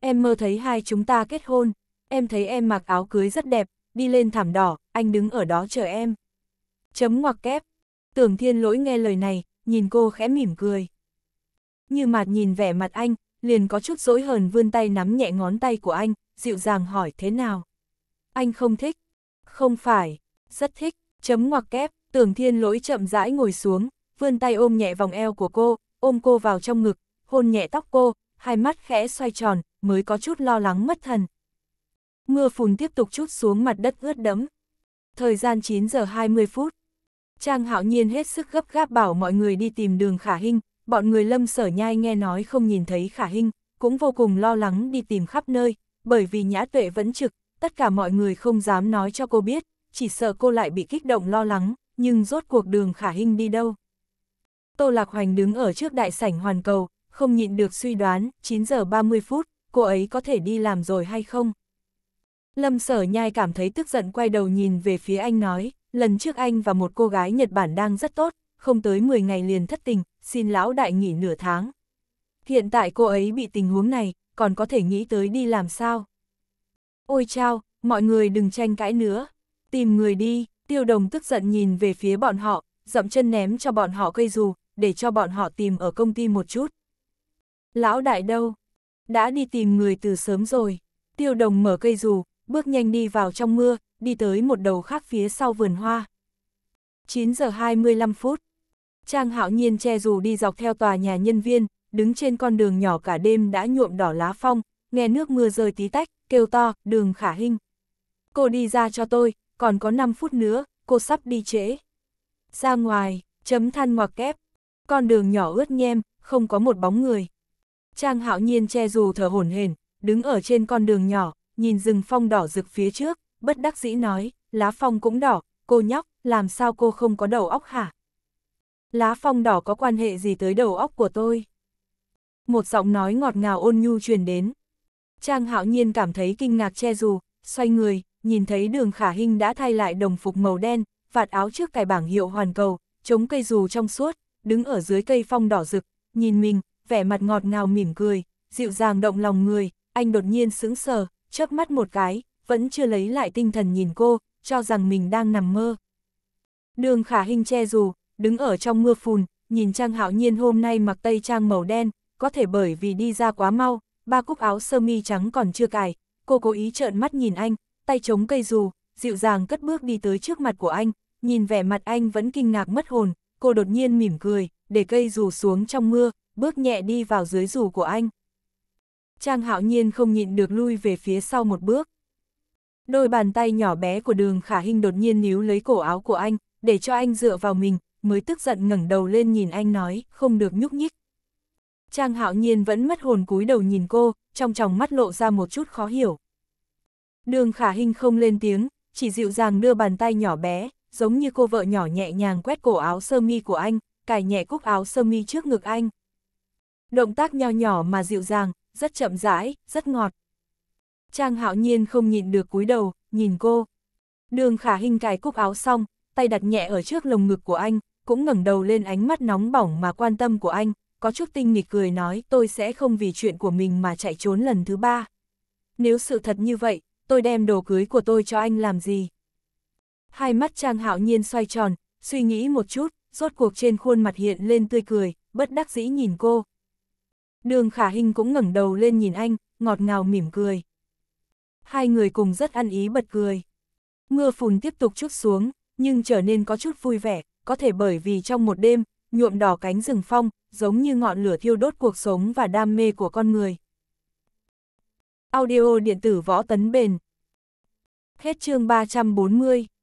Em mơ thấy hai chúng ta kết hôn, em thấy em mặc áo cưới rất đẹp, đi lên thảm đỏ, anh đứng ở đó chờ em. Chấm ngoặc kép, tưởng thiên lỗi nghe lời này, nhìn cô khẽ mỉm cười. Như mặt nhìn vẻ mặt anh, liền có chút dỗi hờn vươn tay nắm nhẹ ngón tay của anh, dịu dàng hỏi thế nào. Anh không thích, không phải, rất thích, chấm ngoặc kép, Tưởng thiên lỗi chậm rãi ngồi xuống, vươn tay ôm nhẹ vòng eo của cô, ôm cô vào trong ngực, hôn nhẹ tóc cô, hai mắt khẽ xoay tròn, mới có chút lo lắng mất thần. Mưa phùn tiếp tục chút xuống mặt đất ướt đẫm. Thời gian 9 giờ 20 phút. Trang hạo nhiên hết sức gấp gáp bảo mọi người đi tìm đường khả hình, bọn người lâm sở nhai nghe nói không nhìn thấy khả hình, cũng vô cùng lo lắng đi tìm khắp nơi, bởi vì nhã tuệ vẫn trực, tất cả mọi người không dám nói cho cô biết, chỉ sợ cô lại bị kích động lo lắng, nhưng rốt cuộc đường khả hình đi đâu. Tô Lạc Hoành đứng ở trước đại sảnh hoàn cầu, không nhịn được suy đoán, 9 giờ 30 phút, cô ấy có thể đi làm rồi hay không? Lâm sở nhai cảm thấy tức giận quay đầu nhìn về phía anh nói, lần trước anh và một cô gái Nhật Bản đang rất tốt, không tới 10 ngày liền thất tình, xin lão đại nghỉ nửa tháng. Hiện tại cô ấy bị tình huống này, còn có thể nghĩ tới đi làm sao? Ôi chao, mọi người đừng tranh cãi nữa, tìm người đi, Tiêu đồng tức giận nhìn về phía bọn họ, dậm chân ném cho bọn họ cây dù, để cho bọn họ tìm ở công ty một chút. Lão đại đâu? Đã đi tìm người từ sớm rồi. Tiêu đồng mở cây dù, bước nhanh đi vào trong mưa, đi tới một đầu khác phía sau vườn hoa. 9 giờ 25 phút. Trang hạo nhiên che dù đi dọc theo tòa nhà nhân viên, đứng trên con đường nhỏ cả đêm đã nhuộm đỏ lá phong, nghe nước mưa rơi tí tách, kêu to, đường khả hình. Cô đi ra cho tôi, còn có 5 phút nữa, cô sắp đi trễ. Ra ngoài, chấm than ngoặc kép, con đường nhỏ ướt nhem, không có một bóng người. Trang hạo nhiên che dù thở hổn hển, đứng ở trên con đường nhỏ, nhìn rừng phong đỏ rực phía trước, bất đắc dĩ nói, lá phong cũng đỏ, cô nhóc, làm sao cô không có đầu óc hả? Lá phong đỏ có quan hệ gì tới đầu óc của tôi? Một giọng nói ngọt ngào ôn nhu truyền đến. Trang hạo nhiên cảm thấy kinh ngạc che dù, xoay người, nhìn thấy đường khả hình đã thay lại đồng phục màu đen, vạt áo trước cài bảng hiệu hoàn cầu, chống cây dù trong suốt, đứng ở dưới cây phong đỏ rực, nhìn mình, vẻ mặt ngọt ngào mỉm cười, dịu dàng động lòng người, anh đột nhiên sững sờ, chớp mắt một cái, vẫn chưa lấy lại tinh thần nhìn cô, cho rằng mình đang nằm mơ. Đường khả hình che dù, đứng ở trong mưa phùn, nhìn Trang Hạo Nhiên hôm nay mặc tây trang màu đen, có thể bởi vì đi ra quá mau, ba cúc áo sơ mi trắng còn chưa cài, cô cố ý trợn mắt nhìn anh, tay chống cây dù, dịu dàng cất bước đi tới trước mặt của anh, nhìn vẻ mặt anh vẫn kinh ngạc mất hồn, cô đột nhiên mỉm cười, để cây dù xuống trong mưa, bước nhẹ đi vào dưới dù của anh. Trang hạo nhiên không nhịn được lui về phía sau một bước. Đôi bàn tay nhỏ bé của đường khả hình đột nhiên níu lấy cổ áo của anh, để cho anh dựa vào mình, mới tức giận ngẩng đầu lên nhìn anh nói, không được nhúc nhích. Trang hạo nhiên vẫn mất hồn cúi đầu nhìn cô, trong tròng mắt lộ ra một chút khó hiểu. Đường khả hình không lên tiếng, chỉ dịu dàng đưa bàn tay nhỏ bé, giống như cô vợ nhỏ nhẹ nhàng quét cổ áo sơ mi của anh, cài nhẹ cúc áo sơ mi trước ngực anh. Động tác nho nhỏ mà dịu dàng, rất chậm rãi, rất ngọt. Trang hạo nhiên không nhịn được cúi đầu, nhìn cô. Đường khả hình cài cúc áo xong, tay đặt nhẹ ở trước lồng ngực của anh, cũng ngẩng đầu lên ánh mắt nóng bỏng mà quan tâm của anh, có chút tinh nghịch cười nói tôi sẽ không vì chuyện của mình mà chạy trốn lần thứ ba. Nếu sự thật như vậy, tôi đem đồ cưới của tôi cho anh làm gì? Hai mắt Trang Hạo Nhiên xoay tròn, suy nghĩ một chút, rốt cuộc trên khuôn mặt hiện lên tươi cười, bất đắc dĩ nhìn cô. Đường Khả Hinh cũng ngẩng đầu lên nhìn anh, ngọt ngào mỉm cười. Hai người cùng rất ăn ý bật cười. Mưa phùn tiếp tục chút xuống, nhưng trở nên có chút vui vẻ, có thể bởi vì trong một đêm, nhuộm đỏ cánh rừng phong, giống như ngọn lửa thiêu đốt cuộc sống và đam mê của con người. Audio điện tử võ tấn bền. Hết chương 340.